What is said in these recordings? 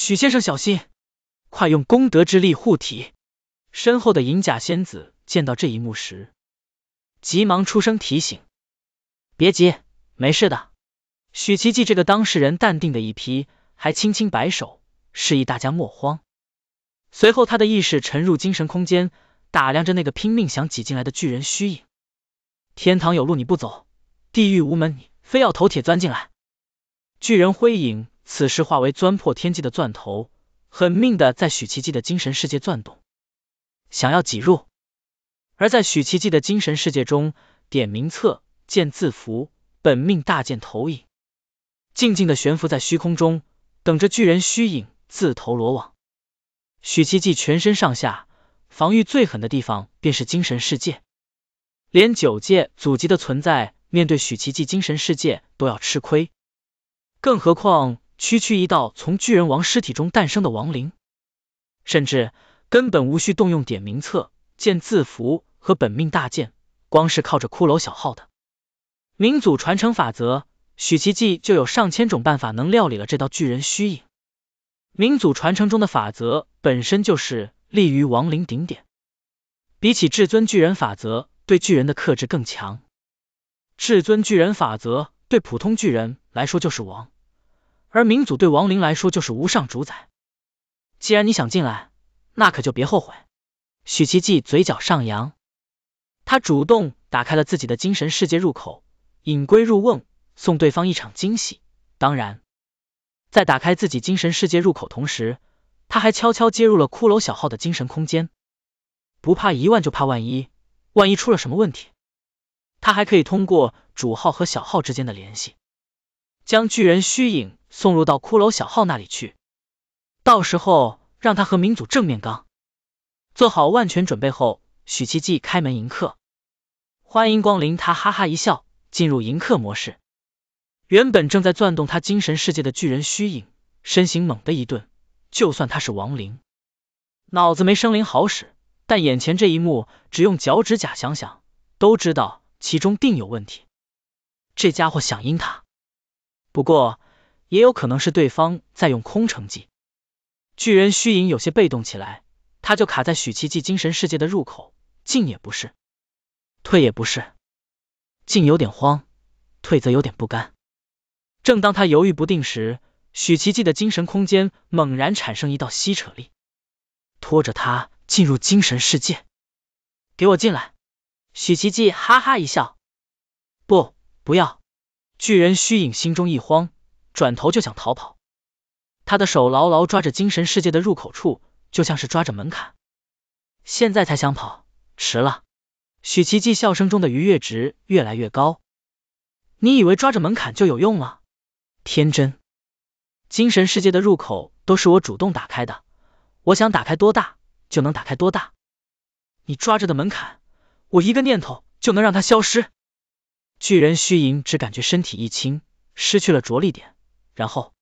许先生小心，快用功德之力护体！身后的银甲仙子见到这一幕时，急忙出声提醒：“别急，没事的。”许奇迹这个当事人淡定的一批，还轻轻摆手，示意大家莫慌。随后他的意识沉入精神空间，打量着那个拼命想挤进来的巨人虚影：“天堂有路你不走，地狱无门你非要头铁钻进来。”巨人灰影。此时化为钻破天际的钻头，狠命的在许奇迹的精神世界钻动，想要挤入。而在许奇迹的精神世界中，点名册、见字符、本命大剑投影，静静的悬浮在虚空中，等着巨人虚影自投罗网。许奇迹全身上下防御最狠的地方，便是精神世界，连九界祖籍的存在，面对许奇迹精神世界都要吃亏，更何况……区区一道从巨人王尸体中诞生的亡灵，甚至根本无需动用点名册、剑字符和本命大剑，光是靠着骷髅小号的名祖传承法则，许奇记就有上千种办法能料理了这道巨人虚影。名祖传承中的法则本身就是立于亡灵顶点，比起至尊巨人法则对巨人的克制更强。至尊巨人法则对普通巨人来说就是王。而冥祖对亡灵来说就是无上主宰，既然你想进来，那可就别后悔。许奇迹嘴角上扬，他主动打开了自己的精神世界入口，引龟入瓮，送对方一场惊喜。当然，在打开自己精神世界入口同时，他还悄悄接入了骷髅小号的精神空间。不怕一万就怕万一，万一出了什么问题，他还可以通过主号和小号之间的联系。将巨人虚影送入到骷髅小号那里去，到时候让他和明祖正面刚，做好万全准备后，许七季开门迎客，欢迎光临。他哈哈一笑，进入迎客模式。原本正在转动他精神世界的巨人虚影，身形猛的一顿。就算他是亡灵，脑子没生灵好使，但眼前这一幕，只用脚趾甲想想，都知道其中定有问题。这家伙想阴他。不过，也有可能是对方在用空城计。巨人虚影有些被动起来，他就卡在许奇迹精神世界的入口，进也不是，退也不是，进有点慌，退则有点不甘。正当他犹豫不定时，许奇迹的精神空间猛然产生一道吸扯力，拖着他进入精神世界。给我进来！许奇迹哈哈一笑，不，不要。巨人虚影心中一慌，转头就想逃跑。他的手牢牢抓着精神世界的入口处，就像是抓着门槛。现在才想跑，迟了。许奇迹笑声中的愉悦值越来越高。你以为抓着门槛就有用了？天真！精神世界的入口都是我主动打开的，我想打开多大就能打开多大。你抓着的门槛，我一个念头就能让它消失。巨人虚影只感觉身体一轻，失去了着力点，然后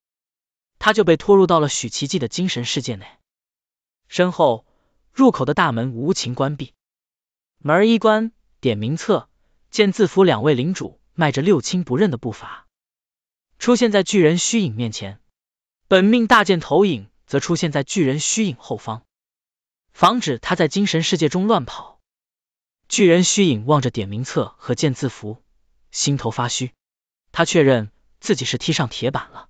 他就被拖入到了许奇迹的精神世界内。身后入口的大门无情关闭，门一关，点名册、见字符两位领主迈着六亲不认的步伐出现在巨人虚影面前，本命大剑投影则出现在巨人虚影后方，防止他在精神世界中乱跑。巨人虚影望着点名册和剑字符。心头发虚，他确认自己是踢上铁板了，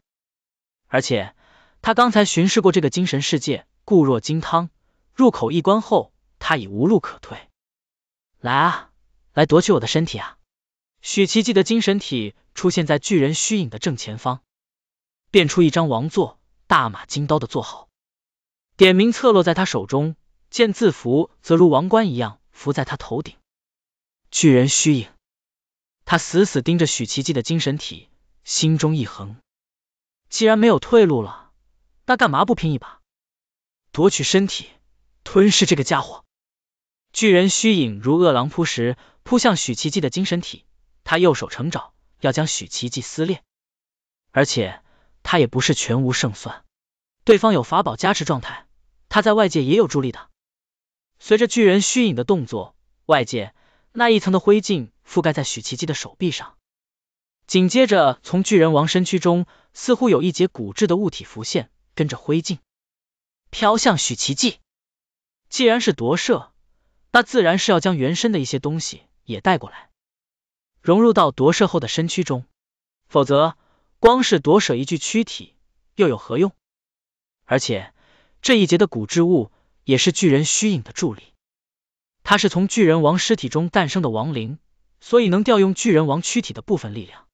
而且他刚才巡视过这个精神世界，固若金汤，入口一关后，他已无路可退。来啊，来夺取我的身体啊！许奇迹的精神体出现在巨人虚影的正前方，变出一张王座，大马金刀的坐好，点名册落在他手中，见字符则如王冠一样浮在他头顶。巨人虚影。他死死盯着许奇迹的精神体，心中一横，既然没有退路了，那干嘛不拼一把？夺取身体，吞噬这个家伙！巨人虚影如饿狼扑食，扑向许奇迹的精神体，他右手成爪，要将许奇迹撕裂。而且他也不是全无胜算，对方有法宝加持状态，他在外界也有助力的。随着巨人虚影的动作，外界。那一层的灰烬覆盖在许奇迹的手臂上，紧接着从巨人王身躯中，似乎有一节骨质的物体浮现，跟着灰烬飘向许奇迹。既然是夺舍，那自然是要将原身的一些东西也带过来，融入到夺舍后的身躯中，否则光是夺舍一具躯体又有何用？而且这一节的骨质物也是巨人虚影的助力。他是从巨人王尸体中诞生的亡灵，所以能调用巨人王躯体的部分力量。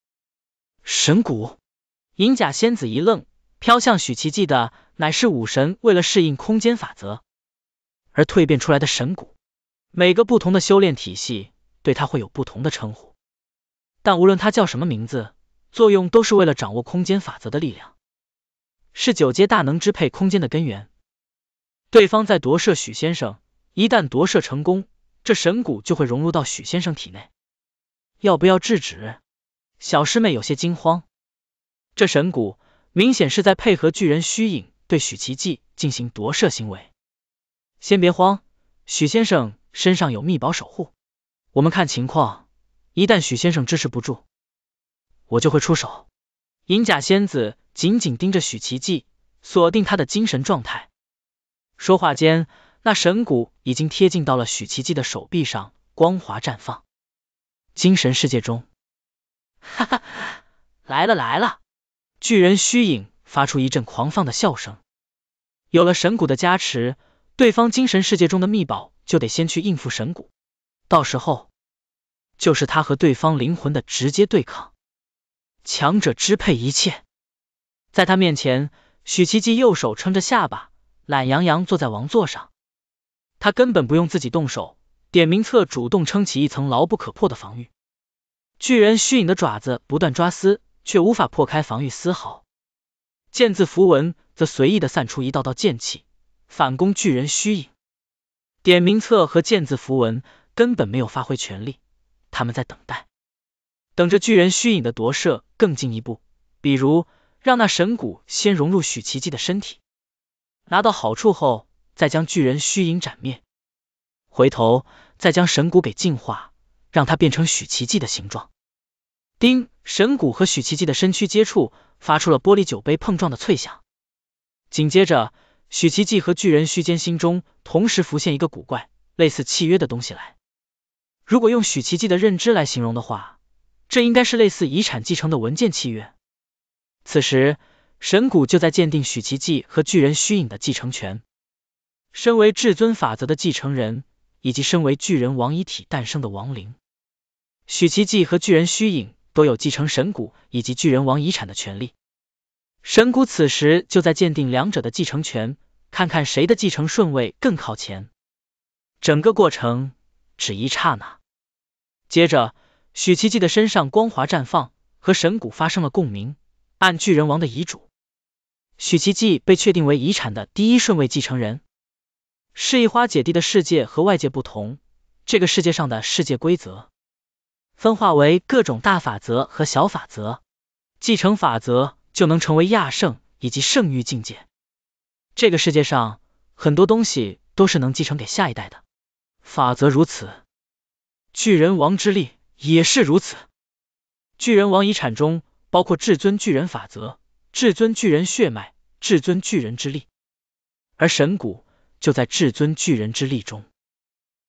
神骨，银甲仙子一愣，飘向许奇迹的乃是武神为了适应空间法则而蜕变出来的神骨。每个不同的修炼体系对他会有不同的称呼，但无论他叫什么名字，作用都是为了掌握空间法则的力量，是九阶大能支配空间的根源。对方在夺舍许先生。一旦夺舍成功，这神骨就会融入到许先生体内。要不要制止？小师妹有些惊慌。这神骨明显是在配合巨人虚影对许奇迹进行夺舍行为。先别慌，许先生身上有秘宝守护，我们看情况。一旦许先生支持不住，我就会出手。银甲仙子紧紧盯着许奇迹，锁定他的精神状态。说话间。那神骨已经贴近到了许奇迹的手臂上，光滑绽放。精神世界中，哈哈，来了来了！巨人虚影发出一阵狂放的笑声。有了神骨的加持，对方精神世界中的秘宝就得先去应付神骨，到时候就是他和对方灵魂的直接对抗。强者支配一切，在他面前，许奇迹右手撑着下巴，懒洋洋坐在王座上。他根本不用自己动手，点名册主动撑起一层牢不可破的防御，巨人虚影的爪子不断抓丝，却无法破开防御丝毫。剑字符文则随意的散出一道道剑气，反攻巨人虚影。点名册和剑字符文根本没有发挥全力，他们在等待，等着巨人虚影的夺舍更进一步，比如让那神骨先融入许奇迹的身体，拿到好处后。再将巨人虚影斩灭，回头再将神骨给净化，让它变成许奇迹的形状。丁，神骨和许奇迹的身躯接触，发出了玻璃酒杯碰撞的脆响。紧接着，许奇迹和巨人虚间心中同时浮现一个古怪、类似契约的东西来。如果用许奇迹的认知来形容的话，这应该是类似遗产继承的文件契约。此时，神骨就在鉴定许奇迹和巨人虚影的继承权。身为至尊法则的继承人，以及身为巨人王遗体诞生的亡灵，许奇迹和巨人虚影都有继承神骨以及巨人王遗产的权利。神骨此时就在鉴定两者的继承权，看看谁的继承顺位更靠前。整个过程只一刹那，接着许奇迹的身上光华绽放，和神骨发生了共鸣。按巨人王的遗嘱，许奇迹被确定为遗产的第一顺位继承人。示意花姐弟的世界和外界不同，这个世界上的世界规则分化为各种大法则和小法则，继承法则就能成为亚圣以及圣域境界。这个世界上很多东西都是能继承给下一代的，法则如此，巨人王之力也是如此。巨人王遗产中包括至尊巨人法则、至尊巨人血脉、至尊巨人之力，而神谷。就在至尊巨人之力中，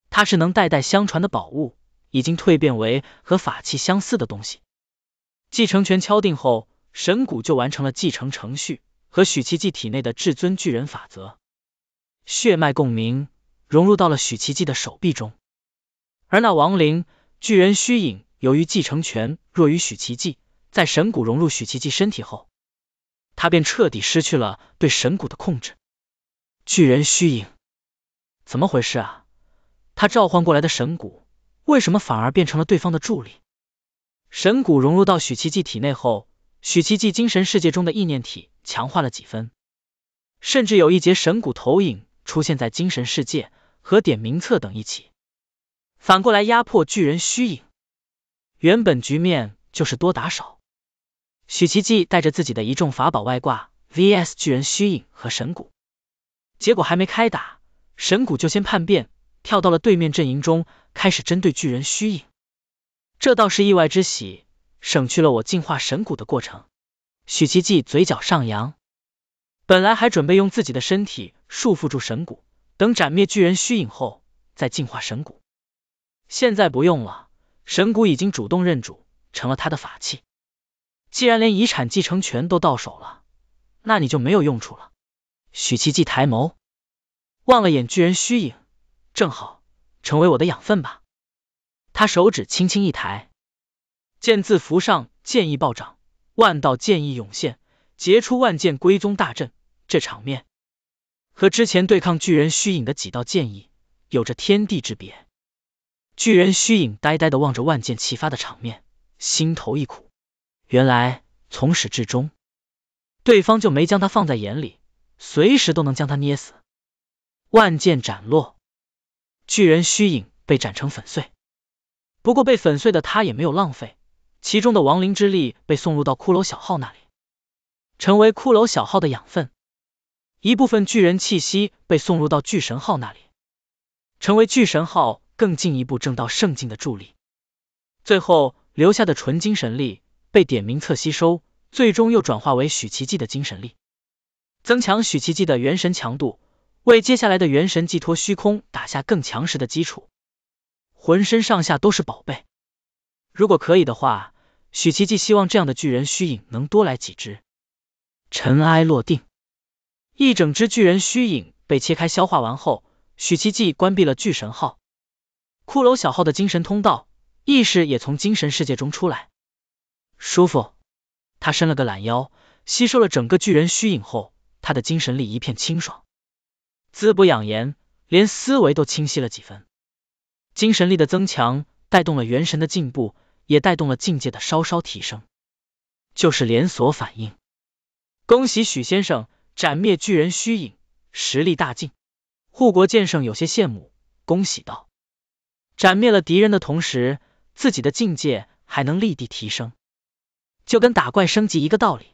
它是能代代相传的宝物，已经蜕变为和法器相似的东西。继承权敲定后，神骨就完成了继承程序，和许奇迹体内的至尊巨人法则血脉共鸣，融入到了许奇迹的手臂中。而那亡灵巨人虚影，由于继承权弱于许奇迹，在神骨融入许奇迹身体后，他便彻底失去了对神骨的控制。巨人虚影，怎么回事啊？他召唤过来的神骨，为什么反而变成了对方的助力？神骨融入到许七迹体内后，许七迹精神世界中的意念体强化了几分，甚至有一节神骨投影出现在精神世界，和点名册等一起，反过来压迫巨人虚影。原本局面就是多打少，许七迹带着自己的一众法宝外挂 V S 巨人虚影和神骨。结果还没开打，神谷就先叛变，跳到了对面阵营中，开始针对巨人虚影。这倒是意外之喜，省去了我净化神骨的过程。许奇迹嘴角上扬，本来还准备用自己的身体束缚住神骨，等斩灭巨人虚影后再净化神骨，现在不用了，神骨已经主动认主，成了他的法器。既然连遗产继承权都到手了，那你就没有用处了。许七季抬眸望了眼巨人虚影，正好成为我的养分吧。他手指轻轻一抬，剑字符上剑意暴涨，万道剑意涌现，结出万剑归宗大阵。这场面和之前对抗巨人虚影的几道剑意有着天地之别。巨人虚影呆呆的望着万剑齐发的场面，心头一苦，原来从始至终，对方就没将他放在眼里。随时都能将他捏死。万剑斩落，巨人虚影被斩成粉碎。不过被粉碎的他也没有浪费，其中的亡灵之力被送入到骷髅小号那里，成为骷髅小号的养分。一部分巨人气息被送入到巨神号那里，成为巨神号更进一步挣到圣境的助力。最后留下的纯精神力被点名册吸收，最终又转化为许奇迹的精神力。增强许奇迹的元神强度，为接下来的元神寄托虚空打下更强实的基础。浑身上下都是宝贝，如果可以的话，许奇迹希望这样的巨人虚影能多来几只。尘埃落定，一整只巨人虚影被切开消化完后，许奇迹关闭了巨神号、骷髅小号的精神通道，意识也从精神世界中出来。舒服，他伸了个懒腰，吸收了整个巨人虚影后。他的精神力一片清爽，滋补养颜，连思维都清晰了几分。精神力的增强带动了元神的进步，也带动了境界的稍稍提升，就是连锁反应。恭喜许先生斩灭巨人虚影，实力大进。护国剑圣有些羡慕，恭喜道：“斩灭了敌人的同时，自己的境界还能立地提升，就跟打怪升级一个道理，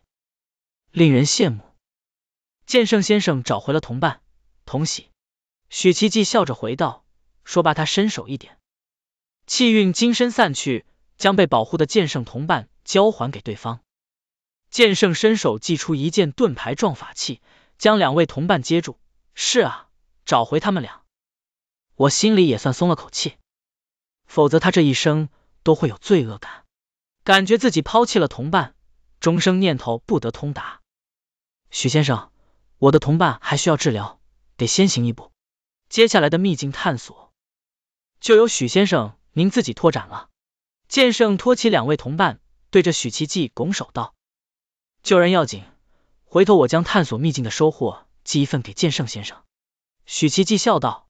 令人羡慕。”剑圣先生找回了同伴，同喜。许奇迹笑着回道：“说罢，他伸手一点，气运金身散去，将被保护的剑圣同伴交还给对方。”剑圣伸手祭出一件盾牌状法器，将两位同伴接住。是啊，找回他们俩，我心里也算松了口气。否则他这一生都会有罪恶感，感觉自己抛弃了同伴，终生念头不得通达。许先生。我的同伴还需要治疗，得先行一步。接下来的秘境探索就由许先生您自己拓展了。剑圣托起两位同伴，对着许奇迹拱手道：“救人要紧，回头我将探索秘境的收获寄一份给剑圣先生。”许奇迹笑道：“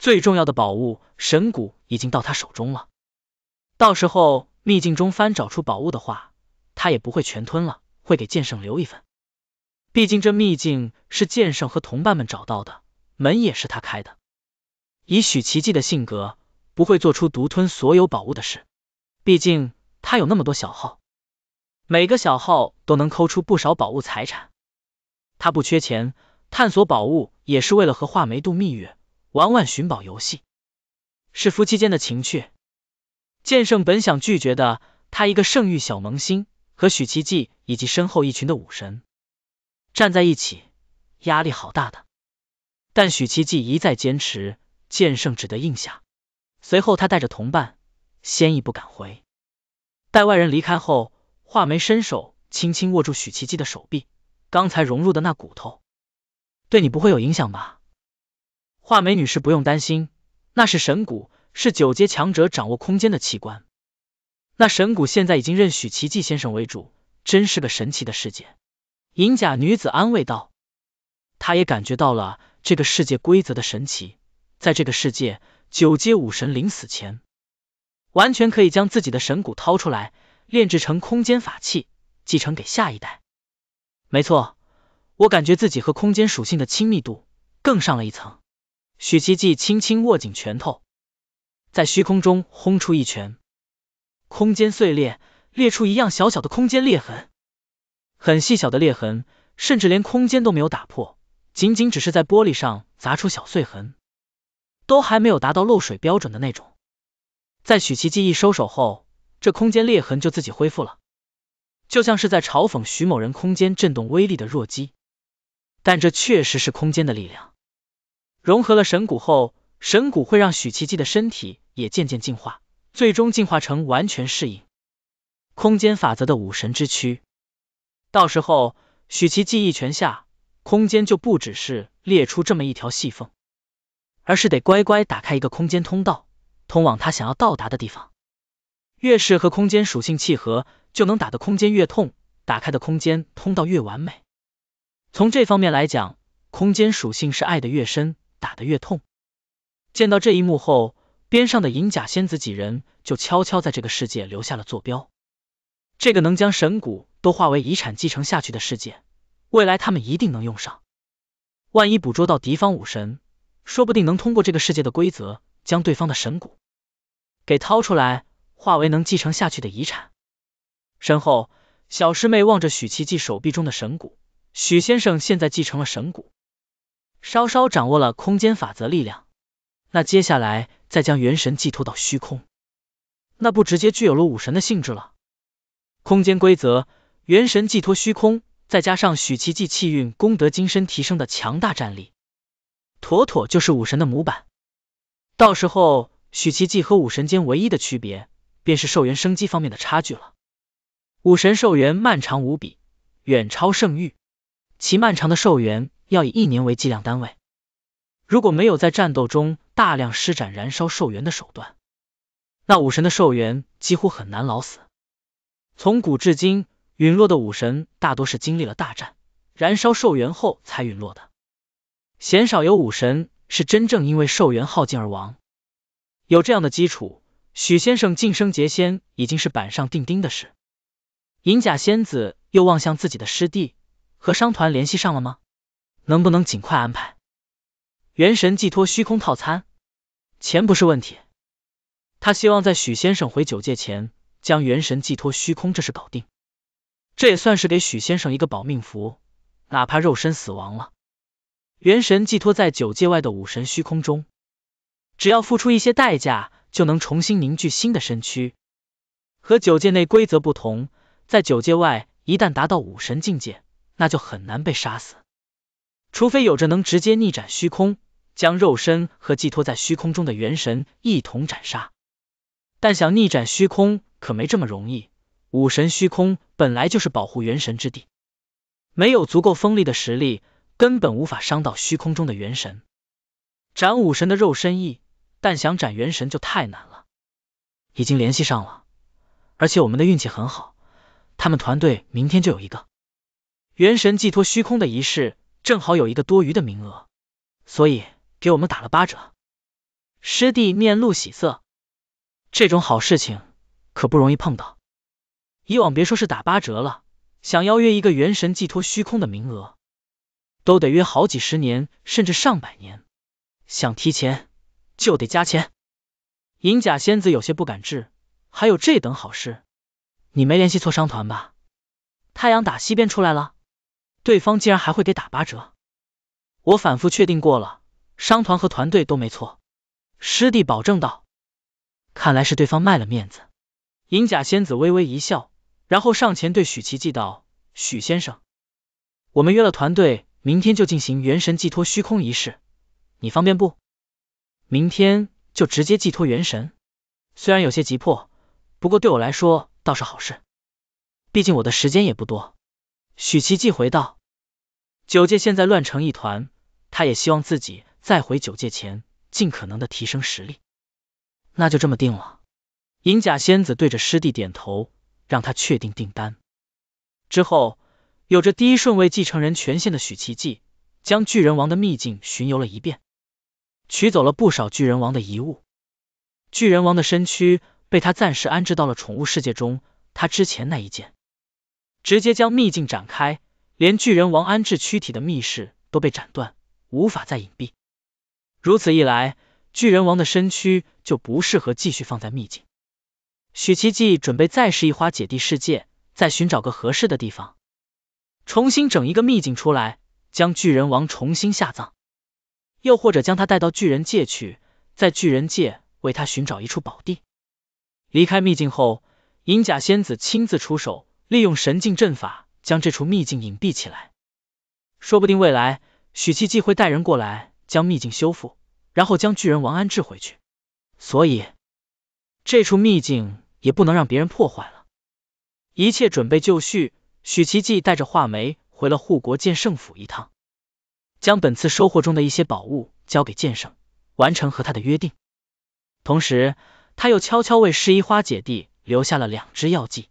最重要的宝物神骨已经到他手中了，到时候秘境中翻找出宝物的话，他也不会全吞了，会给剑圣留一份。”毕竟这秘境是剑圣和同伴们找到的，门也是他开的。以许奇迹的性格，不会做出独吞所有宝物的事。毕竟他有那么多小号，每个小号都能抠出不少宝物财产。他不缺钱，探索宝物也是为了和画眉度蜜月，玩玩寻宝游戏，是夫妻间的情趣。剑圣本想拒绝的，他一个圣域小萌新，和许奇迹以及身后一群的武神。站在一起，压力好大。的，但许奇迹一再坚持，剑圣只得应下。随后，他带着同伴先一步赶回。待外人离开后，画眉伸手轻轻握住许奇迹的手臂，刚才融入的那骨头，对你不会有影响吧？画眉女士不用担心，那是神骨，是九阶强者掌握空间的器官。那神骨现在已经认许奇迹先生为主，真是个神奇的世界。银甲女子安慰道：“她也感觉到了这个世界规则的神奇，在这个世界，九阶武神临死前，完全可以将自己的神骨掏出来，炼制成空间法器，继承给下一代。没错，我感觉自己和空间属性的亲密度更上了一层。”许七季轻轻握紧拳头，在虚空中轰出一拳，空间碎裂，裂出一样小小的空间裂痕。很细小的裂痕，甚至连空间都没有打破，仅仅只是在玻璃上砸出小碎痕，都还没有达到漏水标准的那种。在许奇迹一收手后，这空间裂痕就自己恢复了，就像是在嘲讽许某人空间震动威力的弱鸡。但这确实是空间的力量。融合了神骨后，神骨会让许奇迹的身体也渐渐进化，最终进化成完全适应空间法则的武神之躯。到时候，许其记忆泉下，空间就不只是裂出这么一条细缝，而是得乖乖打开一个空间通道，通往他想要到达的地方。越是和空间属性契合，就能打的空间越痛，打开的空间通道越完美。从这方面来讲，空间属性是爱的越深，打得越痛。见到这一幕后，边上的银甲仙子几人就悄悄在这个世界留下了坐标。这个能将神谷。都化为遗产继承下去的世界，未来他们一定能用上。万一捕捉到敌方武神，说不定能通过这个世界的规则，将对方的神骨给掏出来，化为能继承下去的遗产。身后，小师妹望着许七季手臂中的神骨，许先生现在继承了神骨，稍稍掌握了空间法则力量，那接下来再将元神寄托到虚空，那不直接具有了武神的性质了？空间规则。元神寄托虚空，再加上许奇记气运、功德、精身提升的强大战力，妥妥就是武神的模板。到时候，许奇记和武神间唯一的区别，便是寿元生机方面的差距了。武神寿元漫长无比，远超圣域。其漫长的寿元要以一年为计量单位。如果没有在战斗中大量施展燃烧寿元的手段，那武神的寿元几乎很难老死。从古至今。陨落的武神大多是经历了大战、燃烧寿元后才陨落的，鲜少有武神是真正因为寿元耗尽而亡。有这样的基础，许先生晋升劫仙已经是板上钉钉的事。银甲仙子又望向自己的师弟，和商团联系上了吗？能不能尽快安排元神寄托虚空套餐？钱不是问题，他希望在许先生回九界前将元神寄托虚空这事搞定。这也算是给许先生一个保命符，哪怕肉身死亡了，元神寄托在九界外的武神虚空中，只要付出一些代价，就能重新凝聚新的身躯。和九界内规则不同，在九界外，一旦达到武神境界，那就很难被杀死，除非有着能直接逆斩虚空，将肉身和寄托在虚空中的元神一同斩杀。但想逆斩虚空，可没这么容易。武神虚空本来就是保护元神之地，没有足够锋利的实力，根本无法伤到虚空中的元神。斩武神的肉身意，但想斩元神就太难了。已经联系上了，而且我们的运气很好，他们团队明天就有一个元神寄托虚空的仪式，正好有一个多余的名额，所以给我们打了八折。师弟面露喜色，这种好事情可不容易碰到。以往别说是打八折了，想邀约一个元神寄托虚空的名额，都得约好几十年甚至上百年。想提前就得加钱。银甲仙子有些不敢置，还有这等好事？你没联系错商团吧？太阳打西边出来了，对方竟然还会给打八折？我反复确定过了，商团和团队都没错。师弟保证道。看来是对方卖了面子。银甲仙子微微一笑。然后上前对许奇记道：“许先生，我们约了团队，明天就进行元神寄托虚空仪式，你方便不？明天就直接寄托元神，虽然有些急迫，不过对我来说倒是好事，毕竟我的时间也不多。”许奇记回道：“九界现在乱成一团，他也希望自己再回九界前，尽可能的提升实力。”那就这么定了。银甲仙子对着师弟点头。让他确定订单之后，有着第一顺位继承人权限的许奇迹将巨人王的秘境巡游了一遍，取走了不少巨人王的遗物。巨人王的身躯被他暂时安置到了宠物世界中，他之前那一剑直接将秘境展开，连巨人王安置躯体的密室都被斩断，无法再隐蔽。如此一来，巨人王的身躯就不适合继续放在秘境。许七迹准备再试一花姐弟世界，再寻找个合适的地方，重新整一个秘境出来，将巨人王重新下葬，又或者将他带到巨人界去，在巨人界为他寻找一处宝地。离开秘境后，银甲仙子亲自出手，利用神境阵法将这处秘境隐蔽起来。说不定未来许七迹会带人过来，将秘境修复，然后将巨人王安置回去。所以这处秘境。也不能让别人破坏了。一切准备就绪，许奇迹带着画眉回了护国剑圣府一趟，将本次收获中的一些宝物交给剑圣，完成和他的约定。同时，他又悄悄为十一花姐弟留下了两支药剂。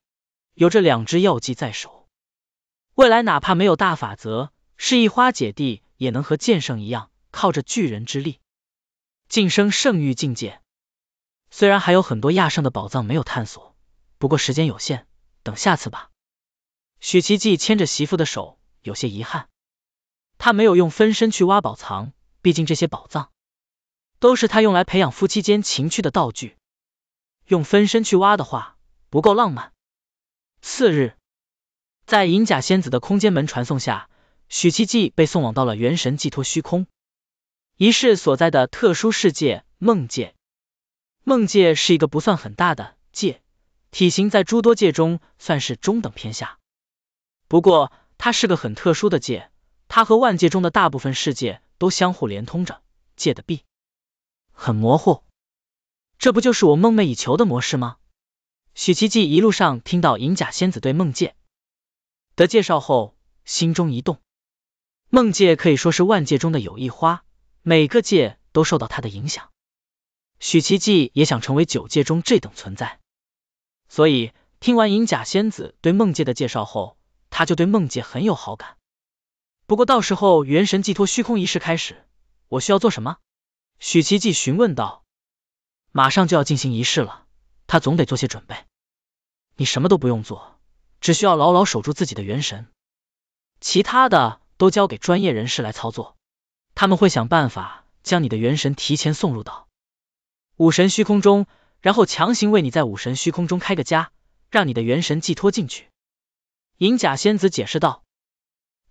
有这两支药剂在手，未来哪怕没有大法则，十一花姐弟也能和剑圣一样，靠着巨人之力晋升圣域境界。虽然还有很多亚圣的宝藏没有探索，不过时间有限，等下次吧。许七季牵着媳妇的手，有些遗憾，他没有用分身去挖宝藏，毕竟这些宝藏都是他用来培养夫妻间情趣的道具，用分身去挖的话不够浪漫。次日，在银甲仙子的空间门传送下，许七季被送往到了元神寄托虚空，仪式所在的特殊世界——梦界。梦界是一个不算很大的界，体型在诸多界中算是中等偏下。不过它是个很特殊的界，它和万界中的大部分世界都相互连通着，界的壁很模糊。这不就是我梦寐以求的模式吗？许奇迹一路上听到银甲仙子对梦界的介绍后，心中一动。梦界可以说是万界中的友谊花，每个界都受到它的影响。许奇迹也想成为九界中这等存在，所以听完银甲仙子对梦界的介绍后，他就对梦界很有好感。不过到时候元神寄托虚空仪式开始，我需要做什么？许奇迹询问道。马上就要进行仪式了，他总得做些准备。你什么都不用做，只需要牢牢守住自己的元神，其他的都交给专业人士来操作，他们会想办法将你的元神提前送入到。武神虚空中，然后强行为你在武神虚空中开个家，让你的元神寄托进去。银甲仙子解释道：“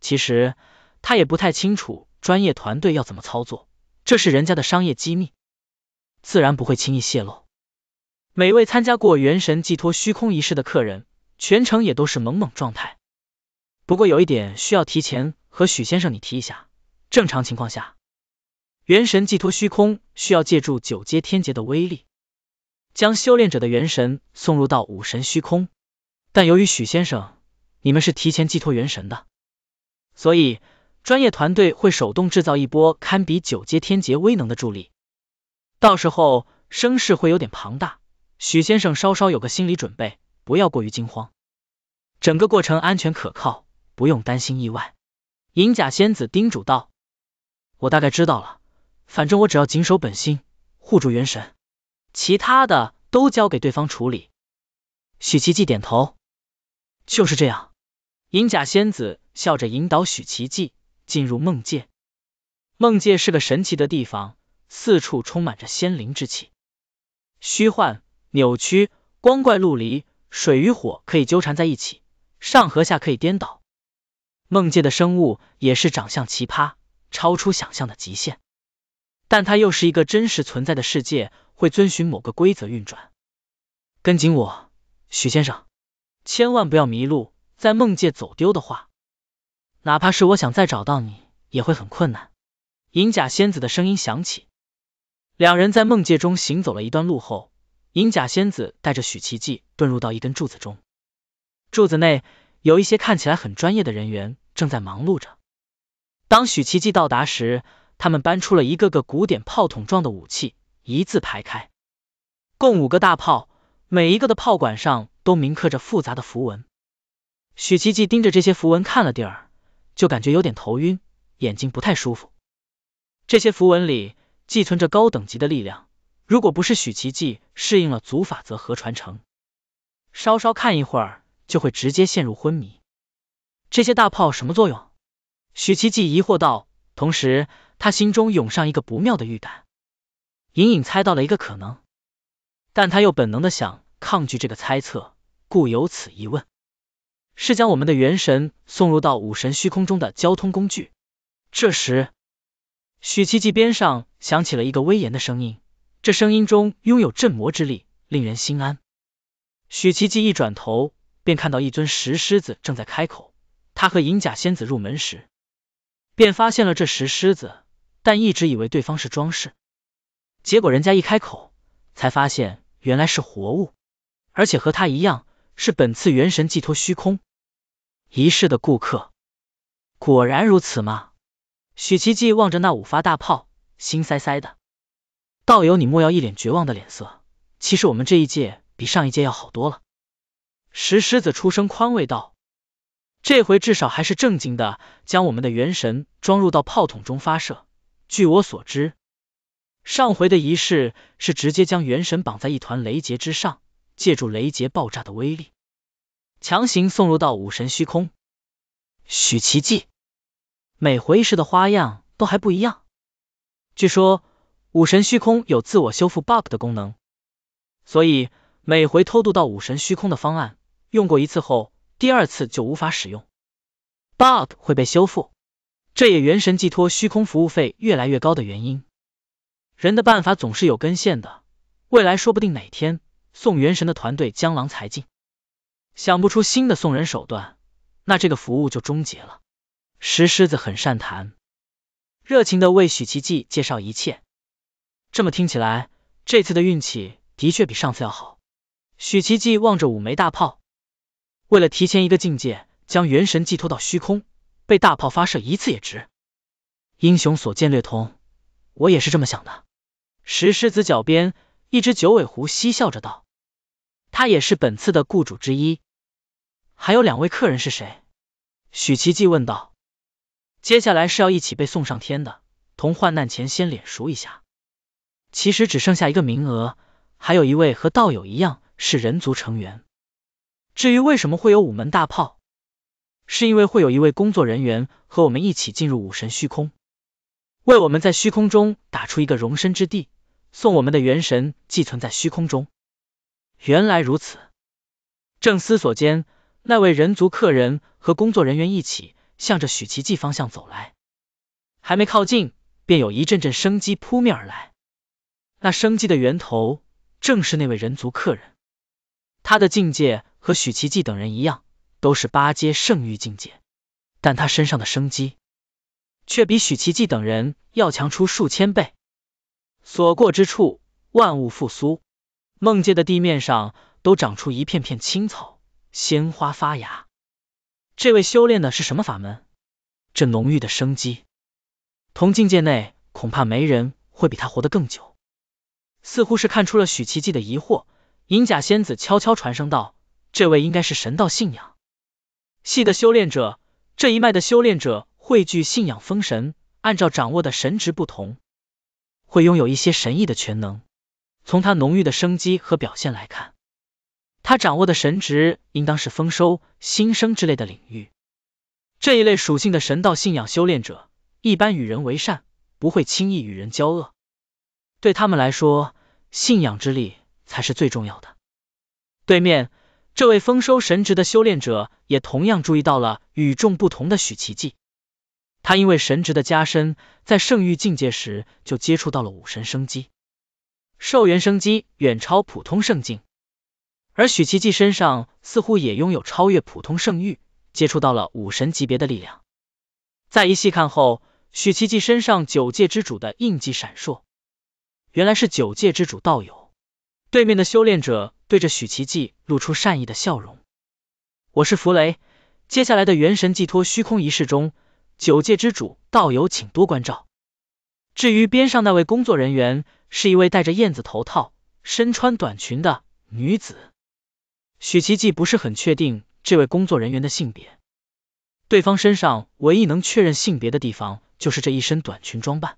其实他也不太清楚专业团队要怎么操作，这是人家的商业机密，自然不会轻易泄露。”每位参加过元神寄托虚空仪式的客人，全程也都是懵懵状态。不过有一点需要提前和许先生你提一下，正常情况下。元神寄托虚空需要借助九阶天劫的威力，将修炼者的元神送入到武神虚空。但由于许先生你们是提前寄托元神的，所以专业团队会手动制造一波堪比九阶天劫威能的助力，到时候声势会有点庞大，许先生稍稍有个心理准备，不要过于惊慌。整个过程安全可靠，不用担心意外。银甲仙子叮嘱道：“我大概知道了。”反正我只要谨守本心，护住元神，其他的都交给对方处理。许奇迹点头，就是这样。银甲仙子笑着引导许奇迹进入梦界。梦界是个神奇的地方，四处充满着仙灵之气，虚幻、扭曲、光怪陆离，水与火可以纠缠在一起，上和下可以颠倒。梦界的生物也是长相奇葩，超出想象的极限。但它又是一个真实存在的世界，会遵循某个规则运转。跟紧我，许先生，千万不要迷路，在梦界走丢的话，哪怕是我想再找到你，也会很困难。银甲仙子的声音响起，两人在梦界中行走了一段路后，银甲仙子带着许奇迹遁入到一根柱子中。柱子内有一些看起来很专业的人员正在忙碌着。当许奇迹到达时，他们搬出了一个个古典炮筒状的武器，一字排开，共五个大炮，每一个的炮管上都铭刻着复杂的符文。许奇迹盯着这些符文看了点儿，就感觉有点头晕，眼睛不太舒服。这些符文里寄存着高等级的力量，如果不是许奇迹适应了祖法则和传承，稍稍看一会儿就会直接陷入昏迷。这些大炮什么作用？许奇迹疑惑道，同时。他心中涌上一个不妙的预感，隐隐猜到了一个可能，但他又本能的想抗拒这个猜测，故有此一问：是将我们的元神送入到武神虚空中的交通工具？这时，许七七边上响起了一个威严的声音，这声音中拥有镇魔之力，令人心安。许七七一转头，便看到一尊石狮子正在开口。他和银甲仙子入门时，便发现了这石狮子。但一直以为对方是装饰，结果人家一开口，才发现原来是活物，而且和他一样是本次元神寄托虚空仪式的顾客。果然如此吗？许奇迹望着那五发大炮，心塞塞的。道友，你莫要一脸绝望的脸色。其实我们这一届比上一届要好多了。石狮子出声宽慰道：“这回至少还是正经的，将我们的元神装入到炮筒中发射。”据我所知，上回的仪式是直接将元神绑在一团雷劫之上，借助雷劫爆炸的威力，强行送入到武神虚空，许奇迹。每回仪式的花样都还不一样。据说武神虚空有自我修复 bug 的功能，所以每回偷渡到武神虚空的方案，用过一次后，第二次就无法使用，bug 会被修复。这也元神寄托虚空服务费越来越高的原因，人的办法总是有根线的，未来说不定哪天送元神的团队江郎才尽，想不出新的送人手段，那这个服务就终结了。石狮子很善谈，热情的为许奇迹介绍一切，这么听起来，这次的运气的确比上次要好。许奇迹望着五枚大炮，为了提前一个境界将元神寄托到虚空。被大炮发射一次也值，英雄所见略同，我也是这么想的。石狮子脚边，一只九尾狐嬉笑着道：“他也是本次的雇主之一。”还有两位客人是谁？许奇迹问道。接下来是要一起被送上天的，同患难前先脸熟一下。其实只剩下一个名额，还有一位和道友一样是人族成员。至于为什么会有五门大炮？是因为会有一位工作人员和我们一起进入武神虚空，为我们在虚空中打出一个容身之地，送我们的元神寄存在虚空中。原来如此。正思索间，那位人族客人和工作人员一起向着许奇迹方向走来，还没靠近，便有一阵阵生机扑面而来。那生机的源头正是那位人族客人，他的境界和许奇迹等人一样。都是八阶圣域境界，但他身上的生机却比许奇迹等人要强出数千倍，所过之处万物复苏，梦界的地面上都长出一片片青草，鲜花发芽。这位修炼的是什么法门？这浓郁的生机，同境界内恐怕没人会比他活得更久。似乎是看出了许奇迹的疑惑，银甲仙子悄悄传声道：“这位应该是神道信仰。”系的修炼者，这一脉的修炼者汇聚信仰封神，按照掌握的神职不同，会拥有一些神异的全能。从他浓郁的生机和表现来看，他掌握的神职应当是丰收、新生之类的领域。这一类属性的神道信仰修炼者，一般与人为善，不会轻易与人交恶。对他们来说，信仰之力才是最重要的。对面。这位丰收神职的修炼者也同样注意到了与众不同的许奇迹。他因为神职的加深，在圣域境界时就接触到了武神生机，寿元生机远超普通圣境。而许奇迹身上似乎也拥有超越普通圣域，接触到了武神级别的力量。再一细看后，许奇迹身上九界之主的印记闪烁，原来是九界之主道友。对面的修炼者对着许奇迹露出善意的笑容。我是弗雷，接下来的元神寄托虚空仪式中，九界之主道友请多关照。至于边上那位工作人员，是一位戴着燕子头套、身穿短裙的女子。许奇迹不是很确定这位工作人员的性别，对方身上唯一能确认性别的地方就是这一身短裙装扮，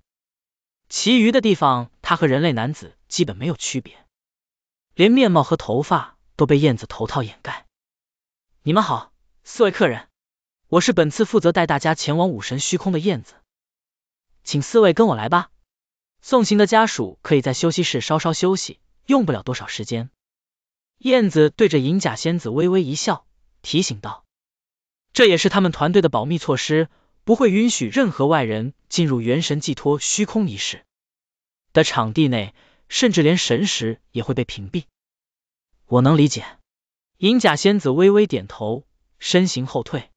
其余的地方他和人类男子基本没有区别。连面貌和头发都被燕子头套掩盖。你们好，四位客人，我是本次负责带大家前往武神虚空的燕子，请四位跟我来吧。送行的家属可以在休息室稍稍休息，用不了多少时间。燕子对着银甲仙子微微一笑，提醒道：“这也是他们团队的保密措施，不会允许任何外人进入元神寄托虚空仪式的场地内。”甚至连神识也会被屏蔽，我能理解。银甲仙子微微点头，身形后退。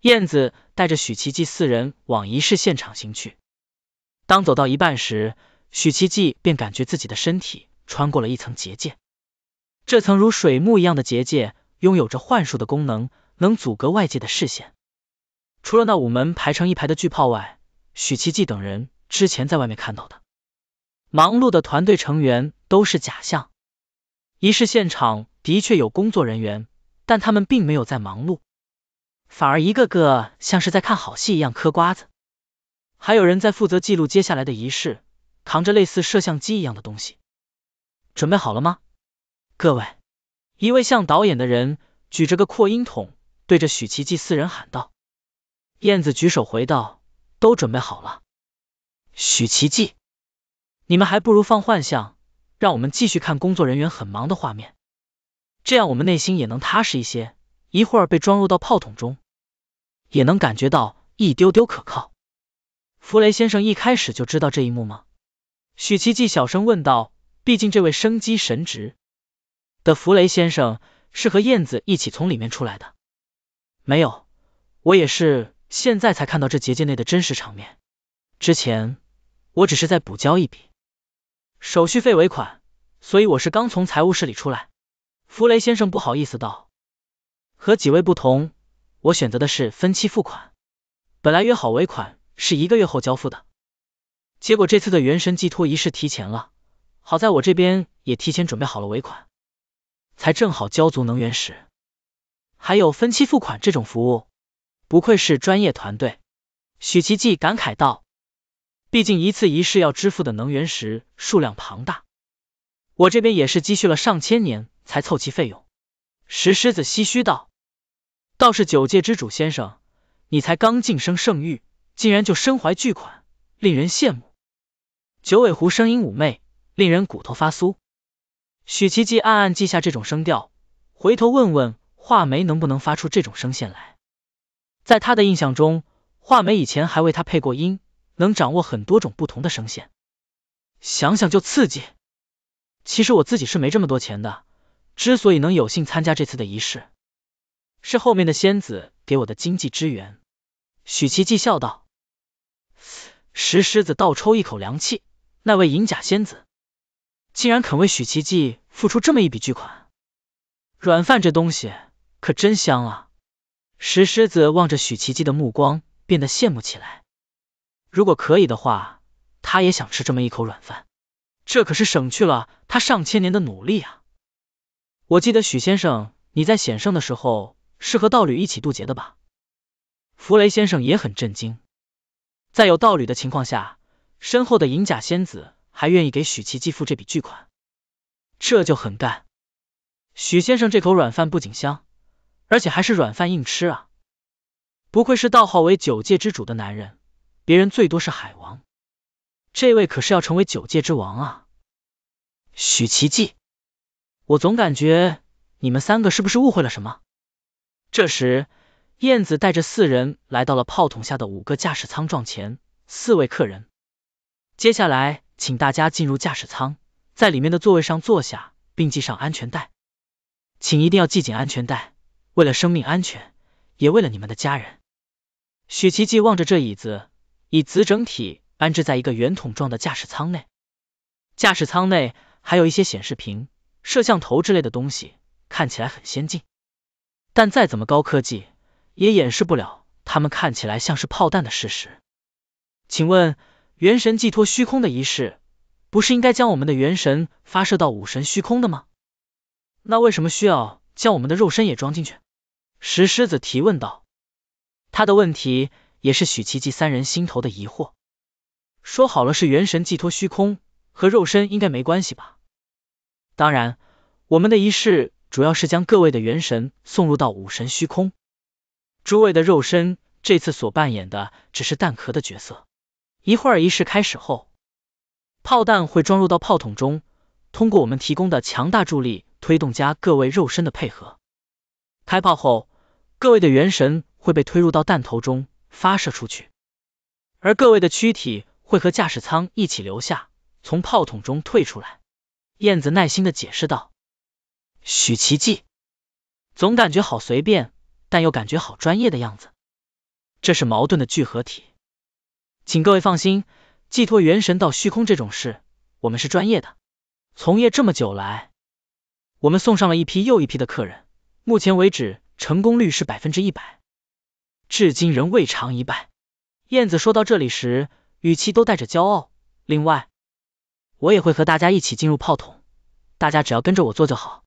燕子带着许奇迹四人往仪式现场行去。当走到一半时，许奇迹便感觉自己的身体穿过了一层结界，这层如水幕一样的结界拥有着幻术的功能，能阻隔外界的视线。除了那五门排成一排的巨炮外，许奇迹等人之前在外面看到的。忙碌的团队成员都是假象。仪式现场的确有工作人员，但他们并没有在忙碌，反而一个个像是在看好戏一样嗑瓜子。还有人在负责记录接下来的仪式，扛着类似摄像机一样的东西。准备好了吗，各位？一位像导演的人举着个扩音筒，对着许奇迹四人喊道：“燕子，举手回道，都准备好了。”许奇迹。你们还不如放幻象，让我们继续看工作人员很忙的画面，这样我们内心也能踏实一些。一会儿被装入到炮筒中，也能感觉到一丢丢可靠。弗雷先生一开始就知道这一幕吗？许七迹小声问道。毕竟这位生机神职的弗雷先生是和燕子一起从里面出来的。没有，我也是现在才看到这结界内的真实场面。之前我只是在补交一笔。手续费尾款，所以我是刚从财务室里出来。弗雷先生不好意思道：“和几位不同，我选择的是分期付款。本来约好尾款是一个月后交付的，结果这次的元神寄托仪式提前了，好在我这边也提前准备好了尾款，才正好交足能源石。还有分期付款这种服务，不愧是专业团队。”许奇迹感慨道。毕竟一次仪式要支付的能源石数量庞大，我这边也是积蓄了上千年才凑齐费用。石狮子唏嘘道：“倒是九界之主先生，你才刚晋升圣域，竟然就身怀巨款，令人羡慕。”九尾狐声音妩媚，令人骨头发酥。许奇迹暗暗记下这种声调，回头问问画眉能不能发出这种声线来。在他的印象中，画眉以前还为他配过音。能掌握很多种不同的声线，想想就刺激。其实我自己是没这么多钱的，之所以能有幸参加这次的仪式，是后面的仙子给我的经济支援。许奇迹笑道：“石狮子倒抽一口凉气，那位银甲仙子竟然肯为许奇迹付出这么一笔巨款，软饭这东西可真香啊！”石狮子望着许奇迹的目光变得羡慕起来。如果可以的话，他也想吃这么一口软饭，这可是省去了他上千年的努力啊！我记得许先生，你在险胜的时候是和道侣一起渡劫的吧？弗雷先生也很震惊，在有道侣的情况下，身后的银甲仙子还愿意给许七继付这笔巨款，这就很干。许先生这口软饭不仅香，而且还是软饭硬吃啊！不愧是道号为九界之主的男人。别人最多是海王，这位可是要成为九界之王啊！许奇迹，我总感觉你们三个是不是误会了什么？这时，燕子带着四人来到了炮筒下的五个驾驶舱撞前，四位客人。接下来，请大家进入驾驶舱，在里面的座位上坐下，并系上安全带，请一定要系紧安全带，为了生命安全，也为了你们的家人。许奇迹望着这椅子。以子整体安置在一个圆筒状的驾驶舱内，驾驶舱内还有一些显示屏、摄像头之类的东西，看起来很先进。但再怎么高科技，也掩饰不了它们看起来像是炮弹的事实。请问，元神寄托虚空的仪式，不是应该将我们的元神发射到武神虚空的吗？那为什么需要将我们的肉身也装进去？石狮子提问道。他的问题。也是许奇迹三人心头的疑惑。说好了是元神寄托虚空，和肉身应该没关系吧？当然，我们的仪式主要是将各位的元神送入到武神虚空，诸位的肉身这次所扮演的只是弹壳的角色。一会儿仪式开始后，炮弹会装入到炮筒中，通过我们提供的强大助力推动加各位肉身的配合。开炮后，各位的元神会被推入到弹头中。发射出去，而各位的躯体会和驾驶舱一起留下，从炮筒中退出来。燕子耐心的解释道：“许奇迹，总感觉好随便，但又感觉好专业的样子，这是矛盾的聚合体。请各位放心，寄托元神到虚空这种事，我们是专业的。从业这么久来，我们送上了一批又一批的客人，目前为止成功率是百分之一百。”至今仍未尝一败。燕子说到这里时，语气都带着骄傲。另外，我也会和大家一起进入炮筒，大家只要跟着我做就好。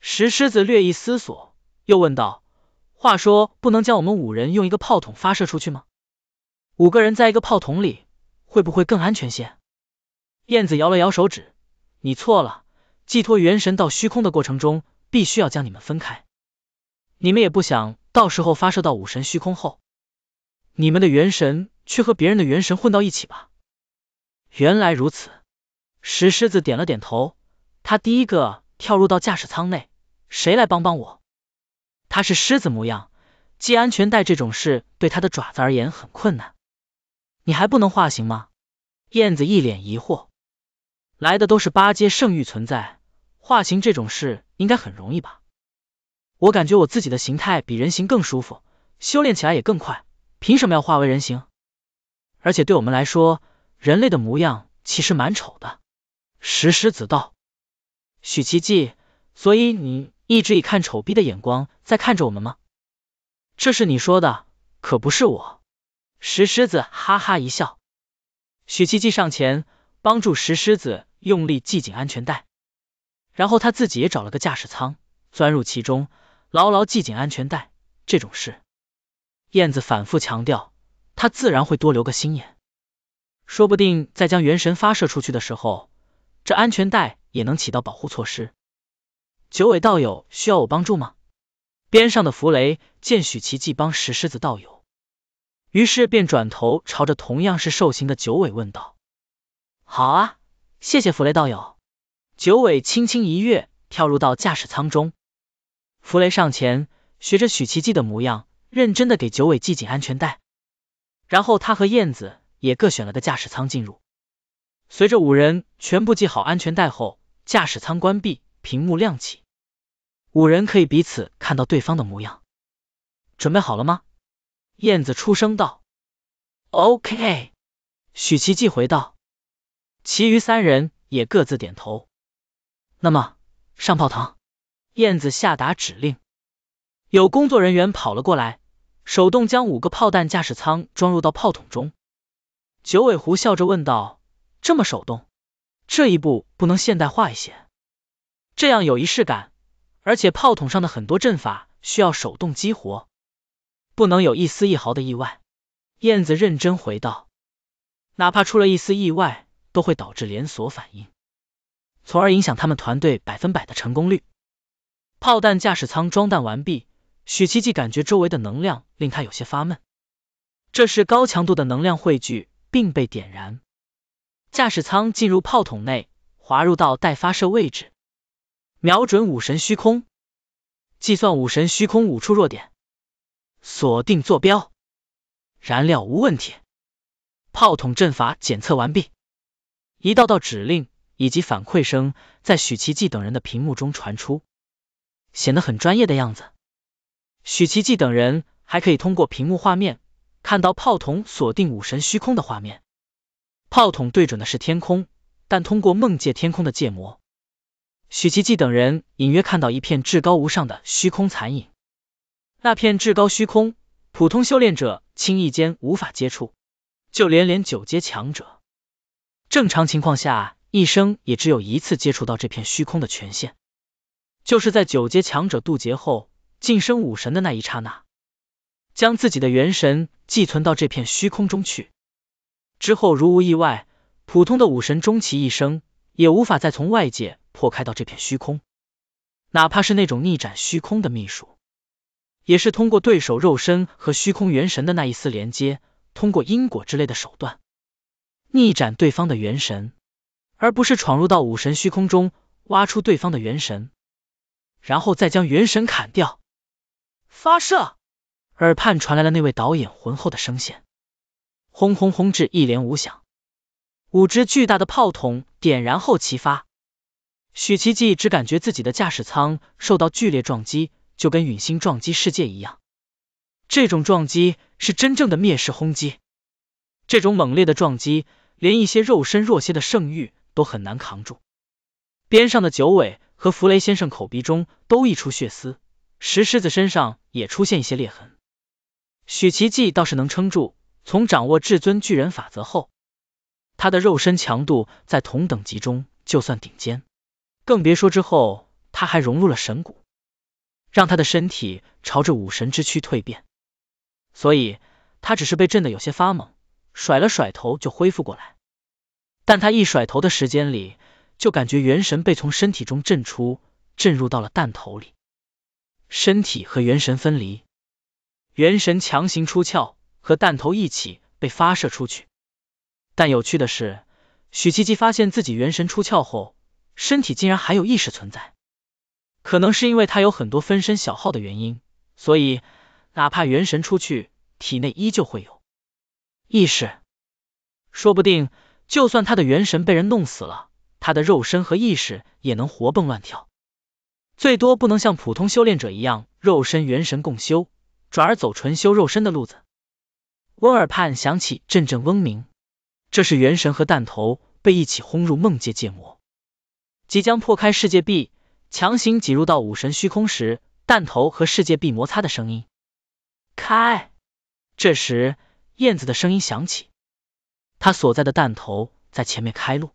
石狮子略一思索，又问道：“话说，不能将我们五人用一个炮筒发射出去吗？五个人在一个炮筒里，会不会更安全些？”燕子摇了摇手指：“你错了，寄托元神到虚空的过程中，必须要将你们分开。你们也不想……”到时候发射到武神虚空后，你们的元神去和别人的元神混到一起吧。原来如此，石狮子点了点头，他第一个跳入到驾驶舱内。谁来帮帮我？他是狮子模样，系安全带这种事对他的爪子而言很困难。你还不能化形吗？燕子一脸疑惑。来的都是八阶圣域存在，化形这种事应该很容易吧？我感觉我自己的形态比人形更舒服，修炼起来也更快。凭什么要化为人形？而且对我们来说，人类的模样其实蛮丑的。石狮子道：“许奇迹，所以你一直以看丑逼的眼光在看着我们吗？”这是你说的，可不是我。石狮子哈哈一笑。许奇迹上前帮助石狮子用力系紧安全带，然后他自己也找了个驾驶舱，钻入其中。牢牢系紧安全带，这种事燕子反复强调，他自然会多留个心眼。说不定在将元神发射出去的时候，这安全带也能起到保护措施。九尾道友需要我帮助吗？边上的弗雷见许奇迹帮石狮子道友，于是便转头朝着同样是兽形的九尾问道：“好，啊，谢谢弗雷道友。”九尾轻轻一跃，跳入到驾驶舱中。弗雷上前，学着许奇迹的模样，认真的给九尾系紧安全带。然后他和燕子也各选了个驾驶舱进入。随着五人全部系好安全带后，驾驶舱关闭，屏幕亮起，五人可以彼此看到对方的模样。准备好了吗？燕子出声道。OK，许奇迹回道。其余三人也各自点头。那么，上炮堂。燕子下达指令，有工作人员跑了过来，手动将五个炮弹驾驶舱装入到炮筒中。九尾狐笑着问道：“这么手动，这一步不能现代化一些？这样有仪式感，而且炮筒上的很多阵法需要手动激活，不能有一丝一毫的意外。”燕子认真回道：“哪怕出了一丝意外，都会导致连锁反应，从而影响他们团队百分百的成功率。”炮弹驾驶舱装弹完毕，许奇迹感觉周围的能量令他有些发闷，这是高强度的能量汇聚并被点燃。驾驶舱进入炮筒内，滑入到待发射位置，瞄准武神虚空，计算武神虚空五处弱点，锁定坐标，燃料无问题，炮筒阵法检测完毕，一道道指令以及反馈声在许奇迹等人的屏幕中传出。显得很专业的样子。许奇迹等人还可以通过屏幕画面看到炮筒锁定武神虚空的画面，炮筒对准的是天空，但通过梦界天空的界膜，许奇迹等人隐约看到一片至高无上的虚空残影。那片至高虚空，普通修炼者轻易间无法接触，就连连九阶强者，正常情况下一生也只有一次接触到这片虚空的权限。就是在九阶强者渡劫后晋升武神的那一刹那，将自己的元神寄存到这片虚空中去。之后如无意外，普通的武神终其一生也无法再从外界破开到这片虚空。哪怕是那种逆斩虚空的秘术，也是通过对手肉身和虚空元神的那一丝连接，通过因果之类的手段逆斩对方的元神，而不是闯入到武神虚空中挖出对方的元神。然后再将元神砍掉，发射。耳畔传来了那位导演浑厚的声线，轰轰轰至一连五响，五只巨大的炮筒点燃后齐发。许奇迹只感觉自己的驾驶舱受到剧烈撞击，就跟陨星撞击世界一样。这种撞击是真正的灭世轰击，这种猛烈的撞击，连一些肉身弱些的圣域都很难扛住。边上的九尾。和弗雷先生口鼻中都溢出血丝，石狮子身上也出现一些裂痕。许奇记倒是能撑住，从掌握至尊巨人法则后，他的肉身强度在同等级中就算顶尖，更别说之后他还融入了神骨，让他的身体朝着武神之躯蜕变。所以他只是被震得有些发懵，甩了甩头就恢复过来。但他一甩头的时间里，就感觉元神被从身体中震出，震入到了弹头里，身体和元神分离，元神强行出窍，和弹头一起被发射出去。但有趣的是，许七七发现自己元神出窍后，身体竟然还有意识存在，可能是因为他有很多分身小号的原因，所以哪怕元神出去，体内依旧会有意识。说不定，就算他的元神被人弄死了。他的肉身和意识也能活蹦乱跳，最多不能像普通修炼者一样肉身元神共修，转而走纯修肉身的路子。温耳畔响起阵阵嗡鸣，这是元神和弹头被一起轰入梦界界魔。即将破开世界壁，强行挤入到武神虚空时，弹头和世界壁摩擦的声音。开，这时燕子的声音响起，他所在的弹头在前面开路。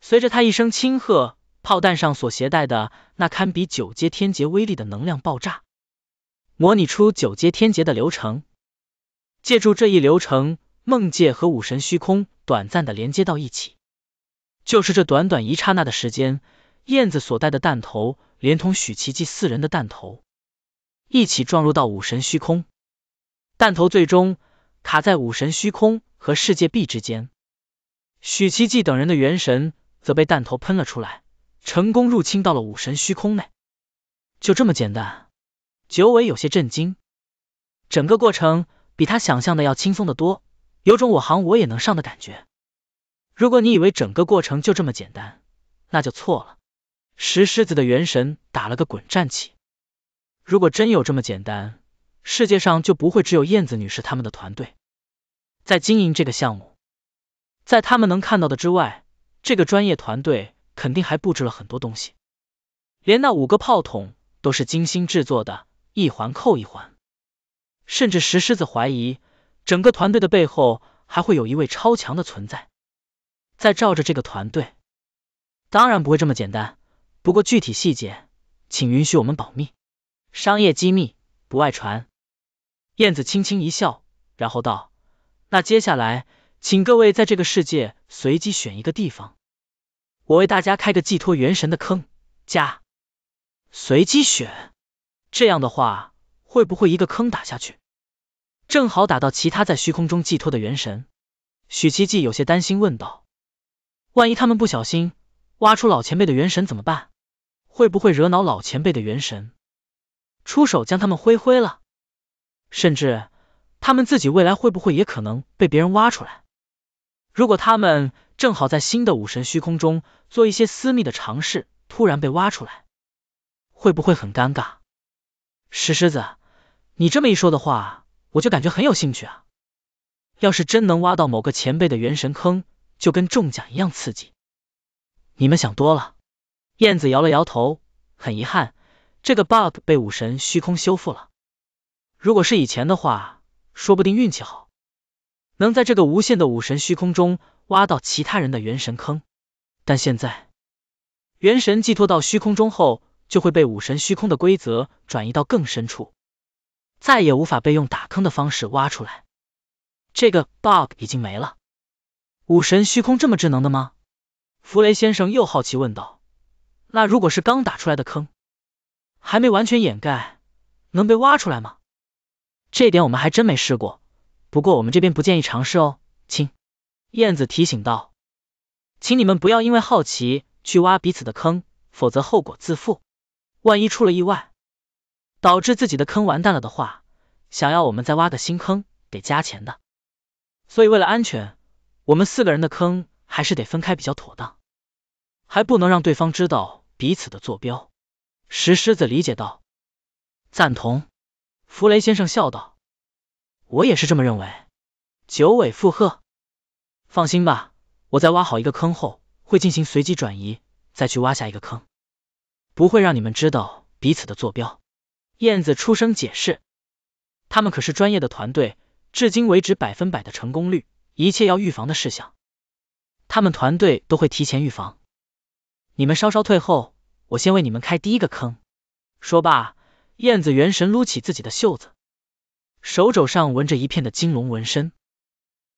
随着他一声轻喝，炮弹上所携带的那堪比九阶天劫威力的能量爆炸，模拟出九阶天劫的流程。借助这一流程，梦界和武神虚空短暂的连接到一起。就是这短短一刹那的时间，燕子所带的弹头，连同许奇迹四人的弹头，一起撞入到武神虚空，弹头最终卡在武神虚空和世界壁之间。许奇迹等人的元神。则被弹头喷了出来，成功入侵到了武神虚空内。就这么简单？九尾有些震惊。整个过程比他想象的要轻松的多，有种我行我也能上的感觉。如果你以为整个过程就这么简单，那就错了。石狮子的元神打了个滚站起。如果真有这么简单，世界上就不会只有燕子女士他们的团队在经营这个项目。在他们能看到的之外。这个专业团队肯定还布置了很多东西，连那五个炮筒都是精心制作的，一环扣一环。甚至石狮子怀疑，整个团队的背后还会有一位超强的存在在罩着这个团队。当然不会这么简单，不过具体细节请允许我们保密，商业机密不外传。燕子轻轻一笑，然后道：“那接下来……”请各位在这个世界随机选一个地方，我为大家开个寄托元神的坑。加随机选，这样的话会不会一个坑打下去，正好打到其他在虚空中寄托的元神？许七迹有些担心问道：“万一他们不小心挖出老前辈的元神怎么办？会不会惹恼老前辈的元神，出手将他们挥挥了？甚至他们自己未来会不会也可能被别人挖出来？”如果他们正好在新的武神虚空中做一些私密的尝试，突然被挖出来，会不会很尴尬？石狮子，你这么一说的话，我就感觉很有兴趣啊。要是真能挖到某个前辈的元神坑，就跟中奖一样刺激。你们想多了。燕子摇了摇头，很遗憾，这个 bug 被武神虚空修复了。如果是以前的话，说不定运气好。能在这个无限的武神虚空中挖到其他人的元神坑，但现在元神寄托到虚空中后，就会被武神虚空的规则转移到更深处，再也无法被用打坑的方式挖出来。这个 bug 已经没了。武神虚空这么智能的吗？弗雷先生又好奇问道。那如果是刚打出来的坑，还没完全掩盖，能被挖出来吗？这点我们还真没试过。不过我们这边不建议尝试哦，亲。燕子提醒道：“请你们不要因为好奇去挖彼此的坑，否则后果自负。万一出了意外，导致自己的坑完蛋了的话，想要我们再挖个新坑，得加钱的。所以为了安全，我们四个人的坑还是得分开比较妥当，还不能让对方知道彼此的坐标。”石狮子理解道，赞同。弗雷先生笑道。我也是这么认为，九尾附和。放心吧，我在挖好一个坑后，会进行随机转移，再去挖下一个坑，不会让你们知道彼此的坐标。燕子出声解释，他们可是专业的团队，至今为止百分百的成功率，一切要预防的事项，他们团队都会提前预防。你们稍稍退后，我先为你们开第一个坑。说罢，燕子元神撸起自己的袖子。手肘上纹着一片的金龙纹身，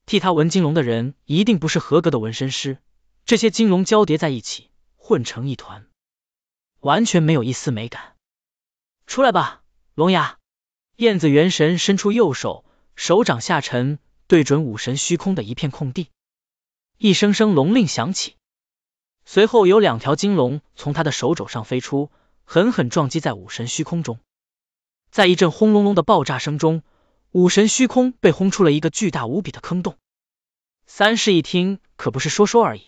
替他纹金龙的人一定不是合格的纹身师。这些金龙交叠在一起，混成一团，完全没有一丝美感。出来吧，龙牙！燕子元神伸出右手，手掌下沉，对准武神虚空的一片空地。一声声龙令响起，随后有两条金龙从他的手肘上飞出，狠狠撞击在武神虚空中，在一阵轰隆隆的爆炸声中。武神虚空被轰出了一个巨大无比的坑洞，三室一厅可不是说说而已。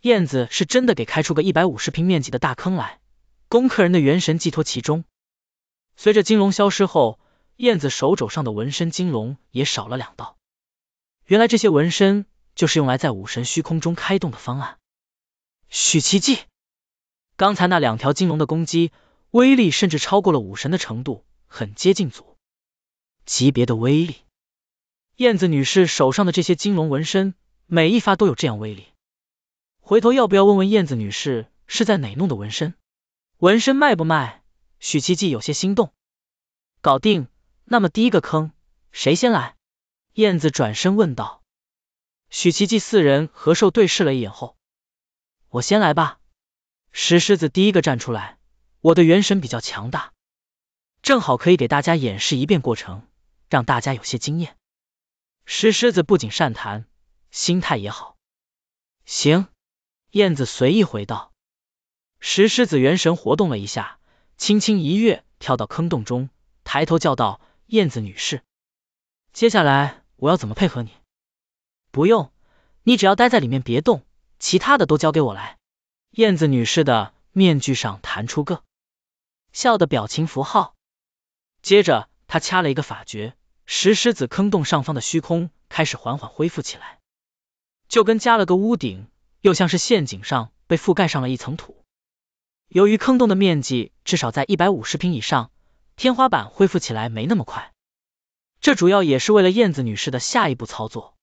燕子是真的给开出个一百五十平面积的大坑来，攻克人的元神寄托其中。随着金龙消失后，燕子手肘上的纹身金龙也少了两道，原来这些纹身就是用来在武神虚空中开洞的方案。许奇迹，刚才那两条金龙的攻击威力甚至超过了武神的程度，很接近祖。级别的威力，燕子女士手上的这些金龙纹身，每一发都有这样威力。回头要不要问问燕子女士是在哪弄的纹身？纹身卖不卖？许奇迹有些心动。搞定，那么第一个坑谁先来？燕子转身问道。许奇迹四人和兽对视了一眼后，我先来吧。石狮子第一个站出来，我的元神比较强大，正好可以给大家演示一遍过程。让大家有些惊艳。石狮子不仅善谈，心态也好。行，燕子随意回道。石狮子元神活动了一下，轻轻一跃，跳到坑洞中，抬头叫道：“燕子女士，接下来我要怎么配合你？”“不用，你只要待在里面别动，其他的都交给我来。”燕子女士的面具上弹出个笑的表情符号，接着。他掐了一个法诀，石狮子坑洞上方的虚空开始缓缓恢复起来，就跟加了个屋顶，又像是陷阱上被覆盖上了一层土。由于坑洞的面积至少在一百五十平以上，天花板恢复起来没那么快。这主要也是为了燕子女士的下一步操作。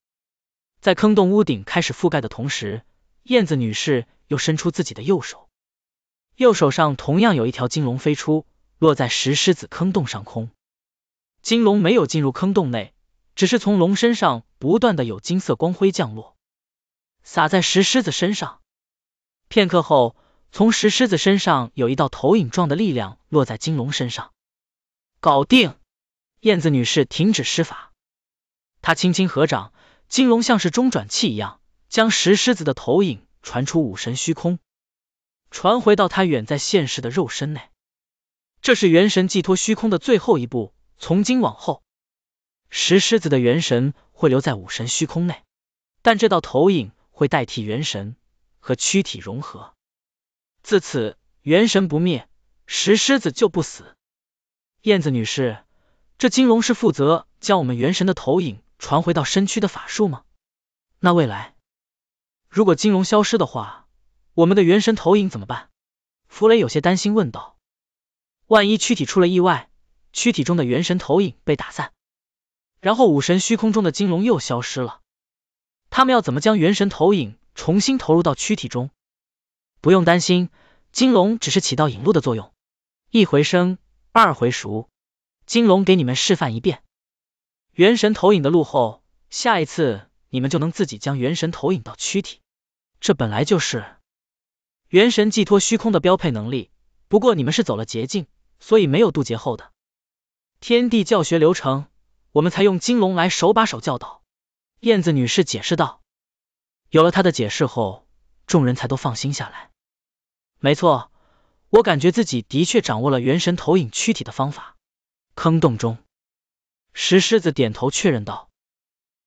在坑洞屋顶开始覆盖的同时，燕子女士又伸出自己的右手，右手上同样有一条金龙飞出，落在石狮子坑洞上空。金龙没有进入坑洞内，只是从龙身上不断的有金色光辉降落，洒在石狮子身上。片刻后，从石狮子身上有一道投影状的力量落在金龙身上。搞定，燕子女士停止施法，她轻轻合掌，金龙像是中转器一样，将石狮子的投影传出武神虚空，传回到他远在现实的肉身内。这是元神寄托虚空的最后一步。从今往后，石狮子的元神会留在武神虚空内，但这道投影会代替元神和躯体融合。自此，元神不灭，石狮子就不死。燕子女士，这金龙是负责将我们元神的投影传回到身躯的法术吗？那未来，如果金龙消失的话，我们的元神投影怎么办？弗雷有些担心问道。万一躯体出了意外？躯体中的元神投影被打散，然后武神虚空中的金龙又消失了。他们要怎么将元神投影重新投入到躯体中？不用担心，金龙只是起到引路的作用。一回生，二回熟，金龙给你们示范一遍元神投影的路后，下一次你们就能自己将元神投影到躯体。这本来就是元神寄托虚空的标配能力，不过你们是走了捷径，所以没有渡劫后的。天地教学流程，我们才用金龙来手把手教导燕子女士解释道。有了她的解释后，众人才都放心下来。没错，我感觉自己的确掌握了元神投影躯体的方法。坑洞中，石狮子点头确认道：“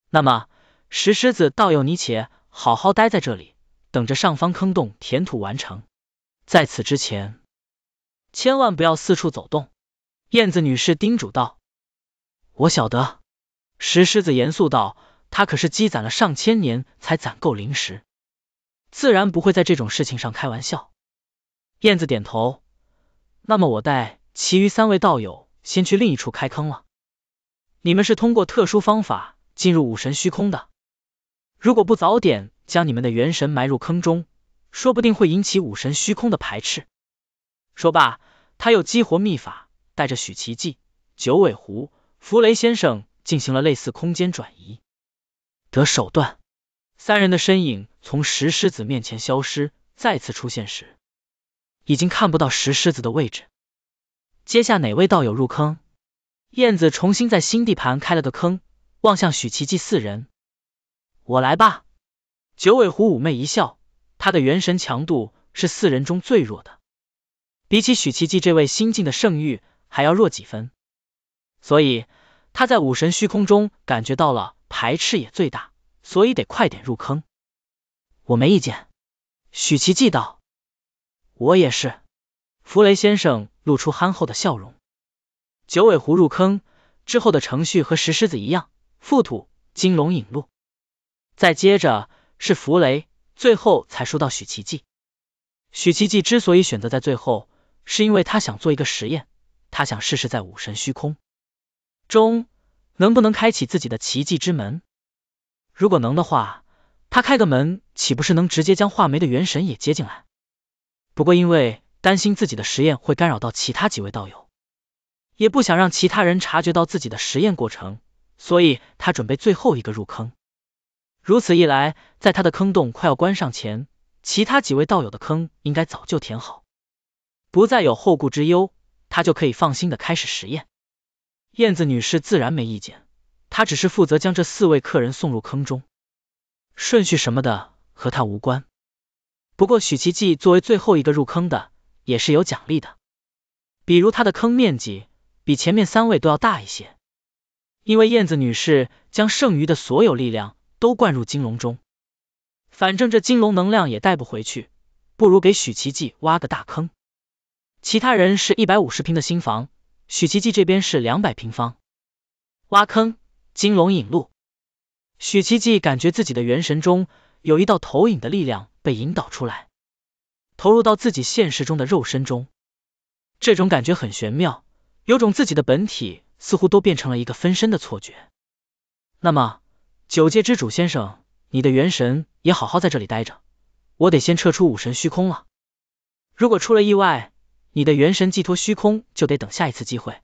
那么，石狮子道友，你且好好待在这里，等着上方坑洞填土完成。在此之前，千万不要四处走动。”燕子女士叮嘱道：“我晓得。”石狮子严肃道：“他可是积攒了上千年才攒够灵石，自然不会在这种事情上开玩笑。”燕子点头：“那么我带其余三位道友先去另一处开坑了。你们是通过特殊方法进入武神虚空的，如果不早点将你们的元神埋入坑中，说不定会引起武神虚空的排斥。”说罢，他又激活秘法。带着许奇迹、九尾狐、弗雷先生进行了类似空间转移的手段，三人的身影从石狮子面前消失，再次出现时，已经看不到石狮子的位置。接下哪位道友入坑？燕子重新在新地盘开了个坑，望向许奇迹四人，我来吧。九尾狐妩媚一笑，他的元神强度是四人中最弱的，比起许奇迹这位新晋的圣域。还要弱几分，所以他在武神虚空中感觉到了排斥也最大，所以得快点入坑。我没意见，许奇迹道。我也是，弗雷先生露出憨厚的笑容。九尾狐入坑之后的程序和石狮子一样，覆土，金龙引路，再接着是弗雷，最后才说到许奇迹。许奇迹之所以选择在最后，是因为他想做一个实验。他想试试在武神虚空中能不能开启自己的奇迹之门。如果能的话，他开个门岂不是能直接将画眉的元神也接进来？不过因为担心自己的实验会干扰到其他几位道友，也不想让其他人察觉到自己的实验过程，所以他准备最后一个入坑。如此一来，在他的坑洞快要关上前，其他几位道友的坑应该早就填好，不再有后顾之忧。他就可以放心的开始实验。燕子女士自然没意见，她只是负责将这四位客人送入坑中，顺序什么的和她无关。不过许奇迹作为最后一个入坑的，也是有奖励的，比如他的坑面积比前面三位都要大一些，因为燕子女士将剩余的所有力量都灌入金龙中，反正这金龙能量也带不回去，不如给许奇迹挖个大坑。其他人是一百五十平的新房，许奇迹这边是两百平方。挖坑，金龙引路。许奇迹感觉自己的元神中有一道投影的力量被引导出来，投入到自己现实中的肉身中。这种感觉很玄妙，有种自己的本体似乎都变成了一个分身的错觉。那么，九界之主先生，你的元神也好好在这里待着，我得先撤出武神虚空了。如果出了意外。你的元神寄托虚空，就得等下一次机会，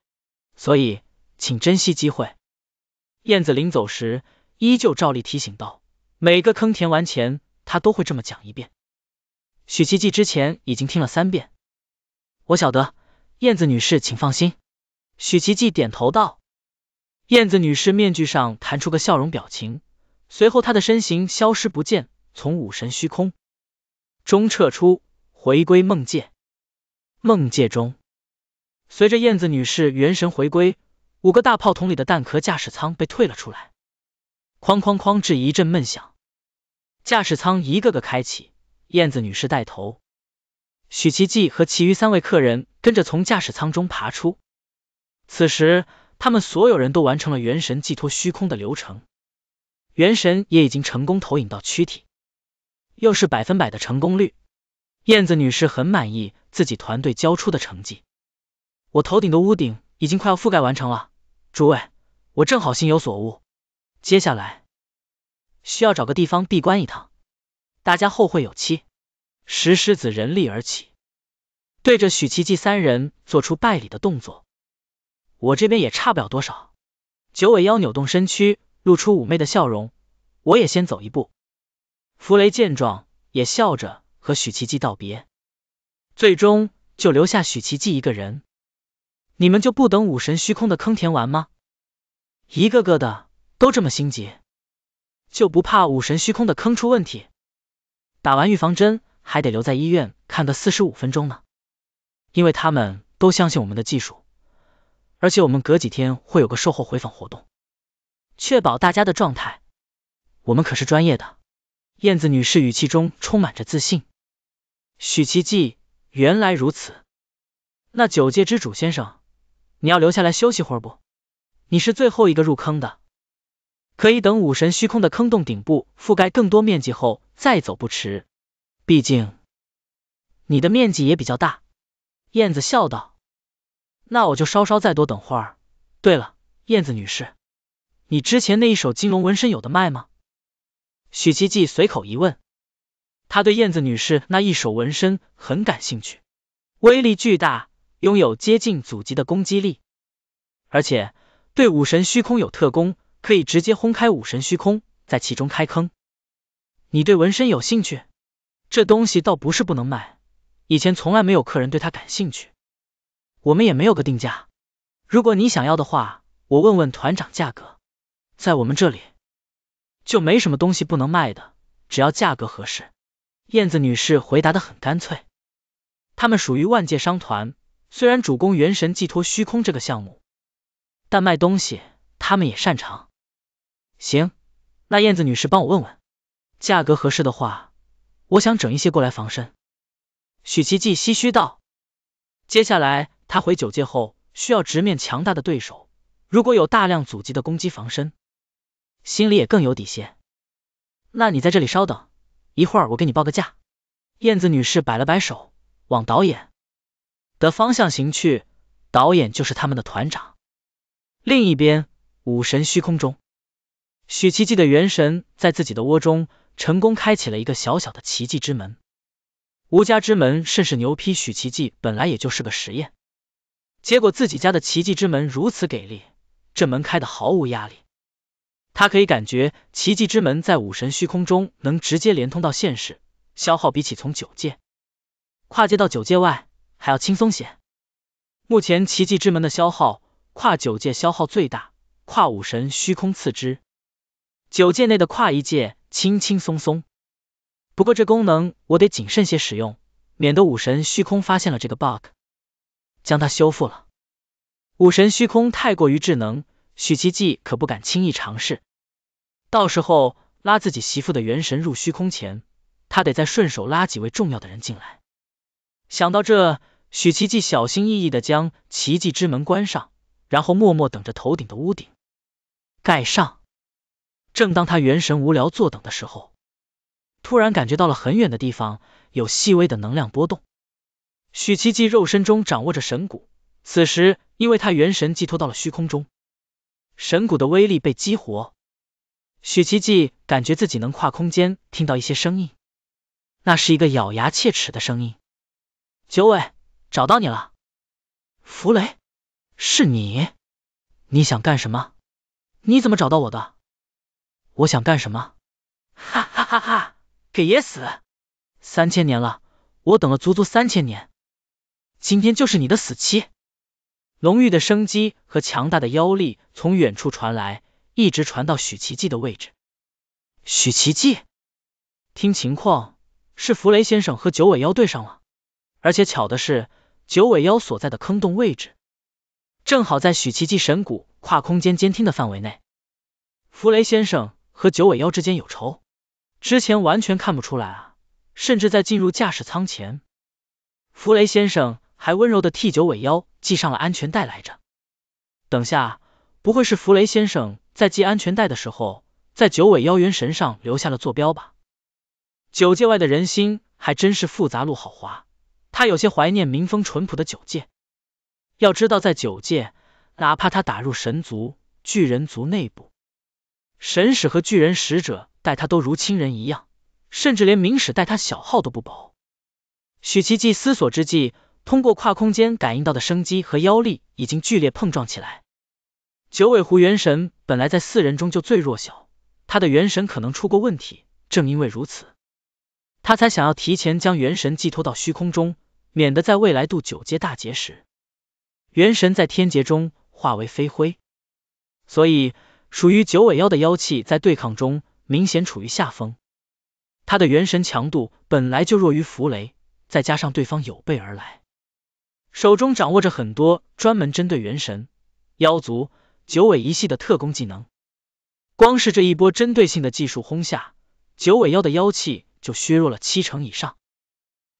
所以请珍惜机会。燕子临走时，依旧照例提醒道：“每个坑填完前，她都会这么讲一遍。”许奇迹之前已经听了三遍，我晓得，燕子女士，请放心。许奇迹点头道：“燕子女士，面具上弹出个笑容表情，随后她的身形消失不见，从武神虚空中撤出，回归梦界。”梦界中，随着燕子女士元神回归，五个大炮筒里的蛋壳驾驶舱被退了出来，哐哐哐，至一阵闷响。驾驶舱一个个开启，燕子女士带头，许奇迹和其余三位客人跟着从驾驶舱中爬出。此时，他们所有人都完成了元神寄托虚空的流程，元神也已经成功投影到躯体，又是百分百的成功率。燕子女士很满意自己团队交出的成绩，我头顶的屋顶已经快要覆盖完成了。诸位，我正好心有所悟，接下来需要找个地方闭关一趟，大家后会有期。石狮子人力而起，对着许奇迹三人做出拜礼的动作。我这边也差不了多少。九尾妖扭动身躯，露出妩媚的笑容。我也先走一步。弗雷见状也笑着。和许奇迹道别，最终就留下许奇迹一个人。你们就不等武神虚空的坑填完吗？一个个的都这么心急，就不怕武神虚空的坑出问题？打完预防针还得留在医院看个四十五分钟呢。因为他们都相信我们的技术，而且我们隔几天会有个售后回访活动，确保大家的状态。我们可是专业的。燕子女士语气中充满着自信。许奇记，原来如此。那九界之主先生，你要留下来休息会不？你是最后一个入坑的，可以等武神虚空的坑洞顶部覆盖更多面积后再走不迟。毕竟你的面积也比较大。燕子笑道：“那我就稍稍再多等会。对了，燕子女士，你之前那一手金龙纹身有的卖吗？”许奇记随口一问。他对燕子女士那一手纹身很感兴趣，威力巨大，拥有接近祖级的攻击力，而且对武神虚空有特攻，可以直接轰开武神虚空，在其中开坑。你对纹身有兴趣？这东西倒不是不能卖，以前从来没有客人对他感兴趣，我们也没有个定价。如果你想要的话，我问问团长价格，在我们这里就没什么东西不能卖的，只要价格合适。燕子女士回答的很干脆，他们属于万界商团，虽然主攻元神寄托虚空这个项目，但卖东西他们也擅长。行，那燕子女士帮我问问，价格合适的话，我想整一些过来防身。许奇迹唏嘘道：“接下来他回九界后，需要直面强大的对手，如果有大量祖籍的攻击防身，心里也更有底线。”那你在这里稍等。一会儿我给你报个价。燕子女士摆了摆手，往导演的方向行去。导演就是他们的团长。另一边，武神虚空中，许奇迹的元神在自己的窝中成功开启了一个小小的奇迹之门。吴家之门甚是牛批，许奇迹本来也就是个实验，结果自己家的奇迹之门如此给力，这门开的毫无压力。他可以感觉奇迹之门在武神虚空中能直接连通到现实，消耗比起从九界跨界到九界外还要轻松些。目前奇迹之门的消耗，跨九界消耗最大，跨武神虚空次之，九界内的跨一界轻轻松松。不过这功能我得谨慎些使用，免得武神虚空发现了这个 bug，将它修复了。武神虚空太过于智能。许奇迹可不敢轻易尝试，到时候拉自己媳妇的元神入虚空前，他得再顺手拉几位重要的人进来。想到这，许奇迹小心翼翼的将奇迹之门关上，然后默默等着头顶的屋顶盖上。正当他元神无聊坐等的时候，突然感觉到了很远的地方有细微的能量波动。许奇迹肉身中掌握着神骨，此时因为他元神寄托到了虚空中。神骨的威力被激活，许奇迹感觉自己能跨空间，听到一些声音。那是一个咬牙切齿的声音：“九尾，找到你了！”弗雷，是你？你想干什么？你怎么找到我的？我想干什么？哈哈哈哈！给爷死！三千年了，我等了足足三千年，今天就是你的死期！浓郁的生机和强大的妖力从远处传来，一直传到许奇迹的位置。许奇迹，听情况是弗雷先生和九尾妖对上了，而且巧的是，九尾妖所在的坑洞位置正好在许奇迹神谷跨空间监听的范围内。弗雷先生和九尾妖之间有仇，之前完全看不出来啊，甚至在进入驾驶舱前，弗雷先生。还温柔的替九尾妖系上了安全带来着。等下，不会是弗雷先生在系安全带的时候，在九尾妖元神上留下了坐标吧？九界外的人心还真是复杂路好滑。他有些怀念民风淳朴的九界。要知道，在九界，哪怕他打入神族、巨人族内部，神使和巨人使者待他都如亲人一样，甚至连明使待他小号都不薄。许其继思索之际。通过跨空间感应到的生机和妖力已经剧烈碰撞起来。九尾狐元神本来在四人中就最弱小，他的元神可能出过问题，正因为如此，他才想要提前将元神寄托到虚空中，免得在未来渡九阶大劫时，元神在天劫中化为飞灰。所以，属于九尾妖的妖气在对抗中明显处于下风，他的元神强度本来就弱于弗雷，再加上对方有备而来。手中掌握着很多专门针对元神、妖族、九尾一系的特工技能，光是这一波针对性的技术轰下，九尾妖的妖气就削弱了七成以上，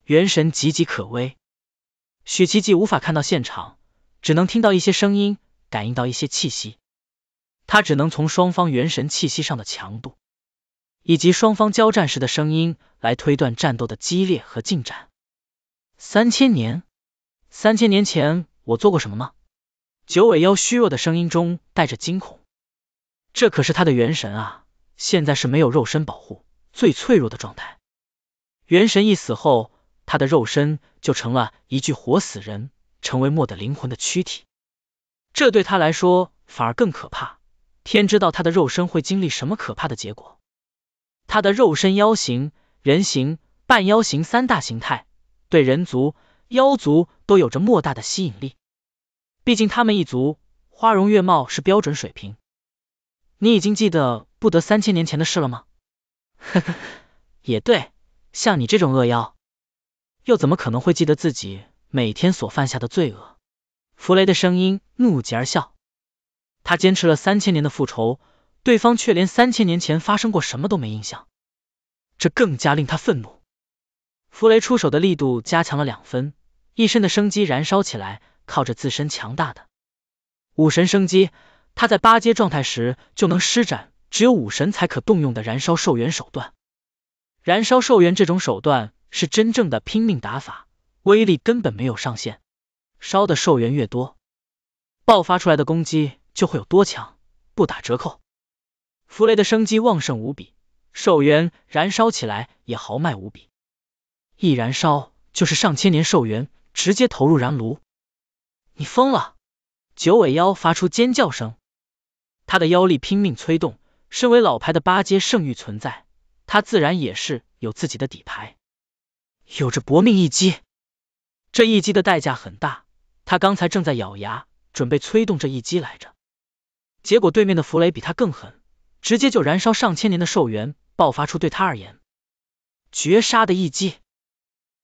元神岌岌可危。许奇迹无法看到现场，只能听到一些声音，感应到一些气息，他只能从双方元神气息上的强度，以及双方交战时的声音来推断战斗的激烈和进展。三千年。三千年前，我做过什么吗？九尾妖虚弱的声音中带着惊恐。这可是他的元神啊！现在是没有肉身保护，最脆弱的状态。元神一死后，他的肉身就成了一具活死人，成为莫的灵魂的躯体。这对他来说反而更可怕。天知道他的肉身会经历什么可怕的结果。他的肉身妖形、人形、半妖形三大形态，对人族、妖族。都有着莫大的吸引力，毕竟他们一族花容月貌是标准水平。你已经记得不得三千年前的事了吗？呵呵，也对，像你这种恶妖，又怎么可能会记得自己每天所犯下的罪恶？弗雷的声音怒极而笑，他坚持了三千年的复仇，对方却连三千年前发生过什么都没印象，这更加令他愤怒。弗雷出手的力度加强了两分。一身的生机燃烧起来，靠着自身强大的武神生机，他在八阶状态时就能施展只有武神才可动用的燃烧兽元手段。燃烧兽元这种手段是真正的拼命打法，威力根本没有上限，烧的兽元越多，爆发出来的攻击就会有多强，不打折扣。弗雷的生机旺盛无比，兽元燃烧起来也豪迈无比，一燃烧就是上千年寿元。直接投入燃炉，你疯了！九尾妖发出尖叫声，他的妖力拼命催动。身为老牌的八阶圣域存在，他自然也是有自己的底牌，有着搏命一击。这一击的代价很大，他刚才正在咬牙准备催动这一击来着，结果对面的弗雷比他更狠，直接就燃烧上千年的寿元，爆发出对他而言绝杀的一击，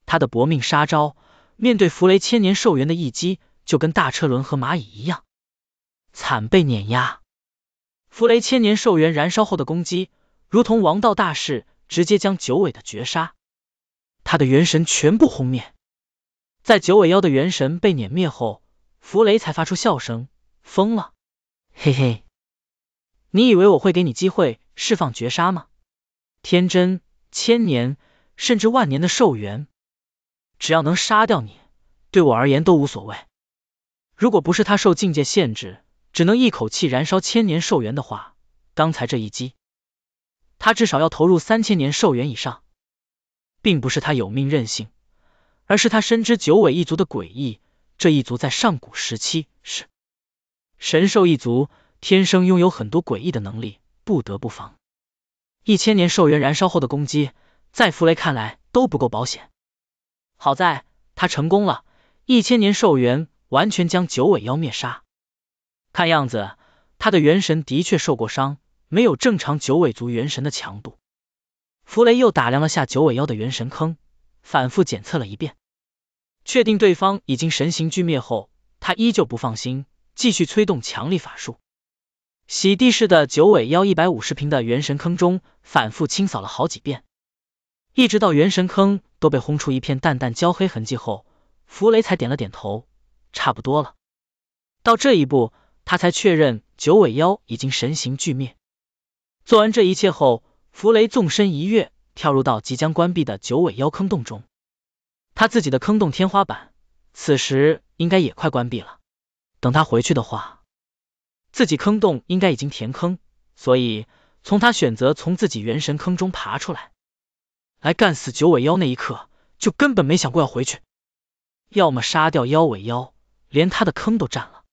他的搏命杀招。面对弗雷千年兽猿的一击，就跟大车轮和蚂蚁一样，惨被碾压。弗雷千年兽猿燃烧后的攻击，如同王道大势，直接将九尾的绝杀，他的元神全部轰灭。在九尾妖的元神被碾灭后，弗雷才发出笑声：“疯了，嘿嘿，你以为我会给你机会释放绝杀吗？天真，千年甚至万年的寿元。”只要能杀掉你，对我而言都无所谓。如果不是他受境界限制，只能一口气燃烧千年寿元的话，刚才这一击，他至少要投入三千年寿元以上。并不是他有命任性，而是他深知九尾一族的诡异。这一族在上古时期是神兽一族，天生拥有很多诡异的能力，不得不防。一千年寿元燃烧后的攻击，在弗雷看来都不够保险。好在他成功了，一千年寿元完全将九尾妖灭杀。看样子他的元神的确受过伤，没有正常九尾族元神的强度。弗雷又打量了下九尾妖的元神坑，反复检测了一遍，确定对方已经神形俱灭后，他依旧不放心，继续催动强力法术，洗地式的九尾妖一百五十平的元神坑中反复清扫了好几遍，一直到元神坑。都被轰出一片淡淡焦黑痕迹后，弗雷才点了点头，差不多了。到这一步，他才确认九尾妖已经神形俱灭。做完这一切后，弗雷纵身一跃，跳入到即将关闭的九尾妖坑洞中。他自己的坑洞天花板，此时应该也快关闭了。等他回去的话，自己坑洞应该已经填坑，所以从他选择从自己元神坑中爬出来。来干死九尾妖那一刻，就根本没想过要回去，要么杀掉妖尾妖，连他的坑都占了，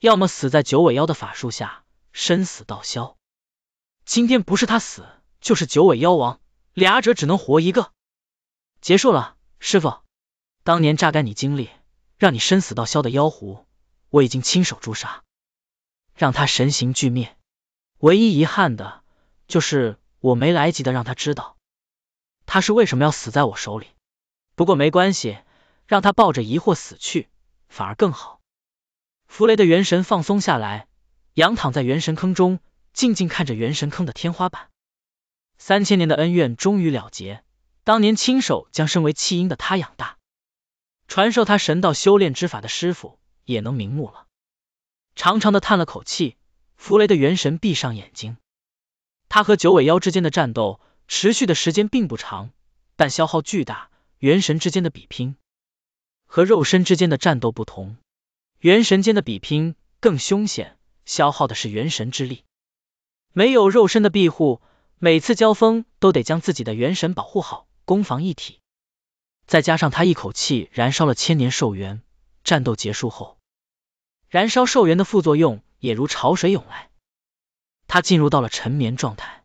要么死在九尾妖的法术下，生死道消。今天不是他死，就是九尾妖王，俩者只能活一个。结束了，师傅，当年榨干你精力，让你生死道消的妖狐，我已经亲手诛杀，让他神形俱灭。唯一遗憾的就是我没来及的让他知道。他是为什么要死在我手里？不过没关系，让他抱着疑惑死去反而更好。弗雷的元神放松下来，仰躺在元神坑中，静静看着元神坑的天花板。三千年的恩怨终于了结，当年亲手将身为弃婴的他养大，传授他神道修炼之法的师傅也能瞑目了。长长的叹了口气，弗雷的元神闭上眼睛。他和九尾妖之间的战斗。持续的时间并不长，但消耗巨大。元神之间的比拼和肉身之间的战斗不同，元神间的比拼更凶险，消耗的是元神之力。没有肉身的庇护，每次交锋都得将自己的元神保护好，攻防一体。再加上他一口气燃烧了千年寿元，战斗结束后，燃烧寿元的副作用也如潮水涌来，他进入到了沉眠状态。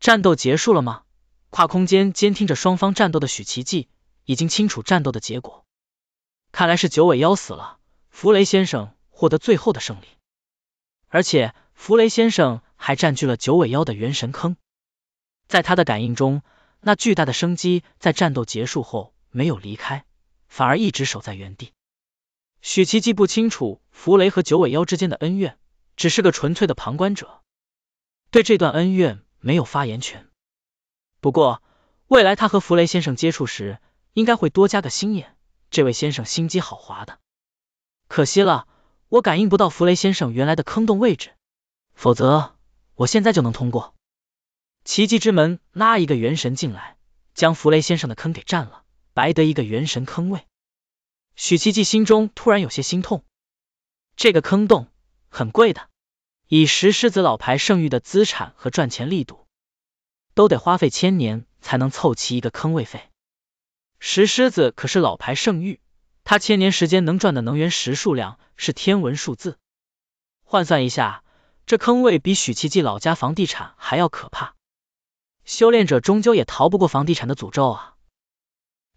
战斗结束了吗？跨空间监听着双方战斗的许奇迹已经清楚战斗的结果，看来是九尾妖死了，弗雷先生获得最后的胜利，而且弗雷先生还占据了九尾妖的元神坑。在他的感应中，那巨大的生机在战斗结束后没有离开，反而一直守在原地。许奇迹不清楚弗雷和九尾妖之间的恩怨，只是个纯粹的旁观者，对这段恩怨。没有发言权。不过，未来他和弗雷先生接触时，应该会多加个心眼。这位先生心机好滑的，可惜了，我感应不到弗雷先生原来的坑洞位置，否则我现在就能通过奇迹之门拉一个元神进来，将弗雷先生的坑给占了，白得一个元神坑位。许七七心中突然有些心痛，这个坑洞很贵的。以石狮子老牌剩余的资产和赚钱力度，都得花费千年才能凑齐一个坑位费。石狮子可是老牌圣域，它千年时间能赚的能源石数量是天文数字。换算一下，这坑位比许七迹老家房地产还要可怕。修炼者终究也逃不过房地产的诅咒啊！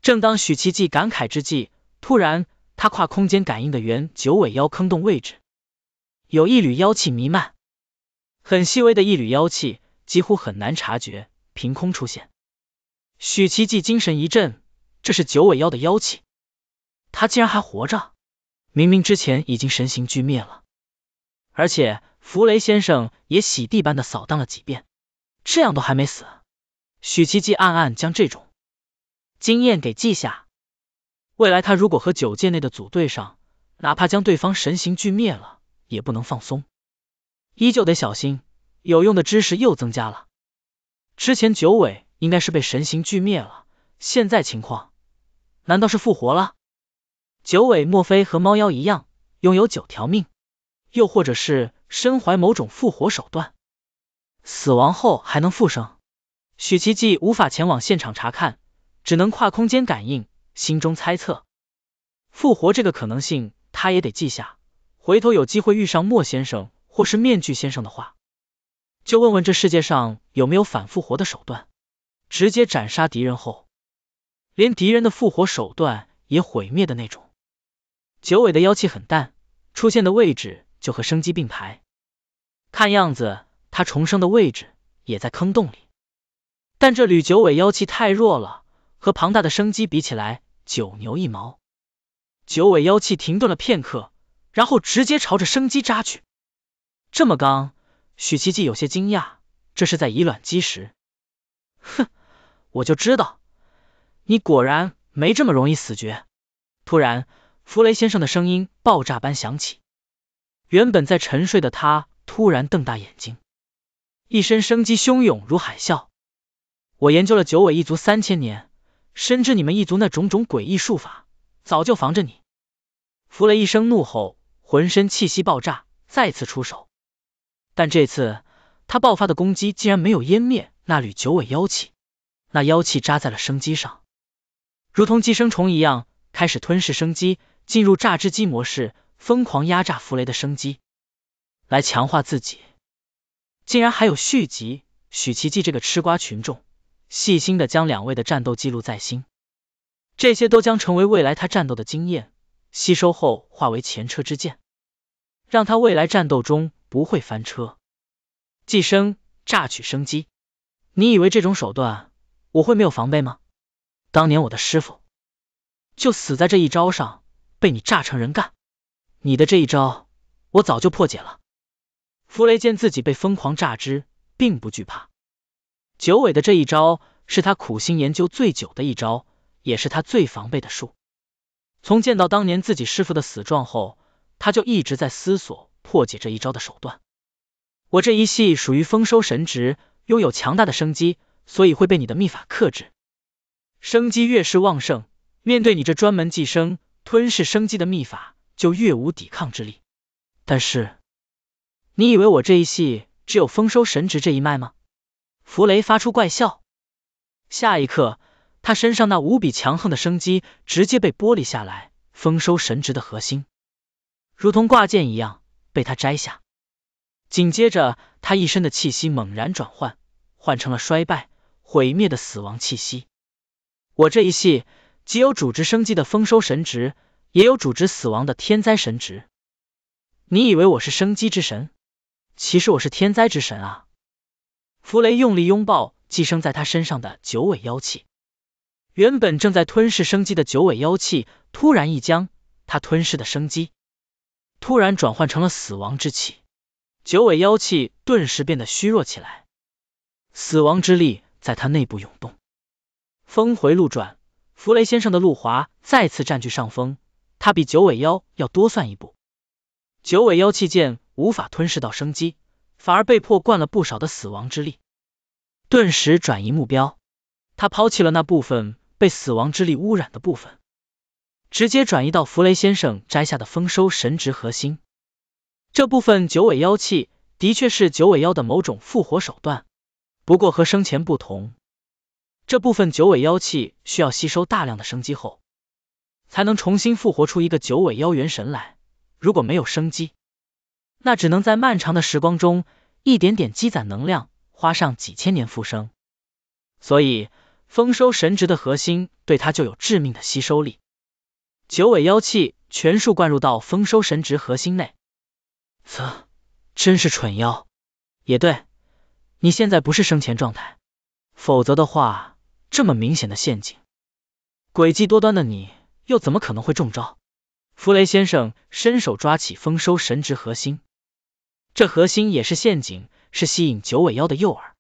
正当许七迹感慨之际，突然他跨空间感应的原九尾妖坑洞位置。有一缕妖气弥漫，很细微的一缕妖气，几乎很难察觉。凭空出现，许奇迹精神一振，这是九尾妖的妖气，他竟然还活着！明明之前已经神形俱灭了，而且弗雷先生也洗地般的扫荡了几遍，这样都还没死。许奇迹暗暗将这种经验给记下，未来他如果和九界内的组队上，哪怕将对方神形俱灭了。也不能放松，依旧得小心。有用的知识又增加了。之前九尾应该是被神形俱灭了，现在情况难道是复活了？九尾莫非和猫妖一样，拥有九条命？又或者是身怀某种复活手段，死亡后还能复生？许奇迹无法前往现场查看，只能跨空间感应，心中猜测，复活这个可能性他也得记下。回头有机会遇上莫先生或是面具先生的话，就问问这世界上有没有反复活的手段，直接斩杀敌人后，连敌人的复活手段也毁灭的那种。九尾的妖气很淡，出现的位置就和生机并排，看样子他重生的位置也在坑洞里。但这缕九尾妖气太弱了，和庞大的生机比起来，九牛一毛。九尾妖气停顿了片刻。然后直接朝着生机扎去。这么刚，许奇迹有些惊讶，这是在以卵击石。哼，我就知道你果然没这么容易死绝。突然，弗雷先生的声音爆炸般响起，原本在沉睡的他突然瞪大眼睛，一身生机汹涌如海啸。我研究了九尾一族三千年，深知你们一族那种种诡异术法，早就防着你。弗雷一声怒吼。浑身气息爆炸，再次出手，但这次他爆发的攻击竟然没有湮灭那缕九尾妖气，那妖气扎在了生机上，如同寄生虫一样开始吞噬生机，进入榨汁机模式，疯狂压榨弗雷的生机，来强化自己。竟然还有续集！许奇迹这个吃瓜群众，细心的将两位的战斗记录在心，这些都将成为未来他战斗的经验。吸收后化为前车之鉴，让他未来战斗中不会翻车。寄生榨取生机，你以为这种手段我会没有防备吗？当年我的师傅就死在这一招上，被你榨成人干。你的这一招我早就破解了。弗雷见自己被疯狂榨汁，并不惧怕。九尾的这一招是他苦心研究最久的一招，也是他最防备的术。从见到当年自己师傅的死状后，他就一直在思索破解这一招的手段。我这一系属于丰收神职，拥有强大的生机，所以会被你的秘法克制。生机越是旺盛，面对你这专门寄生、吞噬生机的秘法就越无抵抗之力。但是，你以为我这一系只有丰收神职这一脉吗？弗雷发出怪笑，下一刻。他身上那无比强横的生机直接被剥离下来，丰收神职的核心如同挂件一样被他摘下。紧接着，他一身的气息猛然转换，换成了衰败、毁灭的死亡气息。我这一系既有主职生机的丰收神职，也有主职死亡的天灾神职。你以为我是生机之神？其实我是天灾之神。啊！弗雷用力拥抱寄生在他身上的九尾妖气。原本正在吞噬生机的九尾妖气突然一僵，它吞噬的生机突然转换成了死亡之气，九尾妖气顿时变得虚弱起来。死亡之力在它内部涌动。峰回路转，弗雷先生的路华再次占据上风，他比九尾妖要多算一步。九尾妖气剑无法吞噬到生机，反而被迫灌了不少的死亡之力，顿时转移目标，他抛弃了那部分。被死亡之力污染的部分，直接转移到弗雷先生摘下的丰收神职核心。这部分九尾妖气的确是九尾妖的某种复活手段，不过和生前不同，这部分九尾妖气需要吸收大量的生机后，才能重新复活出一个九尾妖元神来。如果没有生机，那只能在漫长的时光中一点点积攒能量，花上几千年复生。所以。丰收神职的核心对他就有致命的吸收力，九尾妖气全数灌入到丰收神职核心内。啧，真是蠢妖！也对，你现在不是生前状态，否则的话，这么明显的陷阱，诡计多端的你又怎么可能会中招？弗雷先生伸手抓起丰收神职核心，这核心也是陷阱，是吸引九尾妖的诱饵。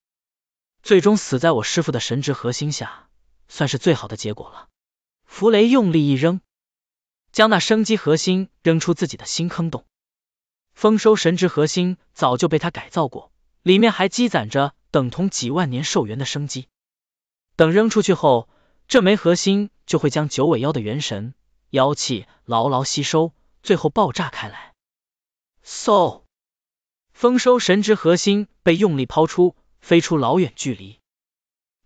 最终死在我师傅的神职核心下，算是最好的结果了。弗雷用力一扔，将那生机核心扔出自己的新坑洞。丰收神职核心早就被他改造过，里面还积攒着等同几万年寿元的生机。等扔出去后，这枚核心就会将九尾妖的元神、妖气牢牢吸收，最后爆炸开来。嗖！丰收神职核心被用力抛出。飞出老远距离，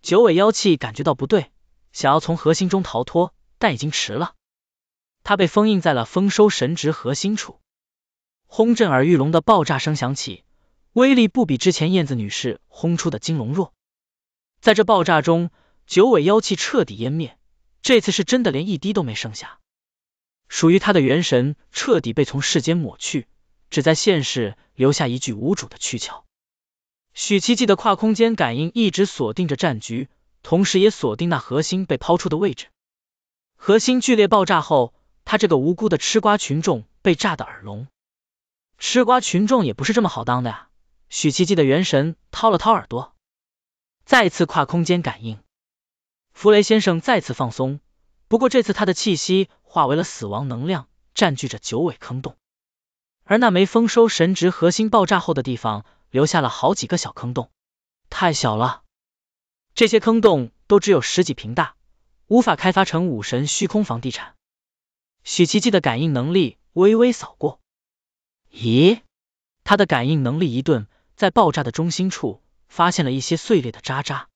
九尾妖气感觉到不对，想要从核心中逃脱，但已经迟了。它被封印在了丰收神职核心处。轰！震耳欲聋的爆炸声响起，威力不比之前燕子女士轰出的金龙弱。在这爆炸中，九尾妖气彻底湮灭，这次是真的连一滴都没剩下。属于它的元神彻底被从世间抹去，只在现世留下一具无主的躯壳。许七迹的跨空间感应一直锁定着战局，同时也锁定那核心被抛出的位置。核心剧烈爆炸后，他这个无辜的吃瓜群众被炸的耳聋。吃瓜群众也不是这么好当的呀！许七迹的元神掏了掏耳朵，再次跨空间感应。弗雷先生再次放松，不过这次他的气息化为了死亡能量，占据着九尾坑洞。而那枚丰收神职核心爆炸后的地方。留下了好几个小坑洞，太小了，这些坑洞都只有十几平大，无法开发成武神虚空房地产。许奇迹的感应能力微微扫过，咦，他的感应能力一顿，在爆炸的中心处发现了一些碎裂的渣渣，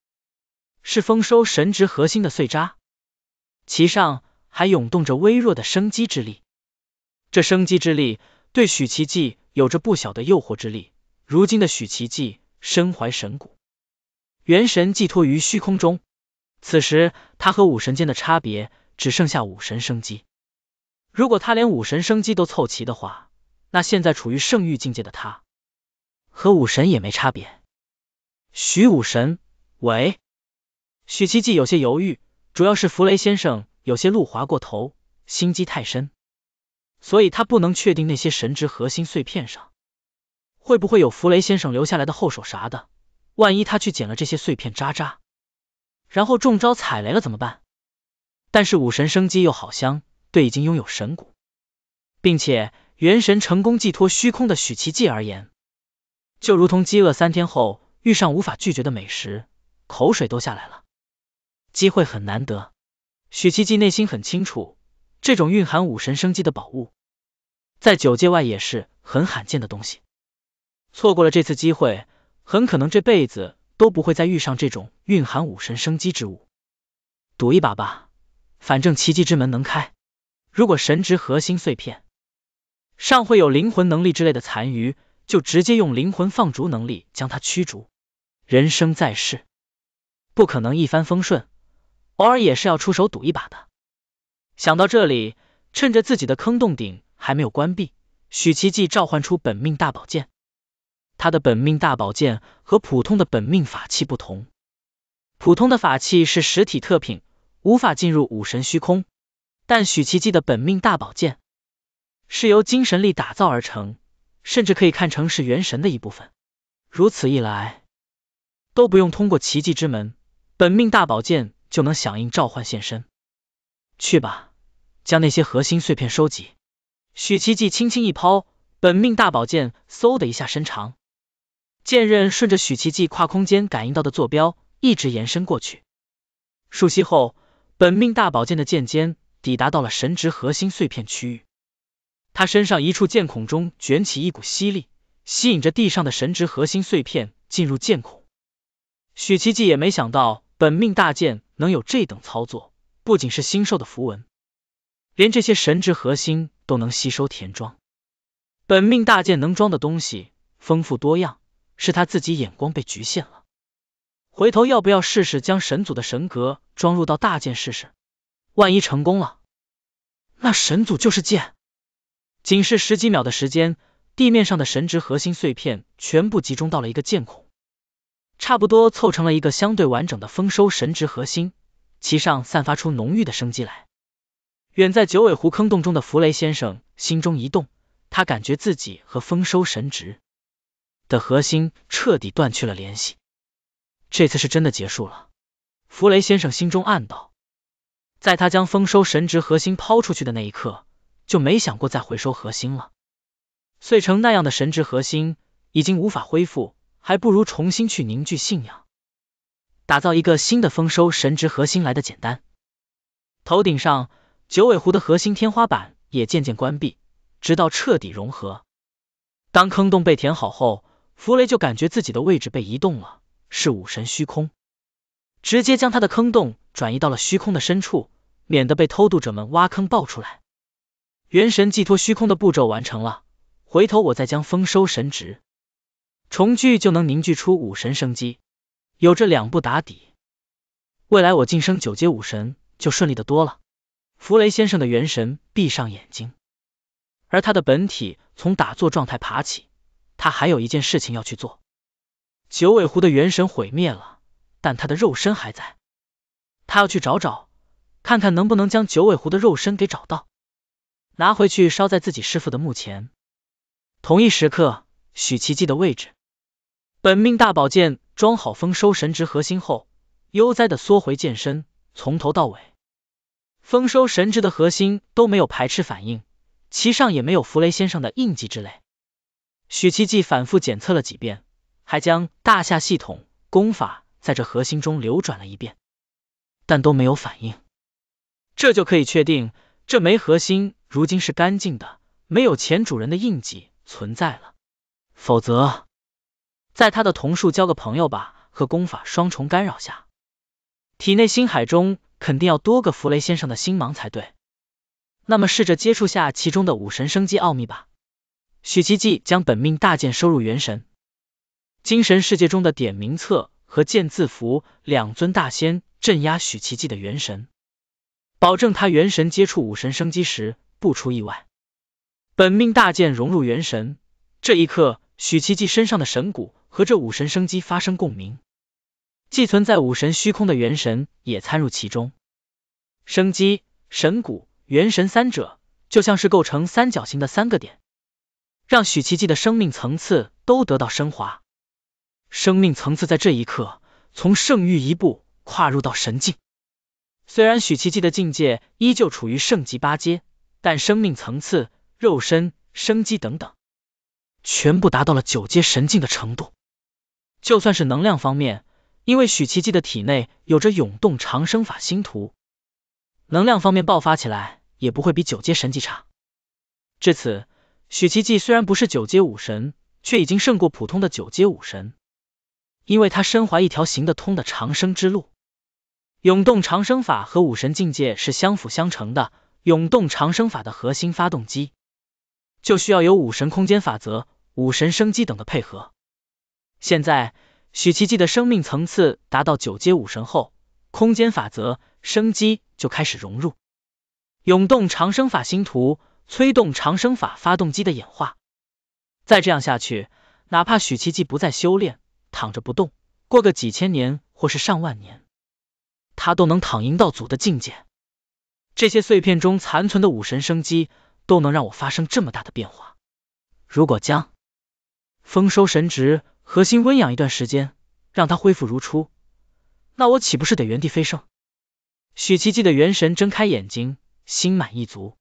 是丰收神职核心的碎渣，其上还涌动着微弱的生机之力。这生机之力对许奇迹有着不小的诱惑之力。如今的许奇迹身怀神骨，元神寄托于虚空中。此时他和武神间的差别只剩下武神生机。如果他连武神生机都凑齐的话，那现在处于圣域境界的他和武神也没差别。许武神，喂！许奇迹有些犹豫，主要是弗雷先生有些路滑过头，心机太深，所以他不能确定那些神之核心碎片上。会不会有弗雷先生留下来的后手啥的？万一他去捡了这些碎片渣渣，然后中招踩雷了怎么办？但是武神生机又好香，对已经拥有神骨，并且元神成功寄托虚空的许奇迹而言，就如同饥饿三天后遇上无法拒绝的美食，口水都下来了。机会很难得，许奇迹内心很清楚，这种蕴含武神生机的宝物，在九界外也是很罕见的东西。错过了这次机会，很可能这辈子都不会再遇上这种蕴含武神生机之物。赌一把吧，反正奇迹之门能开。如果神职核心碎片尚会有灵魂能力之类的残余，就直接用灵魂放逐能力将它驱逐。人生在世，不可能一帆风顺，偶尔也是要出手赌一把的。想到这里，趁着自己的坑洞顶还没有关闭，许奇迹召唤出本命大宝剑。他的本命大宝剑和普通的本命法器不同，普通的法器是实体特品，无法进入武神虚空。但许奇迹的本命大宝剑是由精神力打造而成，甚至可以看成是元神的一部分。如此一来，都不用通过奇迹之门，本命大宝剑就能响应召唤现身。去吧，将那些核心碎片收集。许奇迹轻轻一抛，本命大宝剑嗖的一下伸长。剑刃顺着许奇迹跨空间感应到的坐标一直延伸过去，数息后，本命大宝剑的剑尖抵达到了神职核心碎片区域。他身上一处剑孔中卷起一股吸力，吸引着地上的神职核心碎片进入剑孔。许奇迹也没想到本命大剑能有这等操作，不仅是星兽的符文，连这些神职核心都能吸收填装。本命大剑能装的东西丰富多样。是他自己眼光被局限了。回头要不要试试将神祖的神格装入到大剑试试？万一成功了，那神祖就是剑。仅是十几秒的时间，地面上的神职核心碎片全部集中到了一个剑孔，差不多凑成了一个相对完整的丰收神职核心，其上散发出浓郁的生机来。远在九尾狐坑洞中的弗雷先生心中一动，他感觉自己和丰收神职。的核心彻底断去了联系，这次是真的结束了。弗雷先生心中暗道，在他将丰收神职核心抛出去的那一刻，就没想过再回收核心了。碎成那样的神职核心已经无法恢复，还不如重新去凝聚信仰，打造一个新的丰收神职核心来的简单。头顶上九尾狐的核心天花板也渐渐关闭，直到彻底融合。当坑洞被填好后。弗雷就感觉自己的位置被移动了，是武神虚空直接将他的坑洞转移到了虚空的深处，免得被偷渡者们挖坑爆出来。元神寄托虚空的步骤完成了，回头我再将丰收神职重聚，就能凝聚出武神生机。有这两步打底，未来我晋升九阶武神就顺利的多了。弗雷先生的元神闭上眼睛，而他的本体从打坐状态爬起。他还有一件事情要去做，九尾狐的元神毁灭了，但他的肉身还在，他要去找找，看看能不能将九尾狐的肉身给找到，拿回去烧在自己师傅的墓前。同一时刻，许奇迹的位置，本命大宝剑装好丰收神职核心后，悠哉的缩回剑身，从头到尾，丰收神职的核心都没有排斥反应，其上也没有弗雷先生的印记之类。许七迹反复检测了几遍，还将大夏系统功法在这核心中流转了一遍，但都没有反应。这就可以确定，这枚核心如今是干净的，没有前主人的印记存在了。否则，在他的桐树交个朋友吧和功法双重干扰下，体内心海中肯定要多个弗雷先生的星芒才对。那么试着接触下其中的武神生机奥秘吧。许奇记将本命大剑收入元神，精神世界中的点名册和剑字符两尊大仙镇压许奇记的元神，保证他元神接触武神生机时不出意外。本命大剑融入元神，这一刻，许奇记身上的神骨和这武神生机发生共鸣，寄存在武神虚空的元神也参入其中。生机、神骨、元神三者就像是构成三角形的三个点。让许奇迹的生命层次都得到升华，生命层次在这一刻从圣域一步跨入到神境。虽然许奇迹的境界依旧处于圣级八阶，但生命层次、肉身、生机等等，全部达到了九阶神境的程度。就算是能量方面，因为许奇迹的体内有着永动长生法星图，能量方面爆发起来也不会比九阶神级差。至此。许奇迹虽然不是九阶武神，却已经胜过普通的九阶武神，因为他身怀一条行得通的长生之路——永动长生法和武神境界是相辅相成的。永动长生法的核心发动机，就需要有武神空间法则、武神生机等的配合。现在，许奇迹的生命层次达到九阶武神后，空间法则、生机就开始融入永动长生法星图。催动长生法发动机的演化，再这样下去，哪怕许奇迹不再修炼，躺着不动，过个几千年或是上万年，他都能躺赢到祖的境界。这些碎片中残存的武神生机，都能让我发生这么大的变化。如果将丰收神职核心温养一段时间，让它恢复如初，那我岂不是得原地飞升？许奇迹的元神睁开眼睛，心满意足。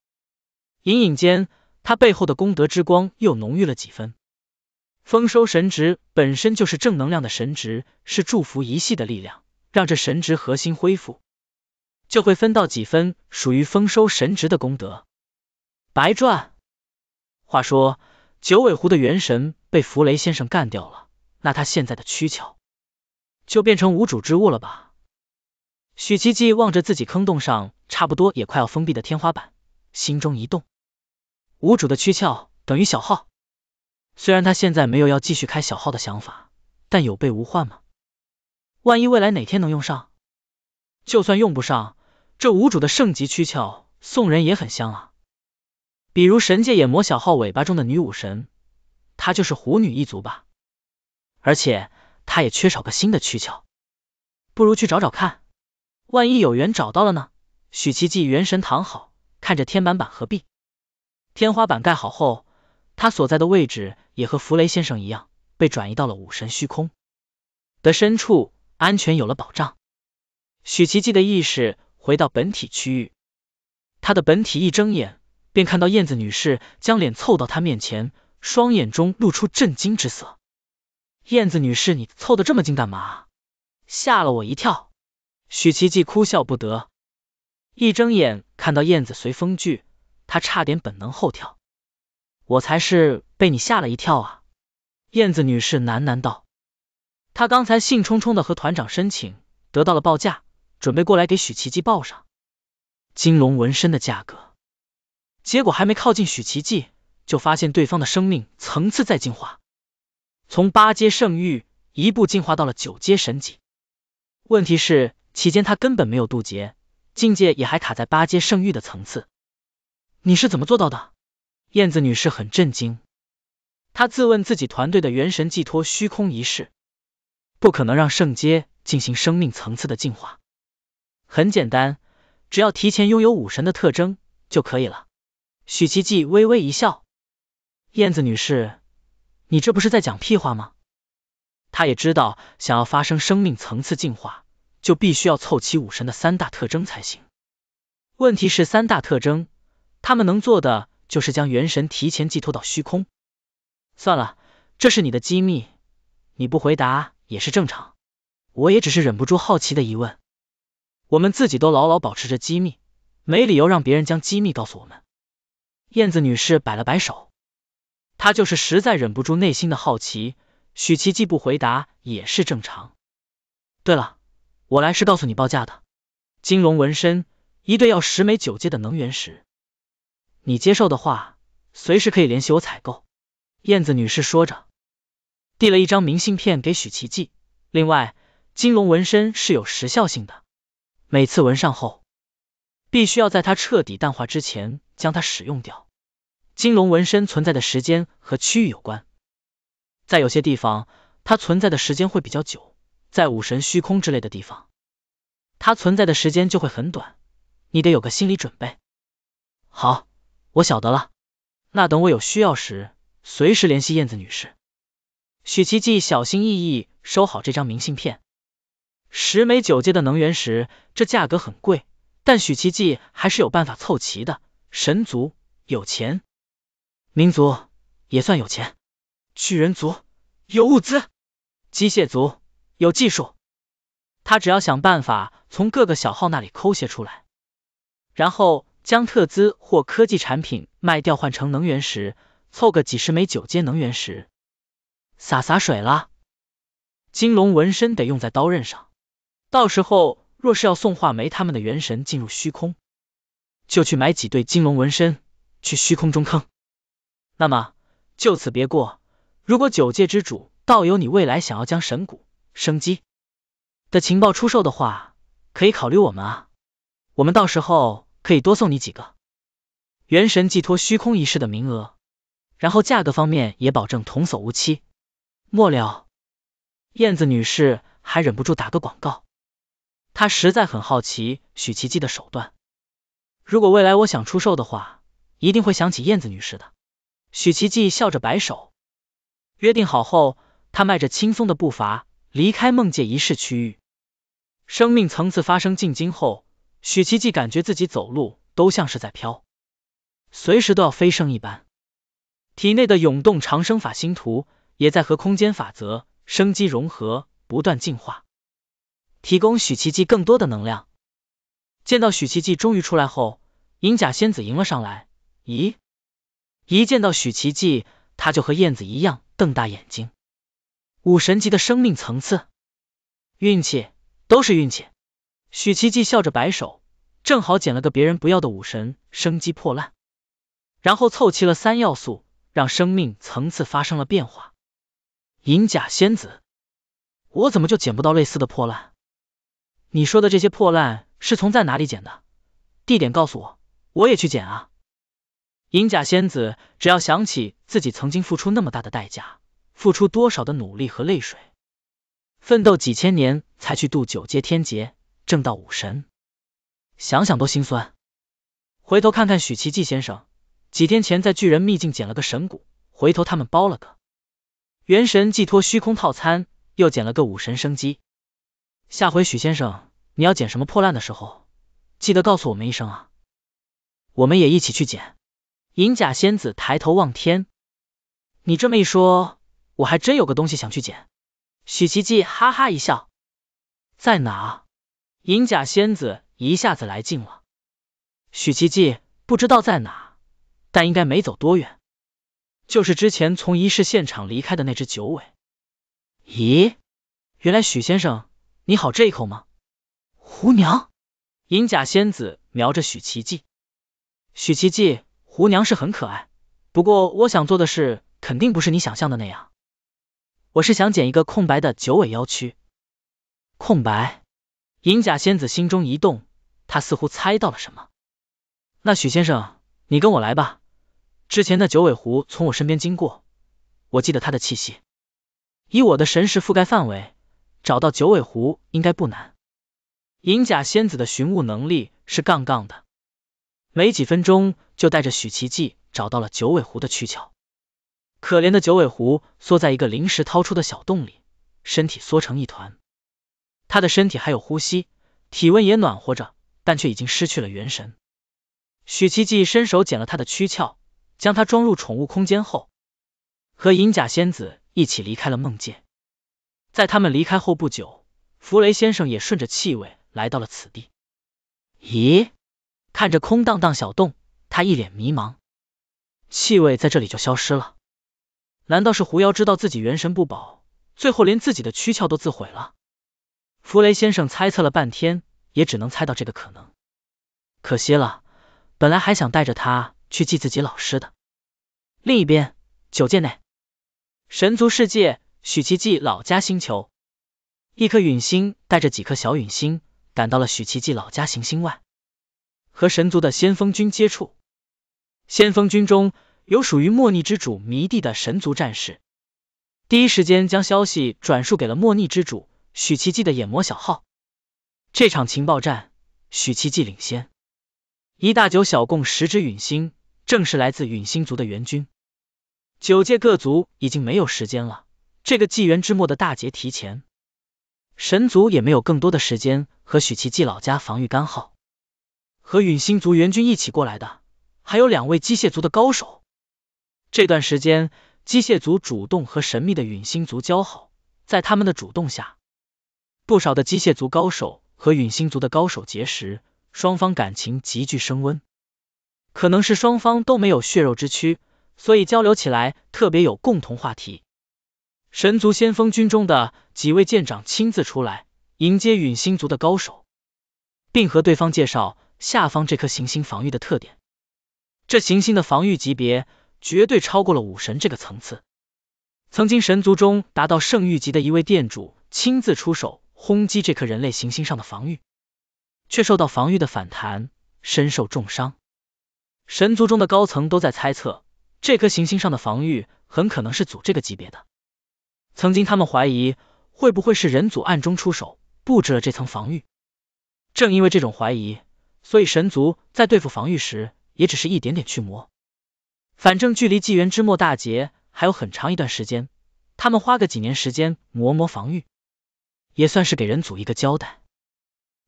隐隐间，他背后的功德之光又浓郁了几分。丰收神职本身就是正能量的神职，是祝福一系的力量，让这神职核心恢复，就会分到几分属于丰收神职的功德，白赚。话说，九尾狐的元神被弗雷先生干掉了，那他现在的躯壳就变成无主之物了吧？许七七望着自己坑洞上差不多也快要封闭的天花板，心中一动。无主的躯壳等于小号，虽然他现在没有要继续开小号的想法，但有备无患嘛，万一未来哪天能用上，就算用不上，这无主的圣级躯壳送人也很香啊。比如神界眼魔小号尾巴中的女武神，她就是狐女一族吧？而且她也缺少个新的躯壳，不如去找找看，万一有缘找到了呢？许奇迹元神躺好，看着天板板合璧。天花板盖好后，他所在的位置也和弗雷先生一样，被转移到了武神虚空的深处，安全有了保障。许奇迹的意识回到本体区域，他的本体一睁眼，便看到燕子女士将脸凑到他面前，双眼中露出震惊之色。燕子女士，你凑的这么近干嘛？吓了我一跳。许奇迹哭笑不得，一睁眼看到燕子随风聚。他差点本能后跳，我才是被你吓了一跳啊！燕子女士喃喃道。她刚才兴冲冲的和团长申请，得到了报价，准备过来给许奇迹报上金龙纹身的价格。结果还没靠近许奇迹，就发现对方的生命层次在进化，从八阶圣域一步进化到了九阶神级。问题是期间他根本没有渡劫，境界也还卡在八阶圣域的层次。你是怎么做到的？燕子女士很震惊，她自问自己团队的元神寄托虚空仪式，不可能让圣阶进行生命层次的进化。很简单，只要提前拥有武神的特征就可以了。许奇迹微微一笑，燕子女士，你这不是在讲屁话吗？她也知道，想要发生生命层次进化，就必须要凑齐武神的三大特征才行。问题是三大特征。他们能做的就是将元神提前寄托到虚空。算了，这是你的机密，你不回答也是正常。我也只是忍不住好奇的疑问。我们自己都牢牢保持着机密，没理由让别人将机密告诉我们。燕子女士摆了摆手，她就是实在忍不住内心的好奇，许琪既不回答也是正常。对了，我来是告诉你报价的，金龙纹身一对要十枚九阶的能源石。你接受的话，随时可以联系我采购。燕子女士说着，递了一张明信片给许奇记。另外，金龙纹身是有时效性的，每次纹上后，必须要在它彻底淡化之前将它使用掉。金龙纹身存在的时间和区域有关，在有些地方，它存在的时间会比较久；在武神虚空之类的地方，它存在的时间就会很短，你得有个心理准备。好。我晓得了，那等我有需要时，随时联系燕子女士。许奇迹小心翼翼收好这张明信片。十枚九阶的能源石，这价格很贵，但许奇迹还是有办法凑齐的。神族有钱，民族也算有钱，巨人族有物资，机械族有技术，他只要想办法从各个小号那里抠些出来，然后。将特资或科技产品卖掉换成能源石，凑个几十枚九阶能源石，洒洒水啦。金龙纹身得用在刀刃上，到时候若是要送画眉他们的元神进入虚空，就去买几对金龙纹身去虚空中坑。那么就此别过。如果九界之主道友你未来想要将神谷生机的情报出售的话，可以考虑我们，啊，我们到时候。可以多送你几个元神寄托虚空仪式的名额，然后价格方面也保证童叟无欺。末了，燕子女士还忍不住打个广告，她实在很好奇许奇迹的手段。如果未来我想出售的话，一定会想起燕子女士的。许奇迹笑着摆手，约定好后，他迈着轻松的步伐离开梦界仪式区域。生命层次发生进阶后。许奇迹感觉自己走路都像是在飘，随时都要飞升一般。体内的涌动长生法星图也在和空间法则生机融合，不断进化，提供许奇迹更多的能量。见到许奇迹终于出来后，银甲仙子迎了上来。咦，一见到许奇迹，他就和燕子一样瞪大眼睛。武神级的生命层次，运气都是运气。许奇迹笑着摆手，正好捡了个别人不要的武神生机破烂，然后凑齐了三要素，让生命层次发生了变化。银甲仙子，我怎么就捡不到类似的破烂？你说的这些破烂是从在哪里捡的？地点告诉我，我也去捡啊！银甲仙子，只要想起自己曾经付出那么大的代价，付出多少的努力和泪水，奋斗几千年才去渡九阶天劫。正道武神，想想都心酸。回头看看许奇迹先生，几天前在巨人秘境捡了个神骨，回头他们包了个元神寄托虚空套餐，又捡了个武神生机。下回许先生你要捡什么破烂的时候，记得告诉我们一声，啊，我们也一起去捡。银甲仙子抬头望天，你这么一说，我还真有个东西想去捡。许奇迹哈哈一笑，在哪？银甲仙子一下子来劲了，许奇迹不知道在哪，但应该没走多远，就是之前从仪式现场离开的那只九尾。咦，原来许先生你好这一口吗？胡娘，银甲仙子瞄着许奇迹，许奇迹，胡娘是很可爱，不过我想做的事肯定不是你想象的那样，我是想捡一个空白的九尾妖躯，空白。银甲仙子心中一动，她似乎猜到了什么。那许先生，你跟我来吧。之前那九尾狐从我身边经过，我记得它的气息，以我的神识覆盖范围，找到九尾狐应该不难。银甲仙子的寻物能力是杠杠的，没几分钟就带着许奇迹找到了九尾狐的躯壳。可怜的九尾狐缩在一个临时掏出的小洞里，身体缩成一团。他的身体还有呼吸，体温也暖和着，但却已经失去了元神。许七季伸手捡了他的躯壳，将他装入宠物空间后，和银甲仙子一起离开了梦境。在他们离开后不久，弗雷先生也顺着气味来到了此地。咦，看着空荡荡小洞，他一脸迷茫。气味在这里就消失了，难道是狐妖知道自己元神不保，最后连自己的躯壳都自毁了？弗雷先生猜测了半天，也只能猜到这个可能。可惜了，本来还想带着他去祭自己老师的。另一边，九界内，神族世界，许奇迹老家星球，一颗陨星带着几颗小陨星，赶到了许奇迹老家行星外，和神族的先锋军接触。先锋军中有属于莫逆之主迷弟的神族战士，第一时间将消息转述给了莫逆之主。许奇迹的眼魔小号，这场情报战，许奇迹领先一大九小共十只陨星，正是来自陨星族的援军。九界各族已经没有时间了，这个纪元之末的大劫提前，神族也没有更多的时间和许奇迹老家防御干号。和陨星族援军一起过来的，还有两位机械族的高手。这段时间，机械族主动和神秘的陨星族交好，在他们的主动下。不少的机械族高手和陨星族的高手结识，双方感情急剧升温。可能是双方都没有血肉之躯，所以交流起来特别有共同话题。神族先锋军中的几位舰长亲自出来迎接陨星族的高手，并和对方介绍下方这颗行星防御的特点。这行星的防御级别绝对超过了武神这个层次。曾经神族中达到圣域级的一位殿主亲自出手。轰击这颗人类行星上的防御，却受到防御的反弹，身受重伤。神族中的高层都在猜测，这颗行星上的防御很可能是祖这个级别的。曾经他们怀疑，会不会是人族暗中出手布置了这层防御？正因为这种怀疑，所以神族在对付防御时也只是一点点去磨。反正距离纪元之末大劫还有很长一段时间，他们花个几年时间磨磨防御。也算是给人族一个交代，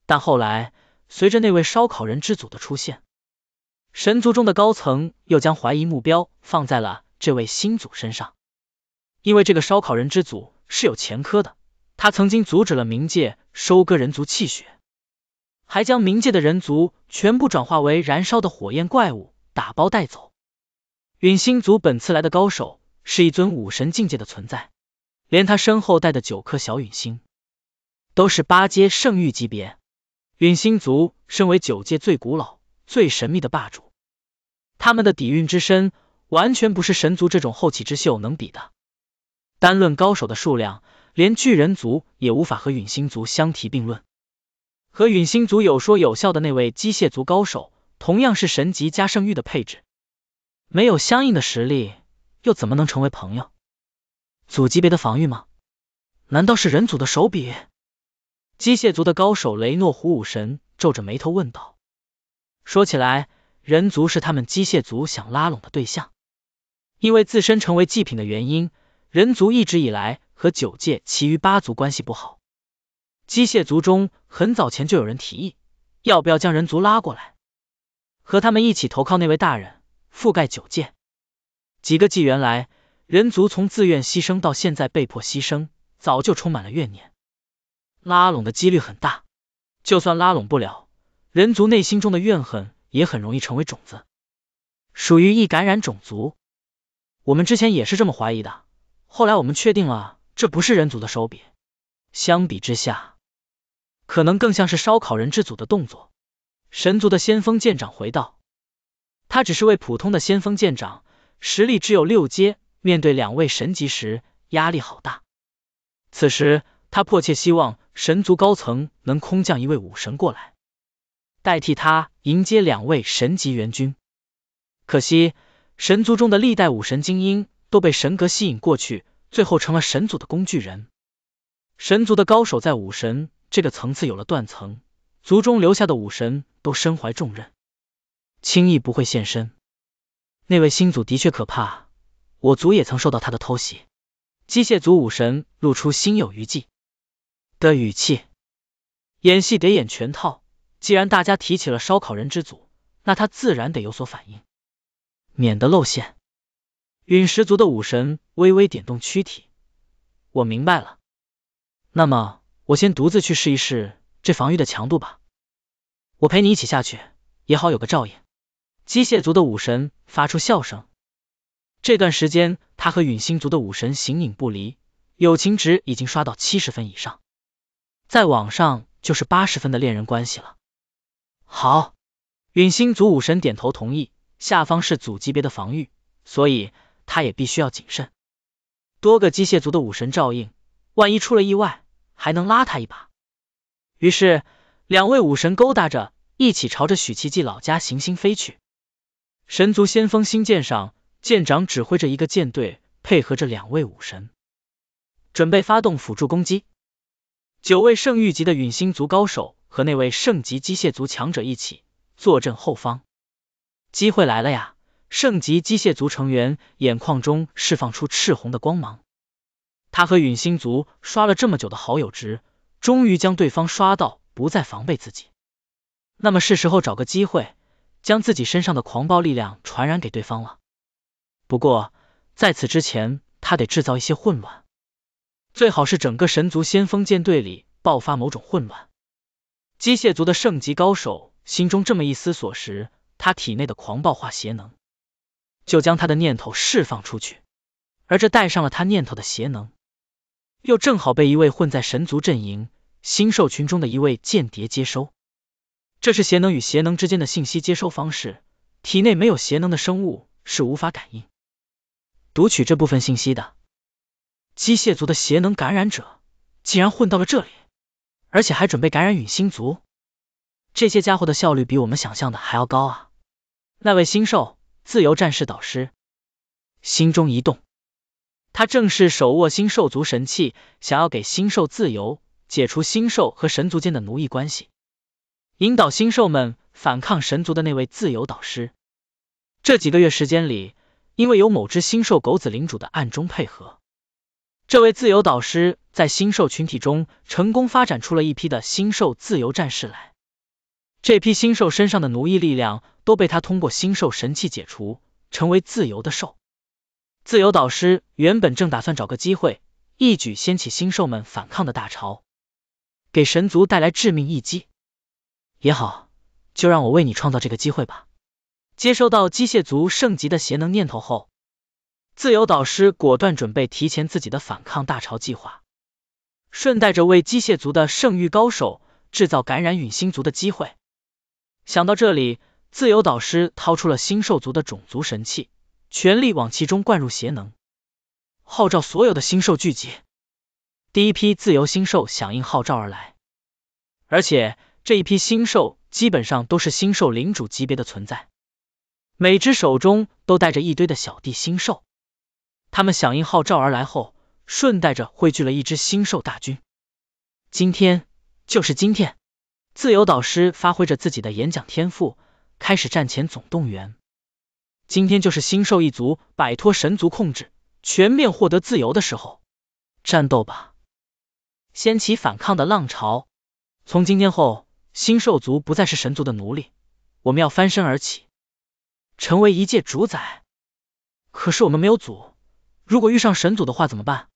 但后来随着那位烧烤人之祖的出现，神族中的高层又将怀疑目标放在了这位新祖身上，因为这个烧烤人之祖是有前科的，他曾经阻止了冥界收割人族气血，还将冥界的人族全部转化为燃烧的火焰怪物打包带走。陨星族本次来的高手是一尊武神境界的存在，连他身后带的九颗小陨星。都是八阶圣域级别，陨星族身为九界最古老、最神秘的霸主，他们的底蕴之深，完全不是神族这种后起之秀能比的。单论高手的数量，连巨人族也无法和陨星族相提并论。和陨星族有说有笑的那位机械族高手，同样是神级加圣域的配置，没有相应的实力，又怎么能成为朋友？祖级别的防御吗？难道是人族的手笔？机械族的高手雷诺虎武神皱着眉头问道：“说起来，人族是他们机械族想拉拢的对象。因为自身成为祭品的原因，人族一直以来和九界其余八族关系不好。机械族中很早前就有人提议，要不要将人族拉过来，和他们一起投靠那位大人，覆盖九界。几个纪元来，人族从自愿牺牲到现在被迫牺牲，早就充满了怨念。”拉拢的几率很大，就算拉拢不了，人族内心中的怨恨也很容易成为种子，属于易感染种族。我们之前也是这么怀疑的，后来我们确定了这不是人族的手笔，相比之下，可能更像是烧烤人之祖的动作。神族的先锋舰长回道：“他只是位普通的先锋舰长，实力只有六阶，面对两位神级时压力好大。此时他迫切希望。”神族高层能空降一位武神过来，代替他迎接两位神级援军。可惜，神族中的历代武神精英都被神格吸引过去，最后成了神族的工具人。神族的高手在武神这个层次有了断层，族中留下的武神都身怀重任，轻易不会现身。那位新祖的确可怕，我族也曾受到他的偷袭。机械族武神露出心有余悸。的语气，演戏得演全套。既然大家提起了烧烤人之祖，那他自然得有所反应，免得露馅。陨石族的武神微微点动躯体，我明白了。那么，我先独自去试一试这防御的强度吧。我陪你一起下去，也好有个照应。机械族的武神发出笑声。这段时间，他和陨星族的武神形影不离，友情值已经刷到七十分以上。再往上就是八十分的恋人关系了。好，陨星族武神点头同意。下方是祖级别的防御，所以他也必须要谨慎。多个机械族的武神照应，万一出了意外，还能拉他一把。于是，两位武神勾搭着一起朝着许奇迹老家行星飞去。神族先锋星舰上，舰长指挥着一个舰队，配合着两位武神，准备发动辅助攻击。九位圣域级的陨星族高手和那位圣级机械族强者一起坐镇后方，机会来了呀！圣级机械族成员眼眶中释放出赤红的光芒，他和陨星族刷了这么久的好友值，终于将对方刷到不再防备自己，那么是时候找个机会将自己身上的狂暴力量传染给对方了。不过在此之前，他得制造一些混乱。最好是整个神族先锋舰队里爆发某种混乱。机械族的圣级高手心中这么一思索时，他体内的狂暴化邪能就将他的念头释放出去，而这带上了他念头的邪能，又正好被一位混在神族阵营星兽群中的一位间谍接收。这是邪能与邪能之间的信息接收方式，体内没有邪能的生物是无法感应、读取这部分信息的。机械族的邪能感染者竟然混到了这里，而且还准备感染陨星族。这些家伙的效率比我们想象的还要高啊！那位星兽自由战士导师心中一动，他正是手握星兽族神器，想要给星兽自由，解除星兽和神族间的奴役关系，引导星兽们反抗神族的那位自由导师。这几个月时间里，因为有某只星兽狗子领主的暗中配合。这位自由导师在星兽群体中成功发展出了一批的星兽自由战士来，这批星兽身上的奴役力量都被他通过星兽神器解除，成为自由的兽。自由导师原本正打算找个机会，一举掀起星兽们反抗的大潮，给神族带来致命一击。也好，就让我为你创造这个机会吧。接收到机械族圣级的邪能念头后。自由导师果断准备提前自己的反抗大潮计划，顺带着为机械族的圣域高手制造感染陨星族的机会。想到这里，自由导师掏出了星兽族的种族神器，全力往其中灌入邪能，号召所有的星兽聚集。第一批自由星兽响应号召而来，而且这一批星兽基本上都是星兽领主级别的存在，每只手中都带着一堆的小弟星兽。他们响应号召而来后，顺带着汇聚了一支星兽大军。今天就是今天，自由导师发挥着自己的演讲天赋，开始战前总动员。今天就是星兽一族摆脱神族控制、全面获得自由的时候。战斗吧，掀起反抗的浪潮！从今天后，星兽族不再是神族的奴隶，我们要翻身而起，成为一界主宰。可是我们没有组。如果遇上神族的话怎么办？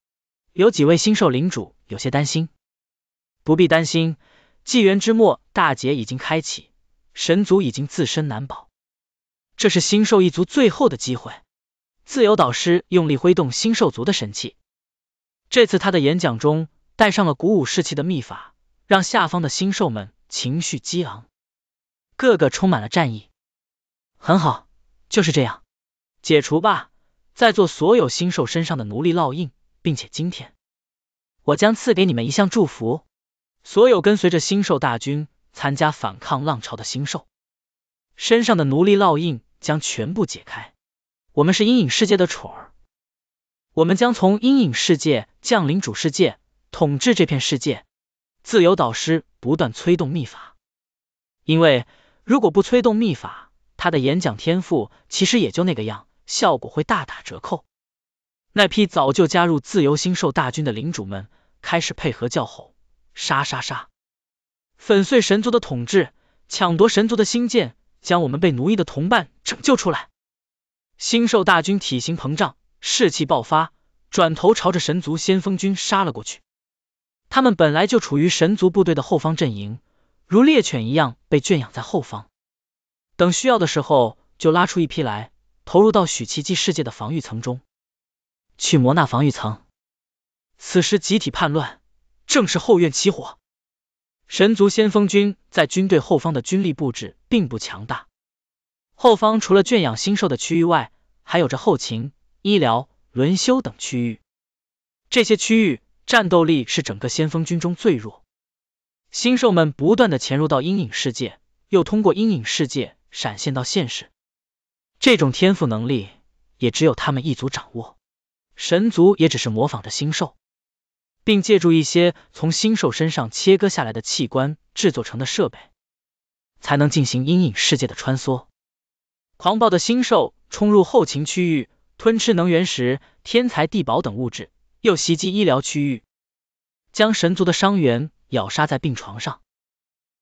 有几位星兽领主有些担心。不必担心，纪元之末大劫已经开启，神族已经自身难保，这是星兽一族最后的机会。自由导师用力挥动星兽族的神器，这次他的演讲中带上了鼓舞士气的秘法，让下方的星兽们情绪激昂，个个充满了战意。很好，就是这样，解除吧。在座所有星兽身上的奴隶烙印，并且今天我将赐给你们一项祝福：所有跟随着星兽大军参加反抗浪潮的星兽身上的奴隶烙印将全部解开。我们是阴影世界的宠儿，我们将从阴影世界降临主世界，统治这片世界。自由导师不断催动秘法，因为如果不催动秘法，他的演讲天赋其实也就那个样。效果会大打折扣。那批早就加入自由星兽大军的领主们开始配合叫吼，杀杀杀！粉碎神族的统治，抢夺神族的星舰，将我们被奴役的同伴拯救出来！星兽大军体型膨胀，士气爆发，转头朝着神族先锋军杀了过去。他们本来就处于神族部队的后方阵营，如猎犬一样被圈养在后方，等需要的时候就拉出一批来。投入到许奇迹世界的防御层中，去磨那防御层。此时集体叛乱，正是后院起火。神族先锋军在军队后方的军力布置并不强大，后方除了圈养星兽的区域外，还有着后勤、医疗、轮休等区域。这些区域战斗力是整个先锋军中最弱。星兽们不断的潜入到阴影世界，又通过阴影世界闪现到现实。这种天赋能力也只有他们一族掌握，神族也只是模仿着星兽，并借助一些从星兽身上切割下来的器官制作成的设备，才能进行阴影世界的穿梭。狂暴的星兽冲入后勤区域，吞吃能源石、天材地宝等物质，又袭击医疗区域，将神族的伤员咬杀在病床上。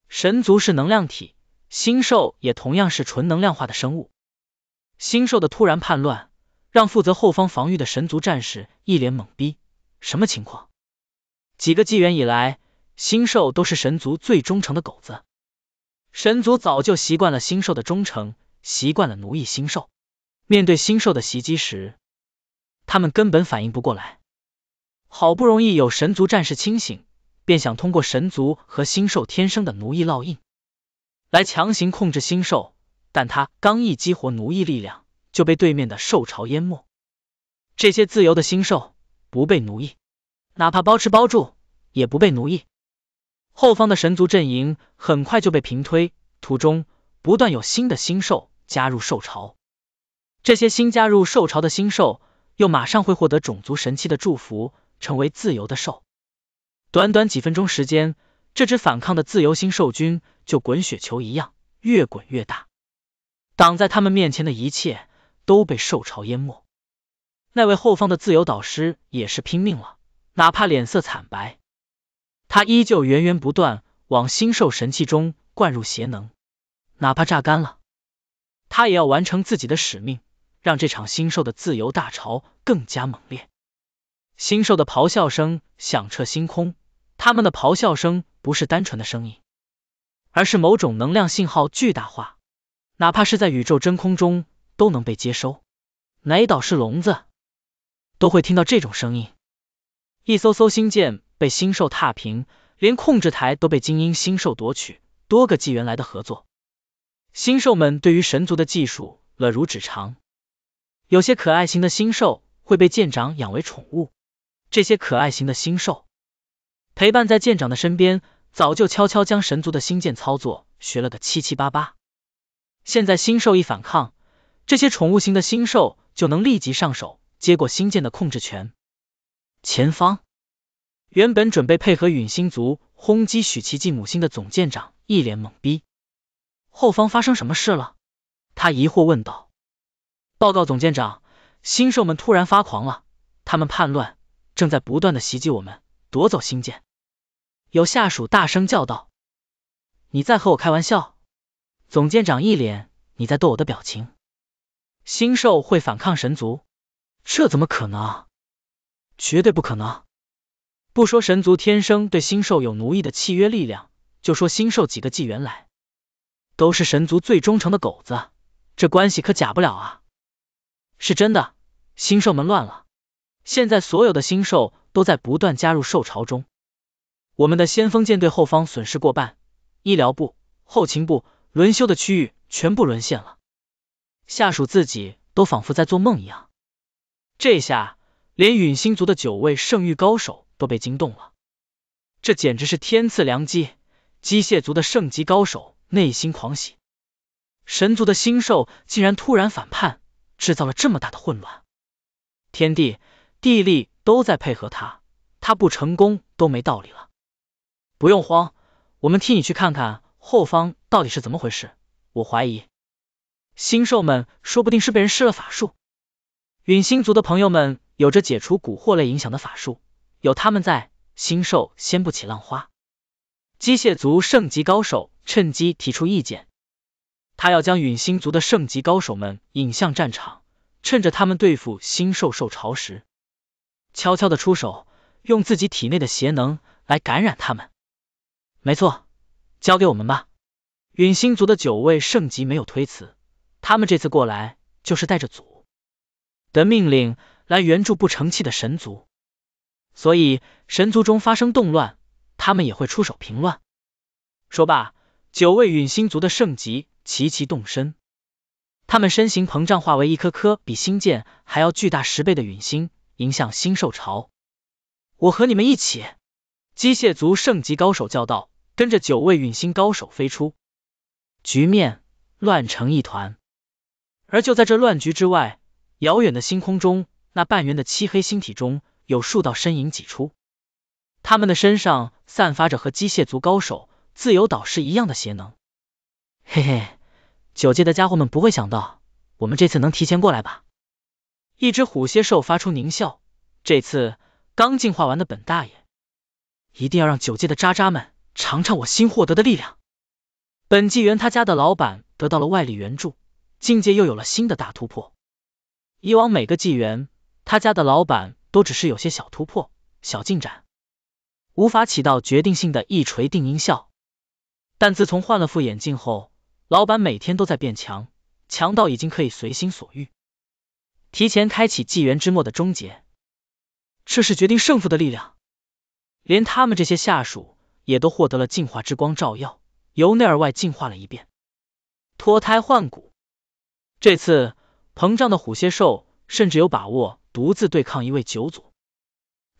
神族是能量体，星兽也同样是纯能量化的生物。星兽的突然叛乱，让负责后方防御的神族战士一脸懵逼，什么情况？几个纪元以来，星兽都是神族最忠诚的狗子，神族早就习惯了星兽的忠诚，习惯了奴役星兽。面对星兽的袭击时，他们根本反应不过来。好不容易有神族战士清醒，便想通过神族和星兽天生的奴役烙印，来强行控制星兽。但他刚一激活奴役力量，就被对面的兽潮淹没。这些自由的新兽不被奴役，哪怕包吃包住也不被奴役。后方的神族阵营很快就被平推，途中不断有新的新兽加入兽潮。这些新加入兽潮的新兽又马上会获得种族神器的祝福，成为自由的兽。短短几分钟时间，这只反抗的自由星兽军就滚雪球一样越滚越大。挡在他们面前的一切都被兽潮淹没。那位后方的自由导师也是拼命了，哪怕脸色惨白，他依旧源源不断往星兽神器中灌入邪能，哪怕榨干了，他也要完成自己的使命，让这场星兽的自由大潮更加猛烈。星兽的咆哮声响彻星空，他们的咆哮声不是单纯的声音，而是某种能量信号巨大化。哪怕是在宇宙真空中都能被接收，哪一岛是聋子都会听到这种声音。一艘艘星舰被星兽踏平，连控制台都被精英星兽夺取。多个纪元来的合作，星兽们对于神族的技术了如指掌。有些可爱型的星兽会被舰长养为宠物，这些可爱型的星兽陪伴在舰长的身边，早就悄悄将神族的星舰操作学了个七七八八。现在星兽一反抗，这些宠物型的星兽就能立即上手接过星舰的控制权。前方，原本准备配合陨星族轰击许奇迹母星的总舰长一脸懵逼，后方发生什么事了？他疑惑问道。报告总舰长，星兽们突然发狂了，他们叛乱，正在不断的袭击我们，夺走星舰。有下属大声叫道：“你在和我开玩笑？”总舰长一脸你在逗我的表情，星兽会反抗神族？这怎么可能？绝对不可能！不说神族天生对星兽有奴役的契约力量，就说星兽几个纪元来，都是神族最忠诚的狗子，这关系可假不了啊！是真的，星兽们乱了，现在所有的星兽都在不断加入兽潮中，我们的先锋舰队后方损失过半，医疗部、后勤部。轮休的区域全部沦陷了，下属自己都仿佛在做梦一样。这下连陨星族的九位圣域高手都被惊动了，这简直是天赐良机！机械族的圣级高手内心狂喜，神族的星兽竟然突然反叛，制造了这么大的混乱，天地地力都在配合他，他不成功都没道理了。不用慌，我们替你去看看。后方到底是怎么回事？我怀疑星兽们说不定是被人施了法术。陨星族的朋友们有着解除蛊惑类影响的法术，有他们在，星兽掀不起浪花。机械族圣级高手趁机提出意见，他要将陨星族的圣级高手们引向战场，趁着他们对付星兽兽潮时，悄悄的出手，用自己体内的邪能来感染他们。没错。交给我们吧，陨星族的九位圣级没有推辞，他们这次过来就是带着祖的命令来援助不成器的神族，所以神族中发生动乱，他们也会出手平乱。说罢，九位陨星族的圣级齐齐动身，他们身形膨胀，化为一颗颗比星舰还要巨大十倍的陨星，迎向星兽潮。我和你们一起，机械族圣级高手叫道。跟着九位陨星高手飞出，局面乱成一团。而就在这乱局之外，遥远的星空中，那半圆的漆黑星体中有数道身影挤出，他们的身上散发着和机械族高手、自由导师一样的邪能。嘿嘿，九界的家伙们不会想到我们这次能提前过来吧？一只虎蝎兽发出狞笑，这次刚进化完的本大爷，一定要让九界的渣渣们！尝尝我新获得的力量。本纪元他家的老板得到了外力援助，境界又有了新的大突破。以往每个纪元他家的老板都只是有些小突破、小进展，无法起到决定性的一锤定音效。但自从换了副眼镜后，老板每天都在变强，强到已经可以随心所欲，提前开启纪元之末的终结。这是决定胜负的力量，连他们这些下属。也都获得了净化之光照耀，由内而外进化了一遍，脱胎换骨。这次膨胀的虎蝎兽甚至有把握独自对抗一位九组。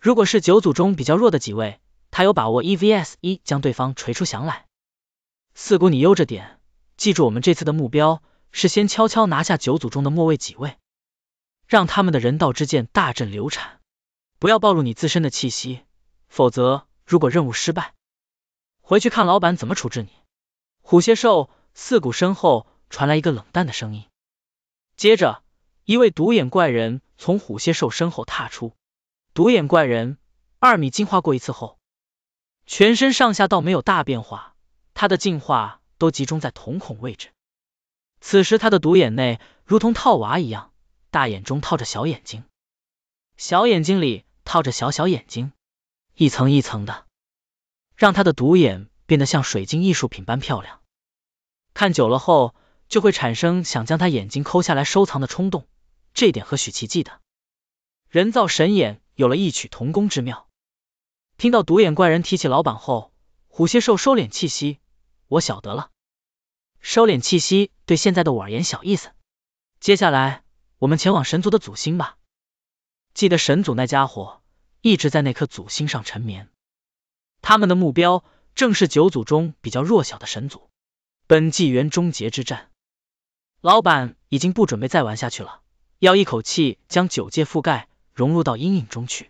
如果是九组中比较弱的几位，他有把握一 vs 一将对方锤出翔来。四姑，你悠着点，记住我们这次的目标是先悄悄拿下九组中的末位几位，让他们的人道之剑大阵流产，不要暴露你自身的气息，否则如果任务失败。回去看老板怎么处置你。虎蝎兽四股身后传来一个冷淡的声音，接着一位独眼怪人从虎蝎兽身后踏出。独眼怪人二米进化过一次后，全身上下倒没有大变化，他的进化都集中在瞳孔位置。此时他的独眼内如同套娃一样，大眼中套着小眼睛，小眼睛里套着小小眼睛，一层一层的。让他的独眼变得像水晶艺术品般漂亮，看久了后就会产生想将他眼睛抠下来收藏的冲动，这点和许奇记的人造神眼有了异曲同工之妙。听到独眼怪人提起老板后，虎蝎兽收敛气息。我晓得了，收敛气息对现在的我而言小意思。接下来我们前往神族的祖星吧。记得神祖那家伙一直在那颗祖星上沉眠。他们的目标正是九组中比较弱小的神组。本纪元终结之战，老板已经不准备再玩下去了，要一口气将九界覆盖，融入到阴影中去。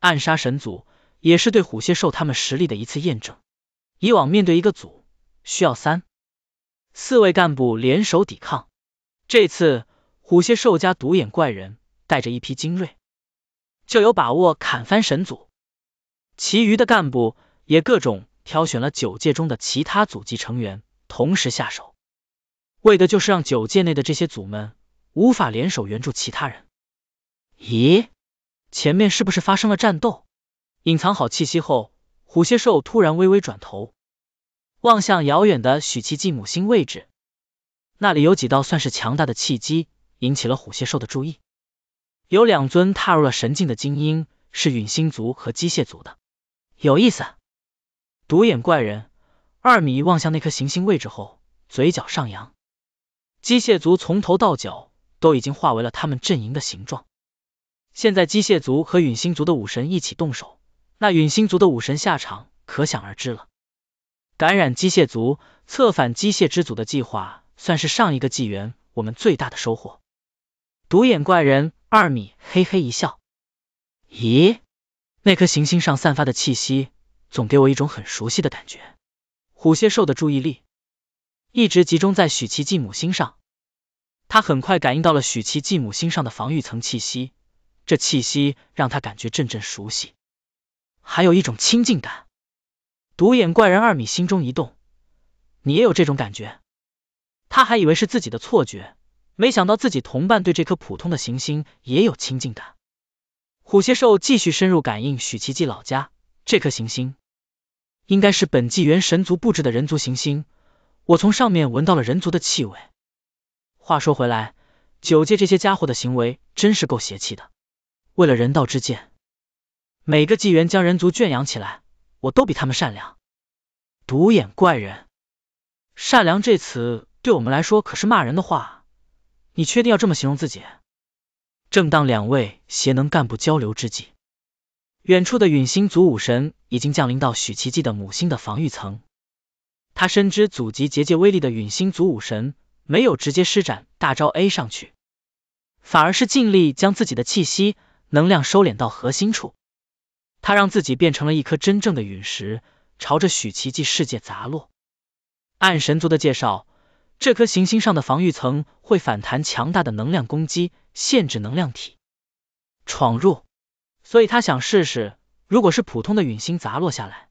暗杀神族也是对虎蝎兽他们实力的一次验证。以往面对一个组，需要三、四位干部联手抵抗，这次虎蝎兽加独眼怪人带着一批精锐，就有把握砍翻神族。其余的干部也各种挑选了九界中的其他祖级成员，同时下手，为的就是让九界内的这些祖们无法联手援助其他人。咦，前面是不是发生了战斗？隐藏好气息后，虎蝎兽突然微微转头，望向遥远的许其继母星位置，那里有几道算是强大的契机，引起了虎蝎兽的注意。有两尊踏入了神境的精英，是陨星族和机械族的。有意思，独眼怪人二米望向那颗行星位置后，嘴角上扬。机械族从头到脚都已经化为了他们阵营的形状。现在机械族和陨星族的武神一起动手，那陨星族的武神下场可想而知了。感染机械族、策反机械之祖的计划，算是上一个纪元我们最大的收获。独眼怪人二米嘿嘿一笑，咦？那颗行星上散发的气息，总给我一种很熟悉的感觉。虎蝎兽的注意力一直集中在许七继母星上，他很快感应到了许七继母星上的防御层气息，这气息让他感觉阵阵熟悉，还有一种亲近感。独眼怪人二米心中一动，你也有这种感觉？他还以为是自己的错觉，没想到自己同伴对这颗普通的行星也有亲近感。虎蝎兽继续深入感应许奇迹老家这颗行星，应该是本纪元神族布置的人族行星。我从上面闻到了人族的气味。话说回来，九界这些家伙的行为真是够邪气的。为了人道之剑，每个纪元将人族圈养起来，我都比他们善良。独眼怪人，善良这词对我们来说可是骂人的话。你确定要这么形容自己？正当两位邪能干部交流之际，远处的陨星族武神已经降临到许奇迹的母星的防御层。他深知祖级结界威力的陨星族武神，没有直接施展大招 A 上去，反而是尽力将自己的气息能量收敛到核心处。他让自己变成了一颗真正的陨石，朝着许奇迹世界砸落。按神族的介绍，这颗行星上的防御层会反弹强大的能量攻击。限制能量体闯入，所以他想试试，如果是普通的陨星砸落下来，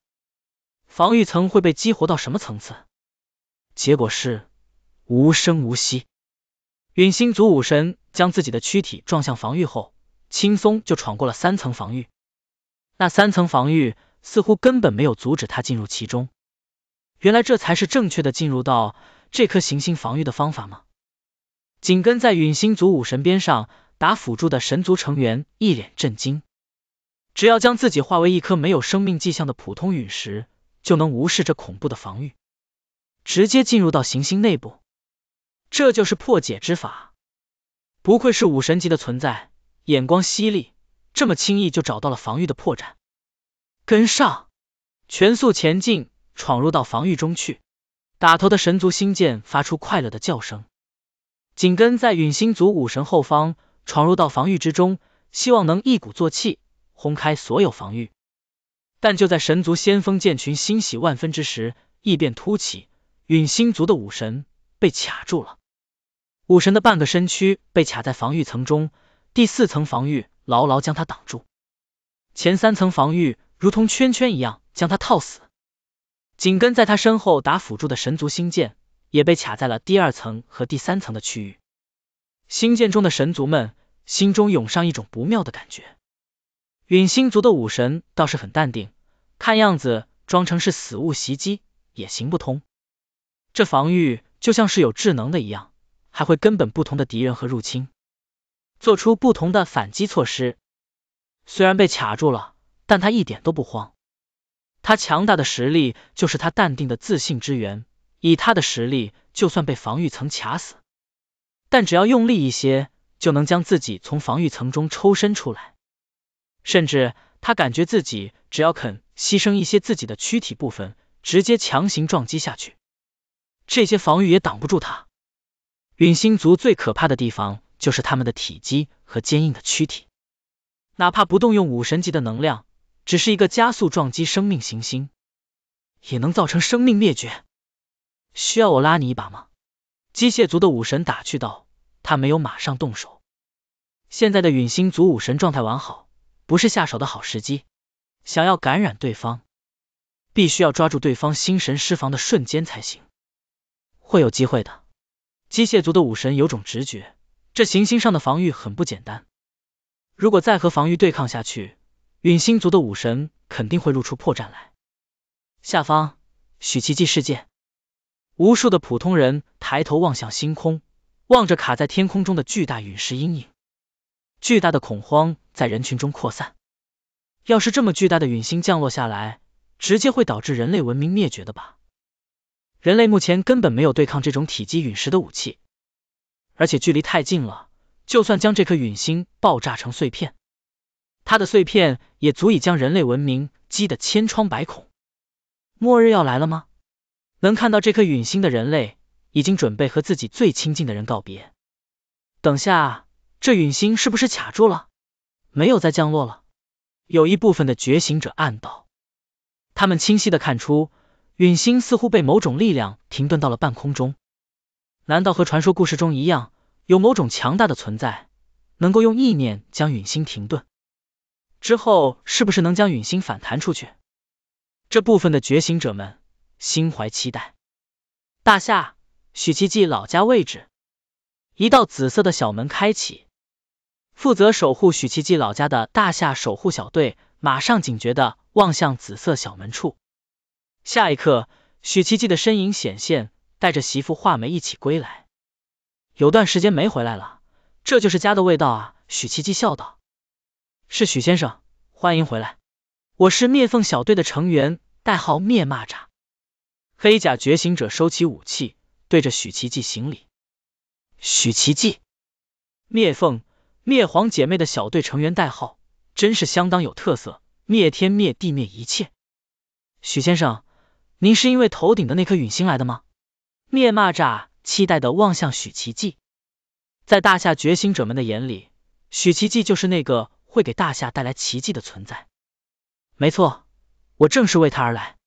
防御层会被激活到什么层次？结果是无声无息，陨星族武神将自己的躯体撞向防御后，轻松就闯过了三层防御。那三层防御似乎根本没有阻止他进入其中。原来这才是正确的进入到这颗行星防御的方法吗？紧跟在陨星族武神边上打辅助的神族成员一脸震惊，只要将自己化为一颗没有生命迹象的普通陨石，就能无视这恐怖的防御，直接进入到行星内部。这就是破解之法。不愧是武神级的存在，眼光犀利，这么轻易就找到了防御的破绽。跟上，全速前进，闯入到防御中去。打头的神族星舰发出快乐的叫声。紧跟在陨星族武神后方，闯入到防御之中，希望能一鼓作气轰开所有防御。但就在神族先锋剑群欣喜万分之时，异变突起，陨星族的武神被卡住了。武神的半个身躯被卡在防御层中，第四层防御牢牢将他挡住，前三层防御如同圈圈一样将他套死。紧跟在他身后打辅助的神族星剑。也被卡在了第二层和第三层的区域，星舰中的神族们心中涌上一种不妙的感觉。陨星族的武神倒是很淡定，看样子装成是死物袭击也行不通，这防御就像是有智能的一样，还会根本不同的敌人和入侵做出不同的反击措施。虽然被卡住了，但他一点都不慌，他强大的实力就是他淡定的自信之源。以他的实力，就算被防御层卡死，但只要用力一些，就能将自己从防御层中抽身出来。甚至他感觉自己只要肯牺牲一些自己的躯体部分，直接强行撞击下去，这些防御也挡不住他。陨星族最可怕的地方就是他们的体积和坚硬的躯体，哪怕不动用武神级的能量，只是一个加速撞击生命行星，也能造成生命灭绝。需要我拉你一把吗？机械族的武神打趣道。他没有马上动手。现在的陨星族武神状态完好，不是下手的好时机。想要感染对方，必须要抓住对方心神失防的瞬间才行。会有机会的。机械族的武神有种直觉，这行星上的防御很不简单。如果再和防御对抗下去，陨星族的武神肯定会露出破绽来。下方，许奇迹世界。无数的普通人抬头望向星空，望着卡在天空中的巨大陨石阴影，巨大的恐慌在人群中扩散。要是这么巨大的陨星降落下来，直接会导致人类文明灭绝的吧？人类目前根本没有对抗这种体积陨石的武器，而且距离太近了，就算将这颗陨星爆炸成碎片，它的碎片也足以将人类文明击得千疮百孔。末日要来了吗？能看到这颗陨星的人类，已经准备和自己最亲近的人告别。等下，这陨星是不是卡住了？没有再降落了。有一部分的觉醒者暗道，他们清晰的看出陨星似乎被某种力量停顿到了半空中。难道和传说故事中一样，有某种强大的存在能够用意念将陨星停顿？之后是不是能将陨星反弹出去？这部分的觉醒者们。心怀期待，大夏许奇迹老家位置，一道紫色的小门开启，负责守护许奇迹老家的大夏守护小队马上警觉的望向紫色小门处。下一刻，许奇迹的身影显现，带着媳妇画眉一起归来。有段时间没回来了，这就是家的味道啊！许奇迹笑道：“是许先生，欢迎回来，我是灭凤小队的成员，代号灭蚂蚱。”飞甲觉醒者收起武器，对着许奇迹行礼。许奇迹，灭凤、灭凰姐妹的小队成员代号真是相当有特色，灭天、灭地、灭一切。许先生，您是因为头顶的那颗陨星来的吗？灭蚂蚱期待的望向许奇迹。在大夏觉醒者们的眼里，许奇迹就是那个会给大夏带来奇迹的存在。没错，我正是为他而来。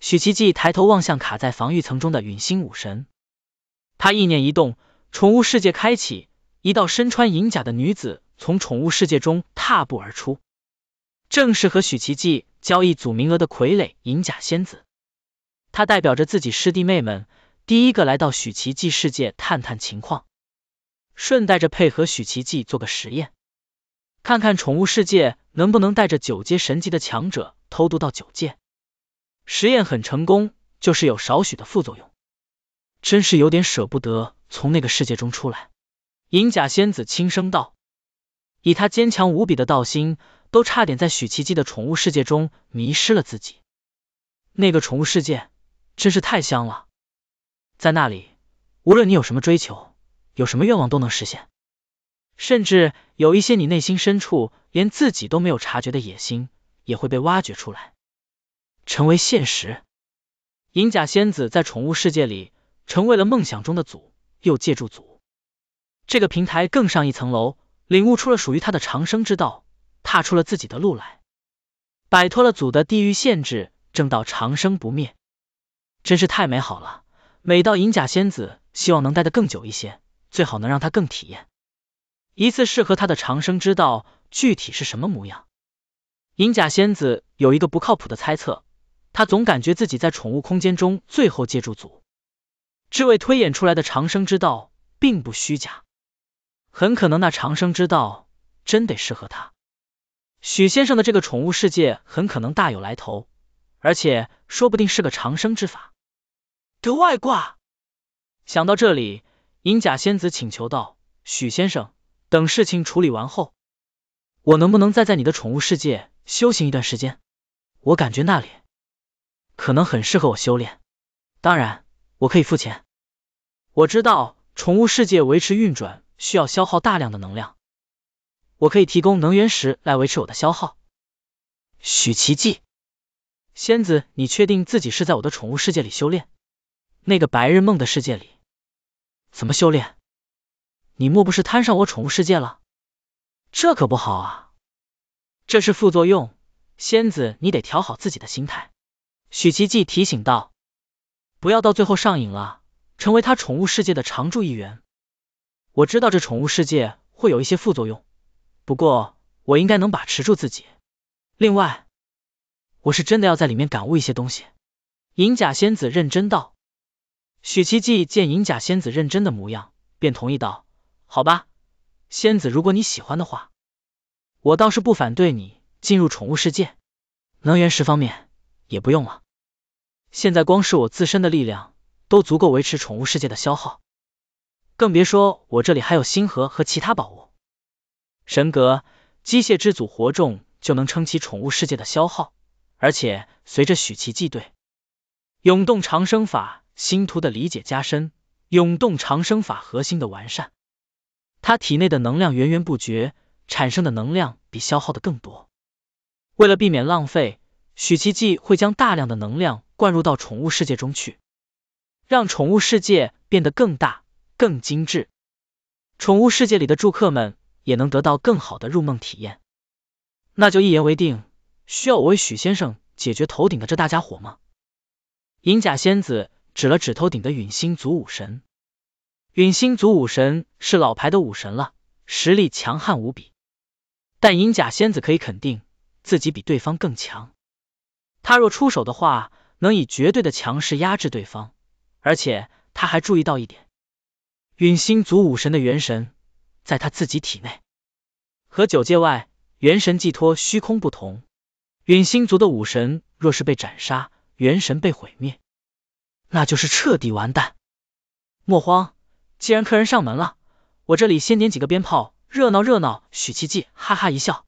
许奇迹抬头望向卡在防御层中的陨星武神，他意念一动，宠物世界开启，一道身穿银甲的女子从宠物世界中踏步而出，正是和许奇迹交易组名额的傀儡银甲仙子。她代表着自己师弟妹们，第一个来到许奇迹世界探探情况，顺带着配合许奇迹做个实验，看看宠物世界能不能带着九阶神级的强者偷渡到九界。实验很成功，就是有少许的副作用。真是有点舍不得从那个世界中出来。银甲仙子轻声道：“以他坚强无比的道心，都差点在许奇迹的宠物世界中迷失了自己。那个宠物世界真是太香了，在那里，无论你有什么追求，有什么愿望都能实现，甚至有一些你内心深处连自己都没有察觉的野心，也会被挖掘出来。”成为现实，银甲仙子在宠物世界里成为了梦想中的祖，又借助祖这个平台更上一层楼，领悟出了属于他的长生之道，踏出了自己的路来，摆脱了祖的地域限制，挣到长生不灭，真是太美好了。每到银甲仙子希望能待得更久一些，最好能让他更体验一次适合他的长生之道具体是什么模样。银甲仙子有一个不靠谱的猜测。他总感觉自己在宠物空间中最后借助组。这位推演出来的长生之道并不虚假，很可能那长生之道真得适合他。许先生的这个宠物世界很可能大有来头，而且说不定是个长生之法得外挂。想到这里，银甲仙子请求道：“许先生，等事情处理完后，我能不能再在你的宠物世界修行一段时间？我感觉那里……”可能很适合我修炼，当然我可以付钱。我知道宠物世界维持运转需要消耗大量的能量，我可以提供能源石来维持我的消耗。许奇迹仙子，你确定自己是在我的宠物世界里修炼？那个白日梦的世界里怎么修炼？你莫不是摊上我宠物世界了？这可不好，啊！这是副作用，仙子你得调好自己的心态。许奇迹提醒道：“不要到最后上瘾了，成为他宠物世界的常驻一员。我知道这宠物世界会有一些副作用，不过我应该能把持住自己。另外，我是真的要在里面感悟一些东西。”银甲仙子认真道。许奇迹见银甲仙子认真的模样，便同意道：“好吧，仙子，如果你喜欢的话，我倒是不反对你进入宠物世界。能源石方面……”也不用了，现在光是我自身的力量都足够维持宠物世界的消耗，更别说我这里还有星核和其他宝物。神格、机械之祖活众就能撑起宠物世界的消耗，而且随着许奇继对《永动长生法》星图的理解加深，《永动长生法》核心的完善，他体内的能量源源不绝，产生的能量比消耗的更多。为了避免浪费。许奇迹会将大量的能量灌入到宠物世界中去，让宠物世界变得更大、更精致。宠物世界里的住客们也能得到更好的入梦体验。那就一言为定。需要我为许先生解决头顶的这大家伙吗？银甲仙子指了指头顶的陨星族武神。陨星族武神是老牌的武神了，实力强悍无比。但银甲仙子可以肯定，自己比对方更强。他若出手的话，能以绝对的强势压制对方。而且他还注意到一点，陨星族武神的元神在他自己体内，和九界外元神寄托虚空不同。陨星族的武神若是被斩杀，元神被毁灭，那就是彻底完蛋。莫慌，既然客人上门了，我这里先点几个鞭炮，热闹热闹。许七迹哈哈一笑，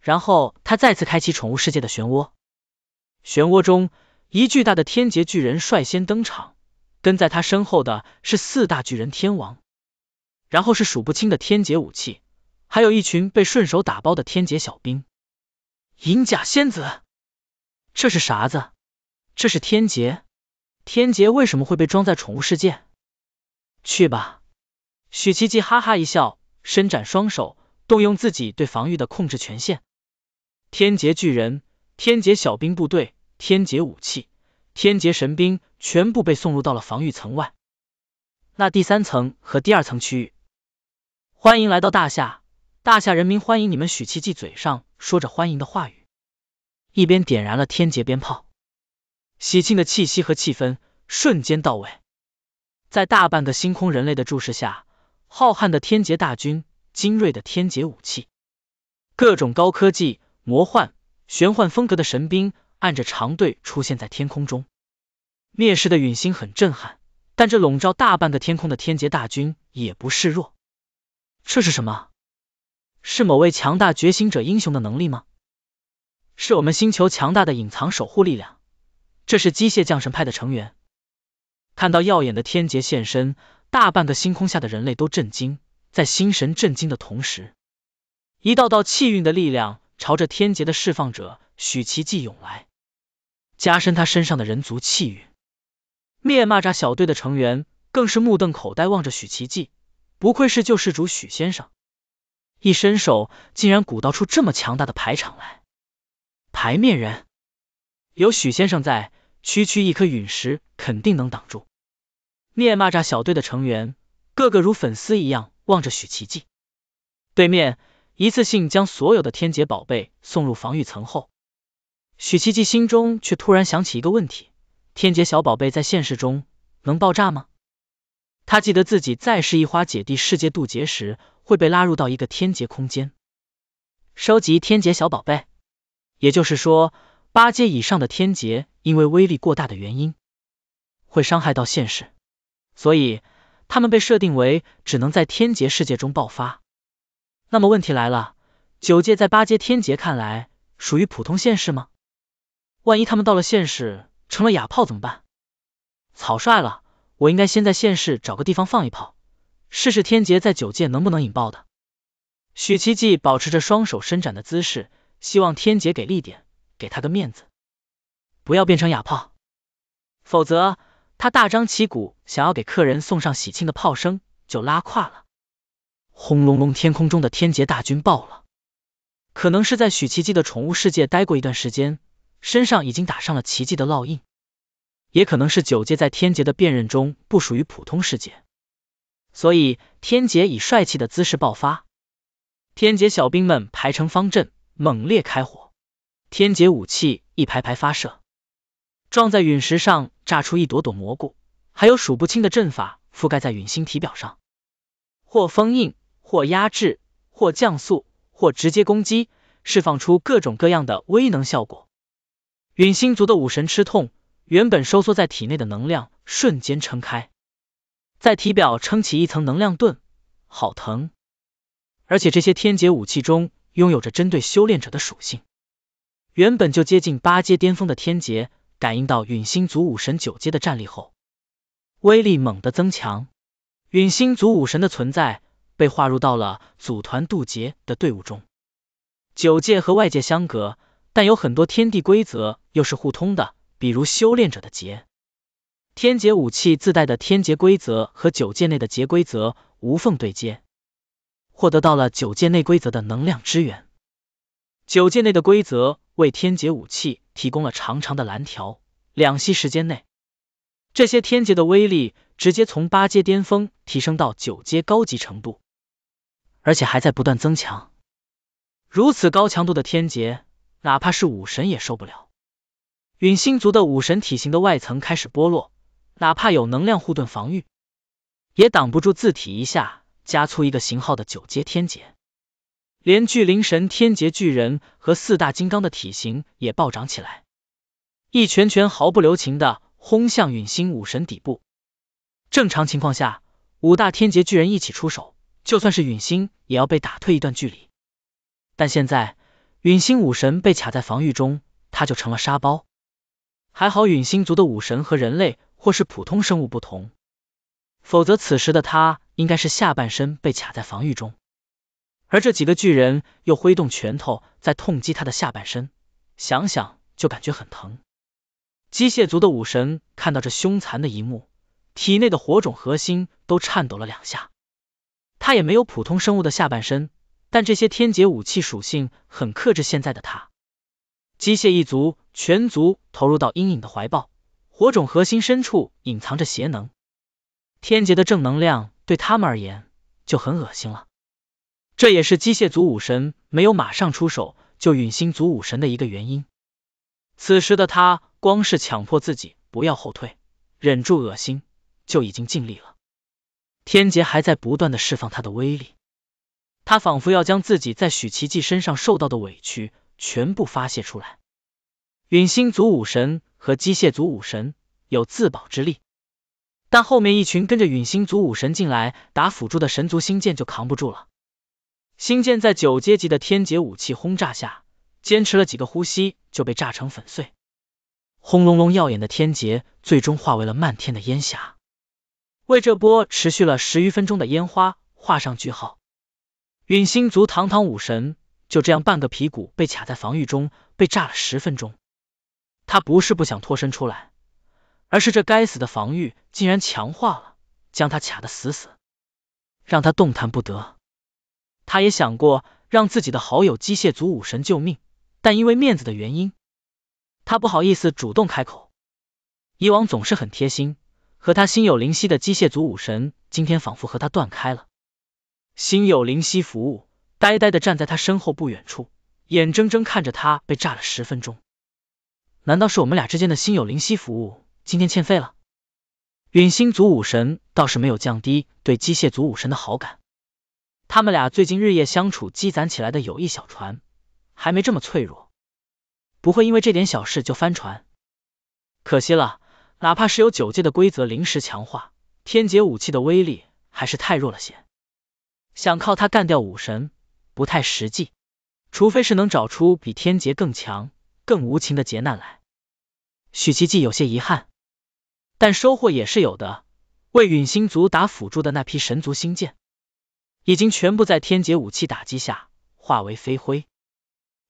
然后他再次开启宠物世界的漩涡。漩涡中，一巨大的天劫巨人率先登场，跟在他身后的是四大巨人天王，然后是数不清的天劫武器，还有一群被顺手打包的天劫小兵。银甲仙子，这是啥子？这是天劫？天劫为什么会被装在宠物世界？去吧！许奇迹哈哈一笑，伸展双手，动用自己对防御的控制权限。天劫巨人。天劫小兵部队、天劫武器、天劫神兵全部被送入到了防御层外。那第三层和第二层区域，欢迎来到大夏！大夏人民欢迎你们！许七级嘴上说着欢迎的话语，一边点燃了天劫鞭炮，喜庆的气息和气氛瞬间到位。在大半个星空人类的注视下，浩瀚的天劫大军、精锐的天劫武器、各种高科技、魔幻。玄幻风格的神兵按着长队出现在天空中，灭世的陨星很震撼，但这笼罩大半个天空的天劫大军也不示弱。这是什么？是某位强大觉醒者英雄的能力吗？是我们星球强大的隐藏守护力量？这是机械降神派的成员。看到耀眼的天劫现身，大半个星空下的人类都震惊，在心神震惊的同时，一道道气运的力量。朝着天劫的释放者许奇迹涌来，加深他身上的人族气运。灭蚂蚱小队的成员更是目瞪口呆望着许奇迹，不愧是救世主许先生，一伸手竟然鼓捣出这么强大的排场来。牌面人，有许先生在，区区一颗陨石肯定能挡住。灭蚂蚱小队的成员个个如粉丝一样望着许奇迹，对面。一次性将所有的天劫宝贝送入防御层后，许七七心中却突然想起一个问题：天劫小宝贝在现实中能爆炸吗？他记得自己在世一花姐弟世界渡劫时，会被拉入到一个天劫空间，收集天劫小宝贝。也就是说，八阶以上的天劫因为威力过大的原因，会伤害到现实，所以他们被设定为只能在天劫世界中爆发。那么问题来了，九界在八阶天劫看来属于普通现世吗？万一他们到了现世成了哑炮怎么办？草率了，我应该先在现世找个地方放一炮，试试天劫在九界能不能引爆的。许七季保持着双手伸展的姿势，希望天劫给力点，给他个面子，不要变成哑炮，否则他大张旗鼓想要给客人送上喜庆的炮声就拉胯了。轰隆隆！天空中的天劫大军爆了。可能是在许奇迹的宠物世界待过一段时间，身上已经打上了奇迹的烙印，也可能是九界在天劫的辨认中不属于普通世界，所以天劫以帅气的姿势爆发。天劫小兵们排成方阵，猛烈开火。天劫武器一排排发射，撞在陨石上炸出一朵朵蘑菇，还有数不清的阵法覆盖在陨星体表上，或封印。或压制，或降速，或直接攻击，释放出各种各样的威能效果。陨星族的武神吃痛，原本收缩在体内的能量瞬间撑开，在体表撑起一层能量盾。好疼！而且这些天劫武器中拥有着针对修炼者的属性。原本就接近八阶巅峰的天劫，感应到陨星族武神九阶的战力后，威力猛地增强。陨星族武神的存在。被划入到了组团渡劫的队伍中。九界和外界相隔，但有很多天地规则又是互通的，比如修炼者的劫、天劫武器自带的天劫规则和九界内的劫规则无缝对接，获得到了九界内规则的能量支援。九界内的规则为天劫武器提供了长长的蓝条，两息时间内，这些天劫的威力直接从八阶巅峰提升到九阶高级程度。而且还在不断增强，如此高强度的天劫，哪怕是武神也受不了。陨星族的武神体型的外层开始剥落，哪怕有能量护盾防御，也挡不住字体一下加粗一个型号的九阶天劫。连巨灵神、天劫巨人和四大金刚的体型也暴涨起来，一拳拳毫不留情的轰向陨星武神底部。正常情况下，五大天劫巨人一起出手。就算是陨星也要被打退一段距离，但现在陨星武神被卡在防御中，他就成了沙包。还好陨星族的武神和人类或是普通生物不同，否则此时的他应该是下半身被卡在防御中。而这几个巨人又挥动拳头在痛击他的下半身，想想就感觉很疼。机械族的武神看到这凶残的一幕，体内的火种核心都颤抖了两下。他也没有普通生物的下半身，但这些天劫武器属性很克制现在的他。机械一族全族投入到阴影的怀抱，火种核心深处隐藏着邪能，天劫的正能量对他们而言就很恶心了。这也是机械族武神没有马上出手救陨星族武神的一个原因。此时的他，光是强迫自己不要后退，忍住恶心，就已经尽力了。天劫还在不断的释放它的威力，他仿佛要将自己在许奇迹身上受到的委屈全部发泄出来。陨星族武神和机械族武神有自保之力，但后面一群跟着陨星族武神进来打辅助的神族星剑就扛不住了。星剑在九阶级的天劫武器轰炸下，坚持了几个呼吸就被炸成粉碎。轰隆隆，耀眼的天劫最终化为了漫天的烟霞。为这波持续了十余分钟的烟花画上句号。陨星族堂堂武神就这样半个皮骨被卡在防御中，被炸了十分钟。他不是不想脱身出来，而是这该死的防御竟然强化了，将他卡得死死，让他动弹不得。他也想过让自己的好友机械族武神救命，但因为面子的原因，他不好意思主动开口。以往总是很贴心。和他心有灵犀的机械族武神今天仿佛和他断开了，心有灵犀服务呆呆的站在他身后不远处，眼睁睁看着他被炸了十分钟。难道是我们俩之间的心有灵犀服务今天欠费了？陨星族武神倒是没有降低对机械族武神的好感，他们俩最近日夜相处积攒起来的友谊小船还没这么脆弱，不会因为这点小事就翻船。可惜了。哪怕是有九界的规则临时强化，天劫武器的威力还是太弱了些，想靠它干掉武神不太实际，除非是能找出比天劫更强、更无情的劫难来。许奇迹有些遗憾，但收获也是有的。为陨星族打辅助的那批神族星舰，已经全部在天劫武器打击下化为飞灰。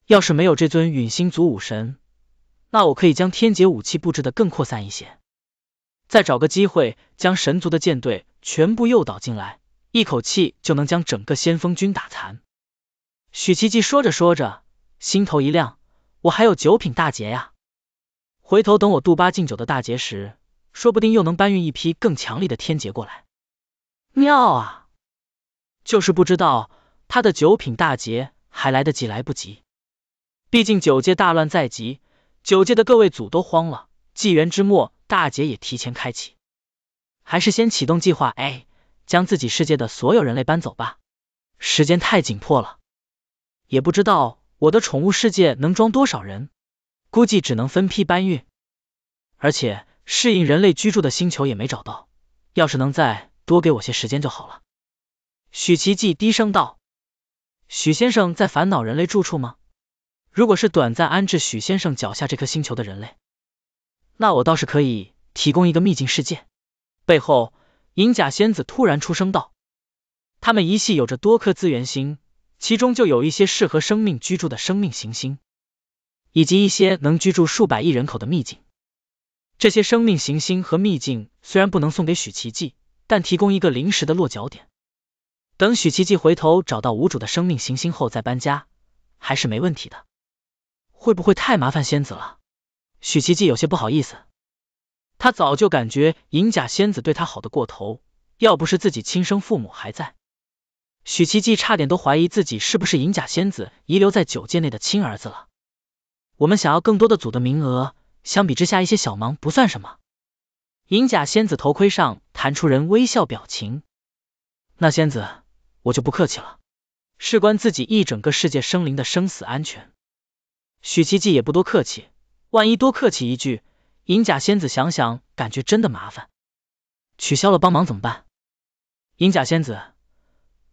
要是没有这尊陨星族武神，那我可以将天劫武器布置的更扩散一些，再找个机会将神族的舰队全部诱导进来，一口气就能将整个先锋军打残。许奇迹说着说着，心头一亮，我还有九品大劫呀！回头等我渡八进九的大劫时，说不定又能搬运一批更强力的天劫过来。妙啊！就是不知道他的九品大劫还来得及来不及，毕竟九界大乱在即。九界的各位祖都慌了，纪元之末大劫也提前开启，还是先启动计划 A，将自己世界的所有人类搬走吧，时间太紧迫了，也不知道我的宠物世界能装多少人，估计只能分批搬运，而且适应人类居住的星球也没找到，要是能再多给我些时间就好了。”许奇迹低声道，“许先生在烦恼人类住处吗？”如果是短暂安置许先生脚下这颗星球的人类，那我倒是可以提供一个秘境世界。背后，银甲仙子突然出声道：“他们一系有着多颗资源星，其中就有一些适合生命居住的生命行星，以及一些能居住数百亿人口的秘境。这些生命行星和秘境虽然不能送给许奇迹，但提供一个临时的落脚点，等许奇迹回头找到无主的生命行星后再搬家，还是没问题的。”会不会太麻烦仙子了？许奇迹有些不好意思，他早就感觉银甲仙子对他好的过头，要不是自己亲生父母还在，许奇迹差点都怀疑自己是不是银甲仙子遗留在九界内的亲儿子了。我们想要更多的组的名额，相比之下一些小忙不算什么。银甲仙子头盔上弹出人微笑表情，那仙子我就不客气了，事关自己一整个世界生灵的生死安全。许奇迹也不多客气，万一多客气一句，银甲仙子想想感觉真的麻烦，取消了帮忙怎么办？银甲仙子，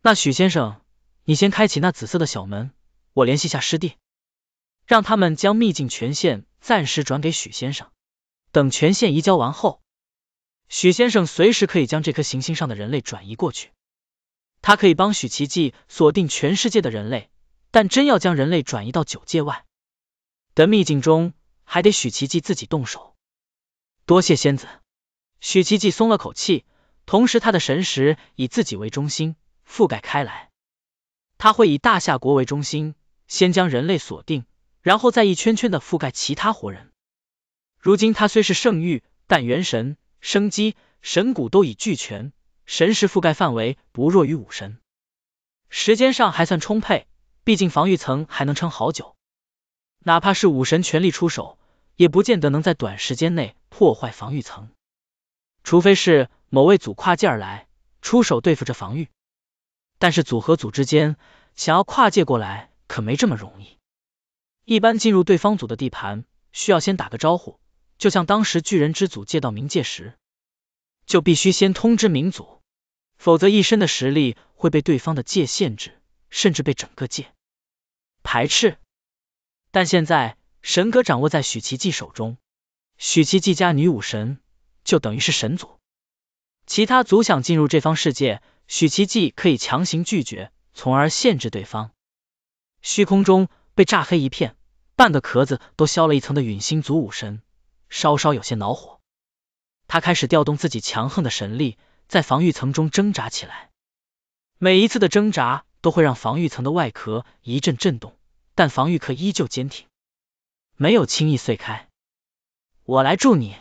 那许先生，你先开启那紫色的小门，我联系下师弟，让他们将秘境权限暂时转给许先生，等权限移交完后，许先生随时可以将这颗行星上的人类转移过去，他可以帮许奇迹锁定全世界的人类，但真要将人类转移到九界外。的秘境中，还得许奇迹自己动手。多谢仙子，许奇迹松了口气，同时他的神识以自己为中心覆盖开来。他会以大夏国为中心，先将人类锁定，然后再一圈圈的覆盖其他活人。如今他虽是圣域，但元神、生机、神骨都已俱全，神识覆盖范围不弱于武神。时间上还算充沛，毕竟防御层还能撑好久。哪怕是武神全力出手，也不见得能在短时间内破坏防御层。除非是某位组跨界而来出手对付这防御，但是组合组之间想要跨界过来可没这么容易。一般进入对方组的地盘，需要先打个招呼。就像当时巨人之组借到冥界时，就必须先通知冥组，否则一身的实力会被对方的界限制，甚至被整个界排斥。但现在神格掌握在许奇迹手中，许奇迹加女武神就等于是神族，其他族想进入这方世界，许奇迹可以强行拒绝，从而限制对方。虚空中被炸黑一片，半个壳子都削了一层的陨星族武神，稍稍有些恼火，他开始调动自己强横的神力，在防御层中挣扎起来，每一次的挣扎都会让防御层的外壳一阵震动。但防御壳依旧坚挺，没有轻易碎开。我来助你！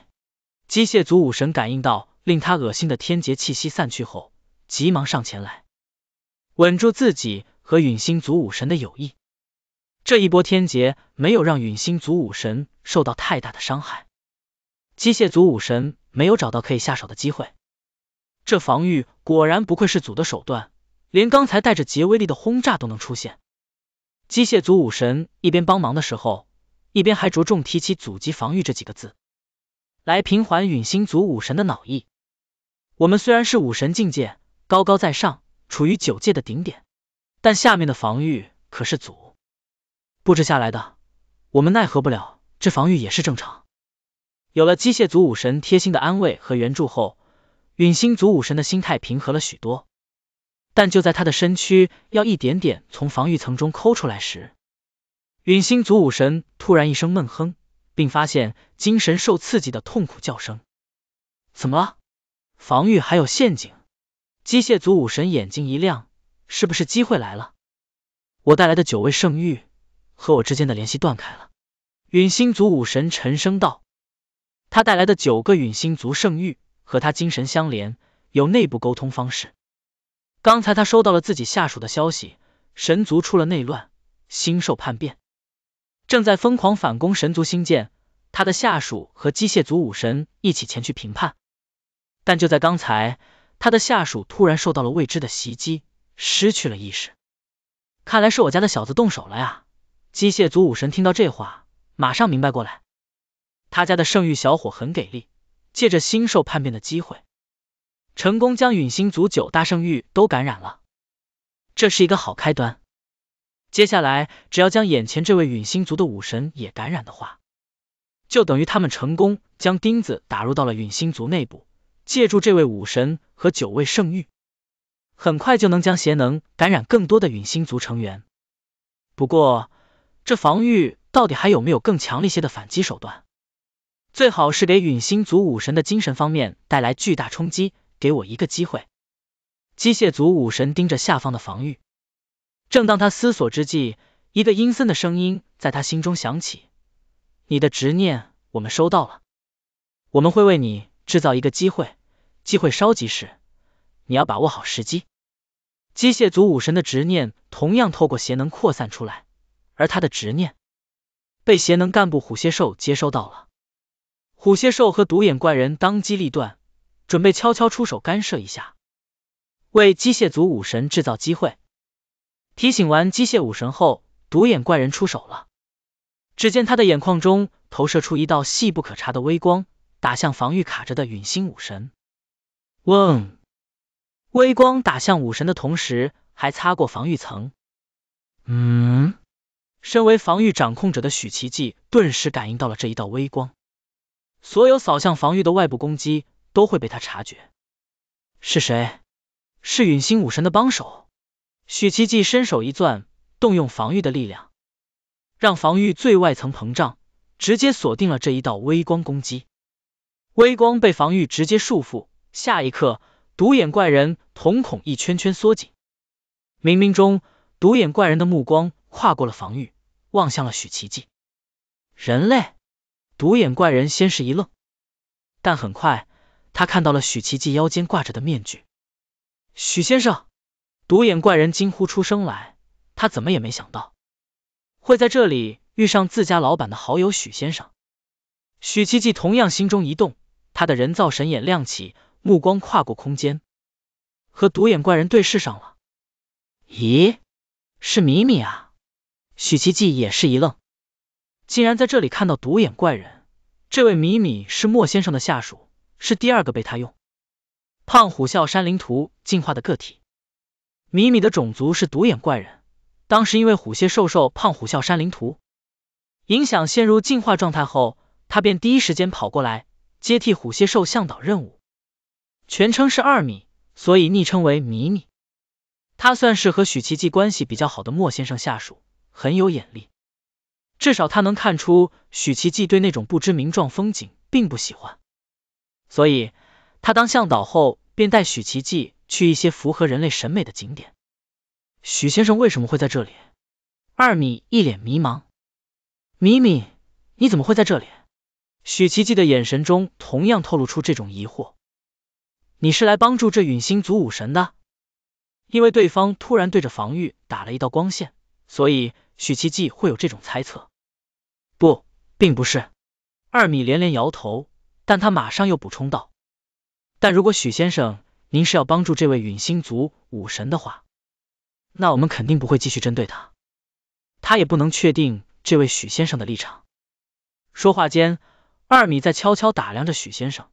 机械族武神感应到令他恶心的天劫气息散去后，急忙上前来，稳住自己和陨星族武神的友谊。这一波天劫没有让陨星族武神受到太大的伤害，机械族武神没有找到可以下手的机会。这防御果然不愧是祖的手段，连刚才带着劫威力的轰炸都能出现。机械族武神一边帮忙的时候，一边还着重提起“祖级防御”这几个字，来平缓陨星族武神的脑溢。我们虽然是武神境界，高高在上，处于九界的顶点，但下面的防御可是祖布置下来的，我们奈何不了，这防御也是正常。有了机械族武神贴心的安慰和援助后，陨星族武神的心态平和了许多。但就在他的身躯要一点点从防御层中抠出来时，陨星族武神突然一声闷哼，并发现精神受刺激的痛苦叫声。怎么了？防御还有陷阱？机械族武神眼睛一亮，是不是机会来了？我带来的九位圣域和我之间的联系断开了。陨星族武神沉声道：“他带来的九个陨星族圣域和他精神相连，有内部沟通方式。”刚才他收到了自己下属的消息，神族出了内乱，星兽叛变，正在疯狂反攻神族星舰，他的下属和机械族武神一起前去评判。但就在刚才，他的下属突然受到了未知的袭击，失去了意识。看来是我家的小子动手了呀！机械族武神听到这话，马上明白过来，他家的圣域小伙很给力，借着星兽叛变的机会。成功将陨星族九大圣域都感染了，这是一个好开端。接下来只要将眼前这位陨星族的武神也感染的话，就等于他们成功将钉子打入到了陨星族内部。借助这位武神和九位圣域，很快就能将邪能感染更多的陨星族成员。不过，这防御到底还有没有更强力些的反击手段？最好是给陨星族武神的精神方面带来巨大冲击。给我一个机会！机械族武神盯着下方的防御，正当他思索之际，一个阴森的声音在他心中响起：“你的执念，我们收到了，我们会为你制造一个机会，机会稍即逝，你要把握好时机。”机械族武神的执念同样透过邪能扩散出来，而他的执念被邪能干部虎蝎兽接收到了。虎蝎兽和独眼怪人当机立断。准备悄悄出手干涉一下，为机械族武神制造机会。提醒完机械武神后，独眼怪人出手了。只见他的眼眶中投射出一道细不可察的微光，打向防御卡着的陨星武神。嗡！微光打向武神的同时，还擦过防御层。嗯，身为防御掌控者的许奇迹顿时感应到了这一道微光，所有扫向防御的外部攻击。都会被他察觉。是谁？是陨星武神的帮手？许奇迹伸手一攥，动用防御的力量，让防御最外层膨胀，直接锁定了这一道微光攻击。微光被防御直接束缚。下一刻，独眼怪人瞳孔一圈圈缩紧。冥冥中，独眼怪人的目光跨过了防御，望向了许奇迹。人类？独眼怪人先是一愣，但很快。他看到了许奇迹腰间挂着的面具，许先生，独眼怪人惊呼出声来。他怎么也没想到，会在这里遇上自家老板的好友许先生。许奇迹同样心中一动，他的人造神眼亮起，目光跨过空间，和独眼怪人对视上了。咦，是米米啊！许奇迹也是一愣，竟然在这里看到独眼怪人。这位米米是莫先生的下属。是第二个被他用“胖虎啸山林图”进化的个体。米米的种族是独眼怪人，当时因为虎蝎兽兽胖虎啸山林图”影响陷入进化状态后，他便第一时间跑过来接替虎蝎兽向导任务。全称是二米，所以昵称为米米。他算是和许奇迹关系比较好的莫先生下属，很有眼力，至少他能看出许奇迹对那种不知名状风景并不喜欢。所以，他当向导后，便带许奇迹去一些符合人类审美的景点。许先生为什么会在这里？二米一脸迷茫。米米，你怎么会在这里？许奇迹的眼神中同样透露出这种疑惑。你是来帮助这陨星族武神的？因为对方突然对着防御打了一道光线，所以许奇迹会有这种猜测。不，并不是。二米连连摇头。但他马上又补充道：“但如果许先生您是要帮助这位陨星族武神的话，那我们肯定不会继续针对他。他也不能确定这位许先生的立场。”说话间，二米在悄悄打量着许先生，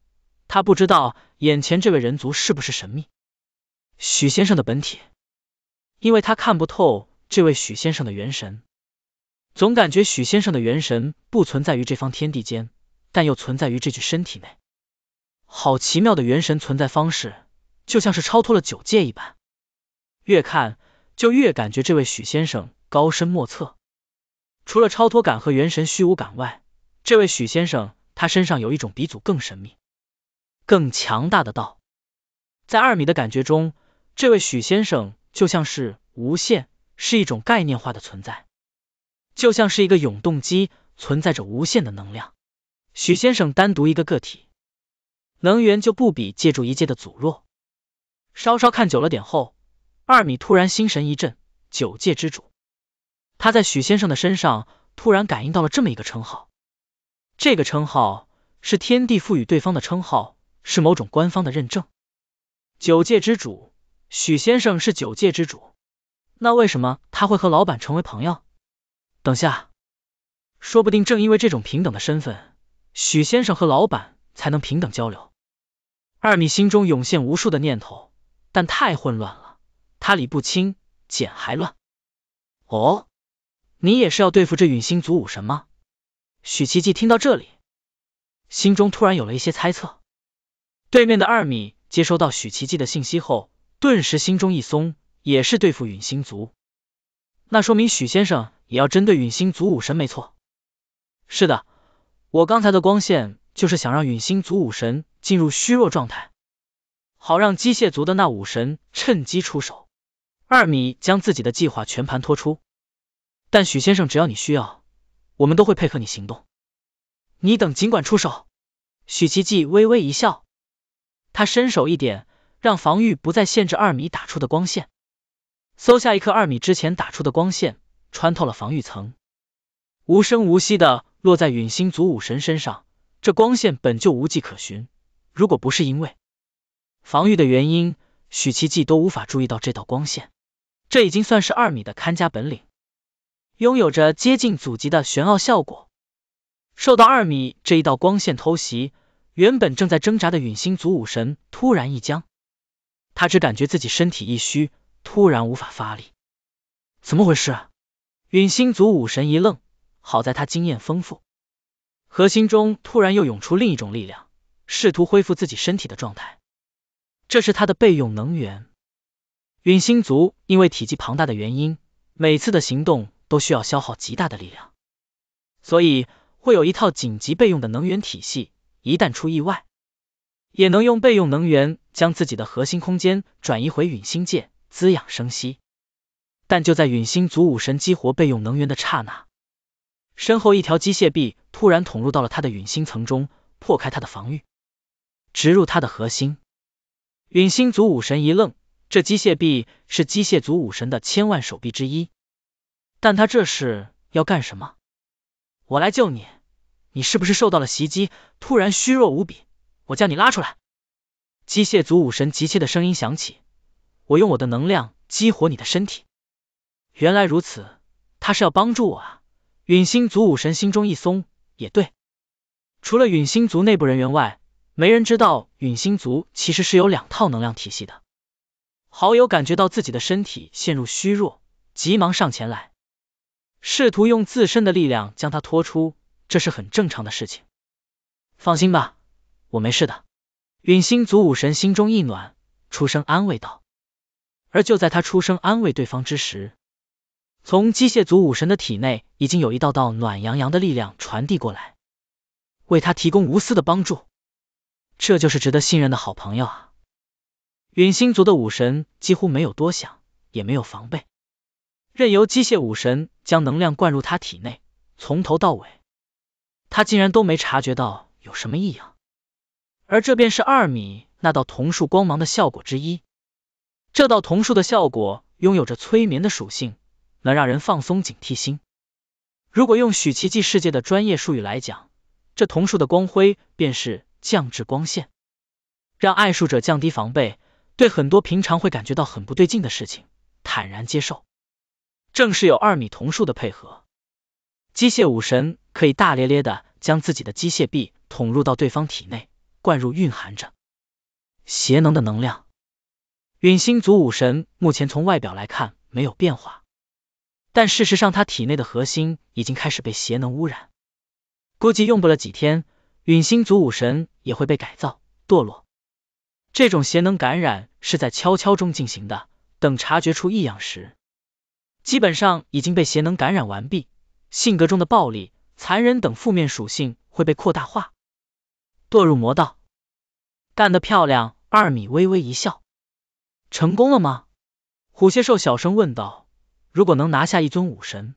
他不知道眼前这位人族是不是神秘许先生的本体，因为他看不透这位许先生的元神，总感觉许先生的元神不存在于这方天地间。但又存在于这具身体内，好奇妙的元神存在方式，就像是超脱了九界一般。越看就越感觉这位许先生高深莫测。除了超脱感和元神虚无感外，这位许先生他身上有一种比祖更神秘、更强大的道。在二米的感觉中，这位许先生就像是无限，是一种概念化的存在，就像是一个永动机，存在着无限的能量。许先生单独一个个体，能源就不比借助一界的阻弱。稍稍看久了点后，二米突然心神一震。九界之主，他在许先生的身上突然感应到了这么一个称号。这个称号是天地赋予对方的称号，是某种官方的认证。九界之主，许先生是九界之主，那为什么他会和老板成为朋友？等下，说不定正因为这种平等的身份。许先生和老板才能平等交流。二米心中涌现无数的念头，但太混乱了，他理不清，剪还乱。哦，你也是要对付这陨星族武神吗？许奇迹听到这里，心中突然有了一些猜测。对面的二米接收到许奇迹的信息后，顿时心中一松，也是对付陨星族，那说明许先生也要针对陨星族武神，没错。是的。我刚才的光线就是想让陨星族武神进入虚弱状态，好让机械族的那武神趁机出手。二米将自己的计划全盘托出，但许先生，只要你需要，我们都会配合你行动。你等尽管出手。许奇迹微微一笑，他伸手一点，让防御不再限制二米打出的光线，搜下一颗二米之前打出的光线穿透了防御层。无声无息的落在陨星族武神身上，这光线本就无迹可寻。如果不是因为防御的原因，许七迹都无法注意到这道光线。这已经算是二米的看家本领，拥有着接近祖级的玄奥效果。受到二米这一道光线偷袭，原本正在挣扎的陨星族武神突然一僵，他只感觉自己身体一虚，突然无法发力。怎么回事？陨星族武神一愣。好在他经验丰富，核心中突然又涌出另一种力量，试图恢复自己身体的状态。这是他的备用能源。陨星族因为体积庞大的原因，每次的行动都需要消耗极大的力量，所以会有一套紧急备用的能源体系，一旦出意外，也能用备用能源将自己的核心空间转移回陨星界，滋养生息。但就在陨星族武神激活备用能源的刹那，身后一条机械臂突然捅入到了他的陨星层中，破开他的防御，植入他的核心。陨星族武神一愣，这机械臂是机械族武神的千万手臂之一，但他这是要干什么？我来救你，你是不是受到了袭击，突然虚弱无比？我将你拉出来。机械族武神急切的声音响起：“我用我的能量激活你的身体。”原来如此，他是要帮助我。啊！陨星族武神心中一松，也对，除了陨星族内部人员外，没人知道陨星族其实是有两套能量体系的。好友感觉到自己的身体陷入虚弱，急忙上前来，试图用自身的力量将他拖出，这是很正常的事情。放心吧，我没事的。陨星族武神心中一暖，出声安慰道。而就在他出声安慰对方之时，从机械族武神的体内，已经有一道道暖洋洋的力量传递过来，为他提供无私的帮助。这就是值得信任的好朋友。啊！陨星族的武神几乎没有多想，也没有防备，任由机械武神将能量灌入他体内。从头到尾，他竟然都没察觉到有什么异样。而这便是二米那道桐树光芒的效果之一。这道桐树的效果拥有着催眠的属性。能让人放松警惕心。如果用《许奇迹世界》的专业术语来讲，这桐树的光辉便是降至光线，让爱术者降低防备，对很多平常会感觉到很不对劲的事情坦然接受。正是有二米桐树的配合，机械武神可以大咧咧的将自己的机械臂捅入到对方体内，灌入蕴含着邪能的能量。陨星族武神目前从外表来看没有变化。但事实上，他体内的核心已经开始被邪能污染，估计用不了几天，陨星族武神也会被改造堕落。这种邪能感染是在悄悄中进行的，等察觉出异样时，基本上已经被邪能感染完毕，性格中的暴力、残忍等负面属性会被扩大化，堕入魔道。干得漂亮，二米微微一笑。成功了吗？虎蝎兽小声问道。如果能拿下一尊武神，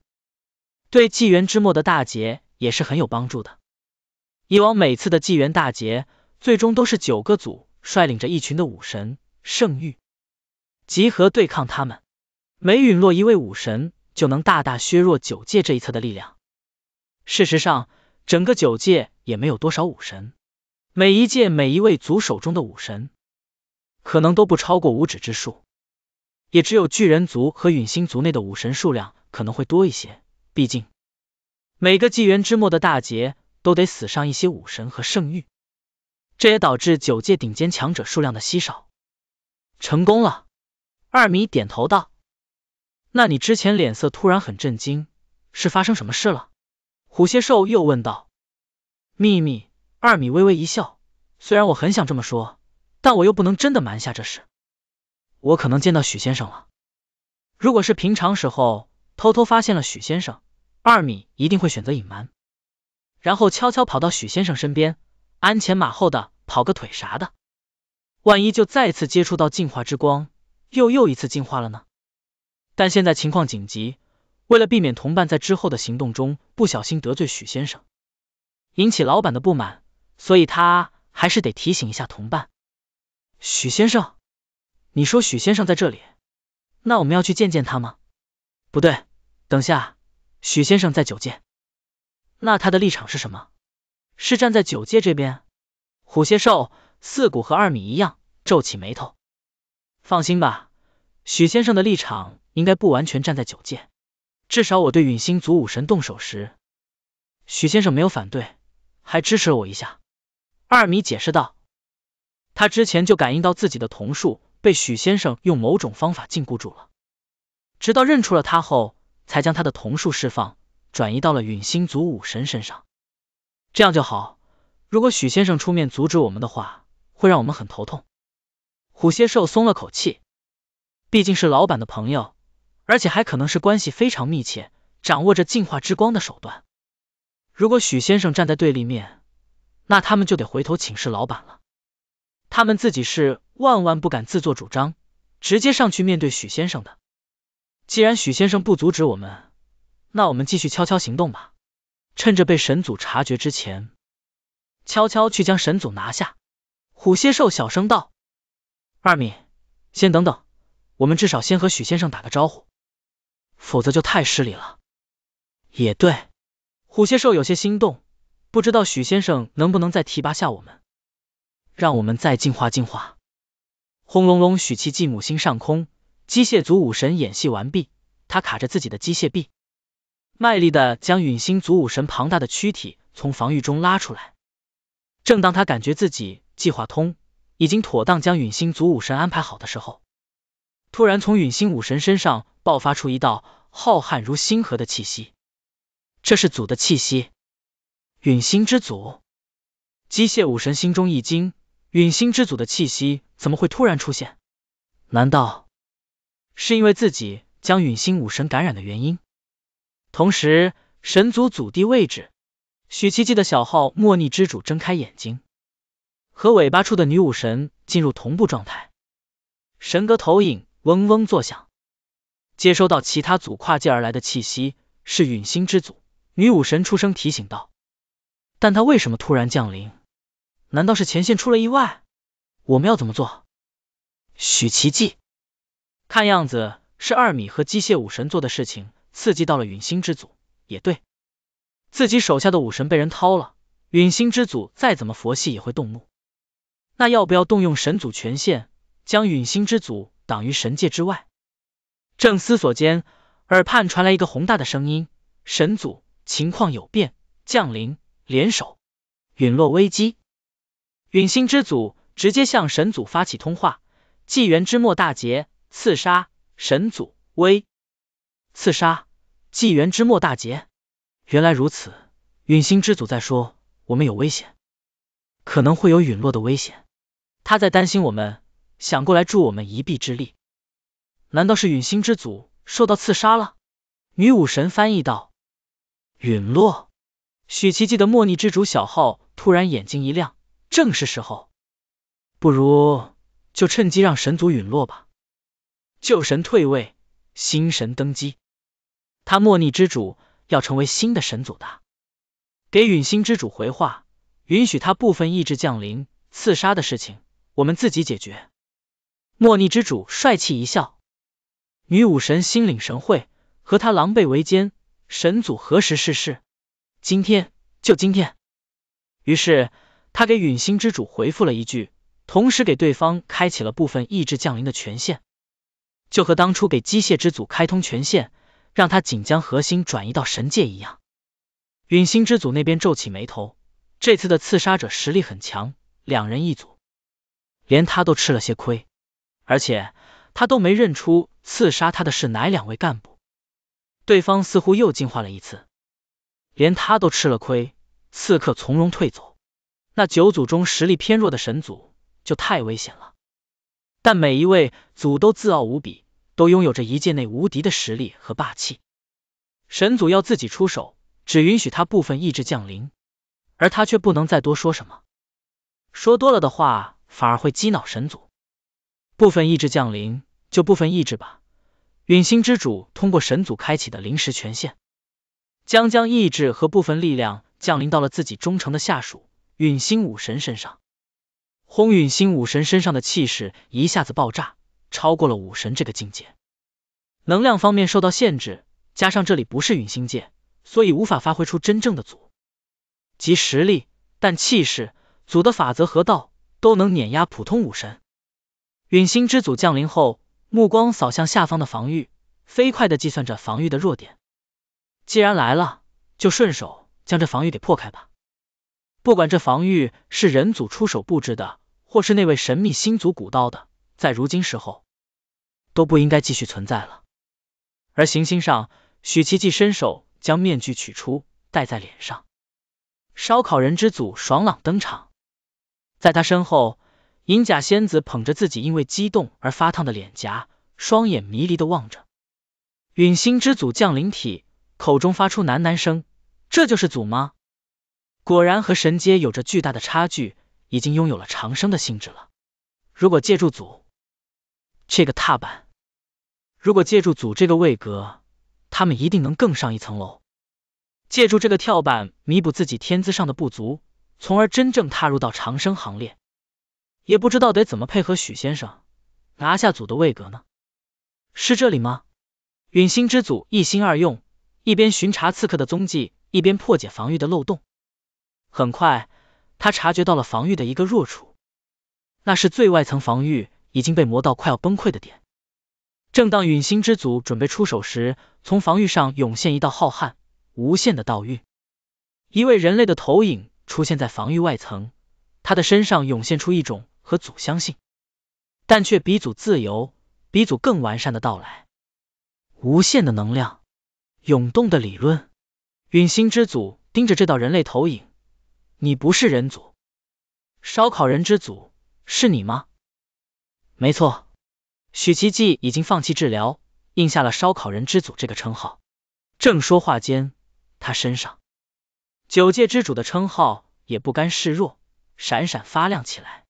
对纪元之末的大劫也是很有帮助的。以往每次的纪元大劫，最终都是九个组率领着一群的武神圣域集合对抗他们，每陨落一位武神，就能大大削弱九界这一侧的力量。事实上，整个九界也没有多少武神，每一界每一位族手中的武神，可能都不超过五指之数。也只有巨人族和陨星族内的武神数量可能会多一些，毕竟每个纪元之末的大劫都得死上一些武神和圣域，这也导致九界顶尖强者数量的稀少。成功了，二米点头道：“那你之前脸色突然很震惊，是发生什么事了？”虎蝎兽又问道：“秘密。”二米微微一笑：“虽然我很想这么说，但我又不能真的瞒下这事。”我可能见到许先生了。如果是平常时候，偷偷发现了许先生，二米一定会选择隐瞒，然后悄悄跑到许先生身边，鞍前马后的跑个腿啥的。万一就再次接触到进化之光，又又一次进化了呢？但现在情况紧急，为了避免同伴在之后的行动中不小心得罪许先生，引起老板的不满，所以他还是得提醒一下同伴，许先生。你说许先生在这里，那我们要去见见他吗？不对，等下许先生在九界，那他的立场是什么？是站在九界这边？虎蝎兽四谷和二米一样皱起眉头。放心吧，许先生的立场应该不完全站在九界，至少我对陨星族武神动手时，许先生没有反对，还支持了我一下。二米解释道，他之前就感应到自己的瞳术。被许先生用某种方法禁锢住了，直到认出了他后，才将他的瞳术释放，转移到了陨星族武神身上。这样就好。如果许先生出面阻止我们的话，会让我们很头痛。虎蝎兽松了口气，毕竟是老板的朋友，而且还可能是关系非常密切，掌握着进化之光的手段。如果许先生站在对立面，那他们就得回头请示老板了。他们自己是万万不敢自作主张，直接上去面对许先生的。既然许先生不阻止我们，那我们继续悄悄行动吧，趁着被神祖察觉之前，悄悄去将神祖拿下。”虎蝎兽小声道，“二米，先等等，我们至少先和许先生打个招呼，否则就太失礼了。”也对，虎蝎兽有些心动，不知道许先生能不能再提拔下我们。让我们再进化进化！轰隆隆，许七继母星上空，机械族武神演戏完毕，他卡着自己的机械臂，卖力的将陨星族武神庞大的躯体从防御中拉出来。正当他感觉自己计划通，已经妥当将陨星族武神安排好的时候，突然从陨星武神身上爆发出一道浩瀚如星河的气息，这是祖的气息，陨星之祖，机械武神心中一惊。陨星之祖的气息怎么会突然出现？难道是因为自己将陨星武神感染的原因？同时，神族祖地位置，许七迹的小号莫逆之主睁开眼睛，和尾巴处的女武神进入同步状态，神格投影嗡嗡作响，接收到其他组跨界而来的气息，是陨星之祖。女武神出声提醒道：“但她为什么突然降临？”难道是前线出了意外？我们要怎么做？许奇迹，看样子是二米和机械武神做的事情刺激到了陨星之祖。也对自己手下的武神被人掏了，陨星之祖再怎么佛系也会动怒。那要不要动用神祖权限，将陨星之祖挡于神界之外？正思索间，耳畔传来一个宏大的声音：神祖，情况有变，降临，联手，陨落危机。陨星之祖直接向神祖发起通话，纪元之末大劫，刺杀神祖威，刺杀纪元之末大劫，原来如此，陨星之祖在说我们有危险，可能会有陨落的危险，他在担心我们，想过来助我们一臂之力，难道是陨星之祖受到刺杀了？女武神翻译道，陨落，许奇迹的莫逆之主小号突然眼睛一亮。正是时候，不如就趁机让神族陨落吧。旧神退位，新神登基。他莫逆之主要成为新的神祖的，给陨星之主回话，允许他部分意志降临。刺杀的事情，我们自己解决。莫逆之主帅气一笑，女武神心领神会，和他狼狈为奸。神祖何时逝世？今天，就今天。于是。他给陨星之主回复了一句，同时给对方开启了部分意志降临的权限，就和当初给机械之祖开通权限，让他仅将核心转移到神界一样。陨星之祖那边皱起眉头，这次的刺杀者实力很强，两人一组，连他都吃了些亏，而且他都没认出刺杀他的是哪两位干部，对方似乎又进化了一次，连他都吃了亏，刺客从容退走。那九祖中实力偏弱的神祖就太危险了，但每一位祖都自傲无比，都拥有着一界内无敌的实力和霸气。神祖要自己出手，只允许他部分意志降临，而他却不能再多说什么，说多了的话反而会激恼神祖。部分意志降临，就部分意志吧。陨星之主通过神祖开启的临时权限，将将意志和部分力量降临到了自己忠诚的下属。陨星武神身上，轰！陨星武神身上的气势一下子爆炸，超过了武神这个境界。能量方面受到限制，加上这里不是陨星界，所以无法发挥出真正的祖及实力。但气势、祖的法则和道都能碾压普通武神。陨星之祖降临后，目光扫向下方的防御，飞快的计算着防御的弱点。既然来了，就顺手将这防御给破开吧。不管这防御是人族出手布置的，或是那位神秘星族古道的，在如今时候都不应该继续存在了。而行星上，许奇迹伸手将面具取出，戴在脸上。烧烤人之祖爽朗登场，在他身后，银甲仙子捧着自己因为激动而发烫的脸颊，双眼迷离的望着陨星之祖降临体，口中发出喃喃声：“这就是祖吗？”果然和神阶有着巨大的差距，已经拥有了长生的性质了。如果借助祖这个踏板，如果借助祖这个位格，他们一定能更上一层楼。借助这个跳板，弥补自己天资上的不足，从而真正踏入到长生行列。也不知道得怎么配合许先生拿下祖的位格呢？是这里吗？陨星之祖一心二用，一边巡查刺客的踪迹，一边破解防御的漏洞。很快，他察觉到了防御的一个弱处，那是最外层防御已经被磨到快要崩溃的点。正当陨星之祖准备出手时，从防御上涌现一道浩瀚无限的道域。一位人类的投影出现在防御外层，他的身上涌现出一种和祖相信，但却比祖自由，比祖更完善的到来。无限的能量，涌动的理论，陨星之祖盯着这道人类投影。你不是人族，烧烤人之祖是你吗？没错，许奇迹已经放弃治疗，印下了烧烤人之祖这个称号。正说话间，他身上九界之主的称号也不甘示弱，闪闪发亮起来。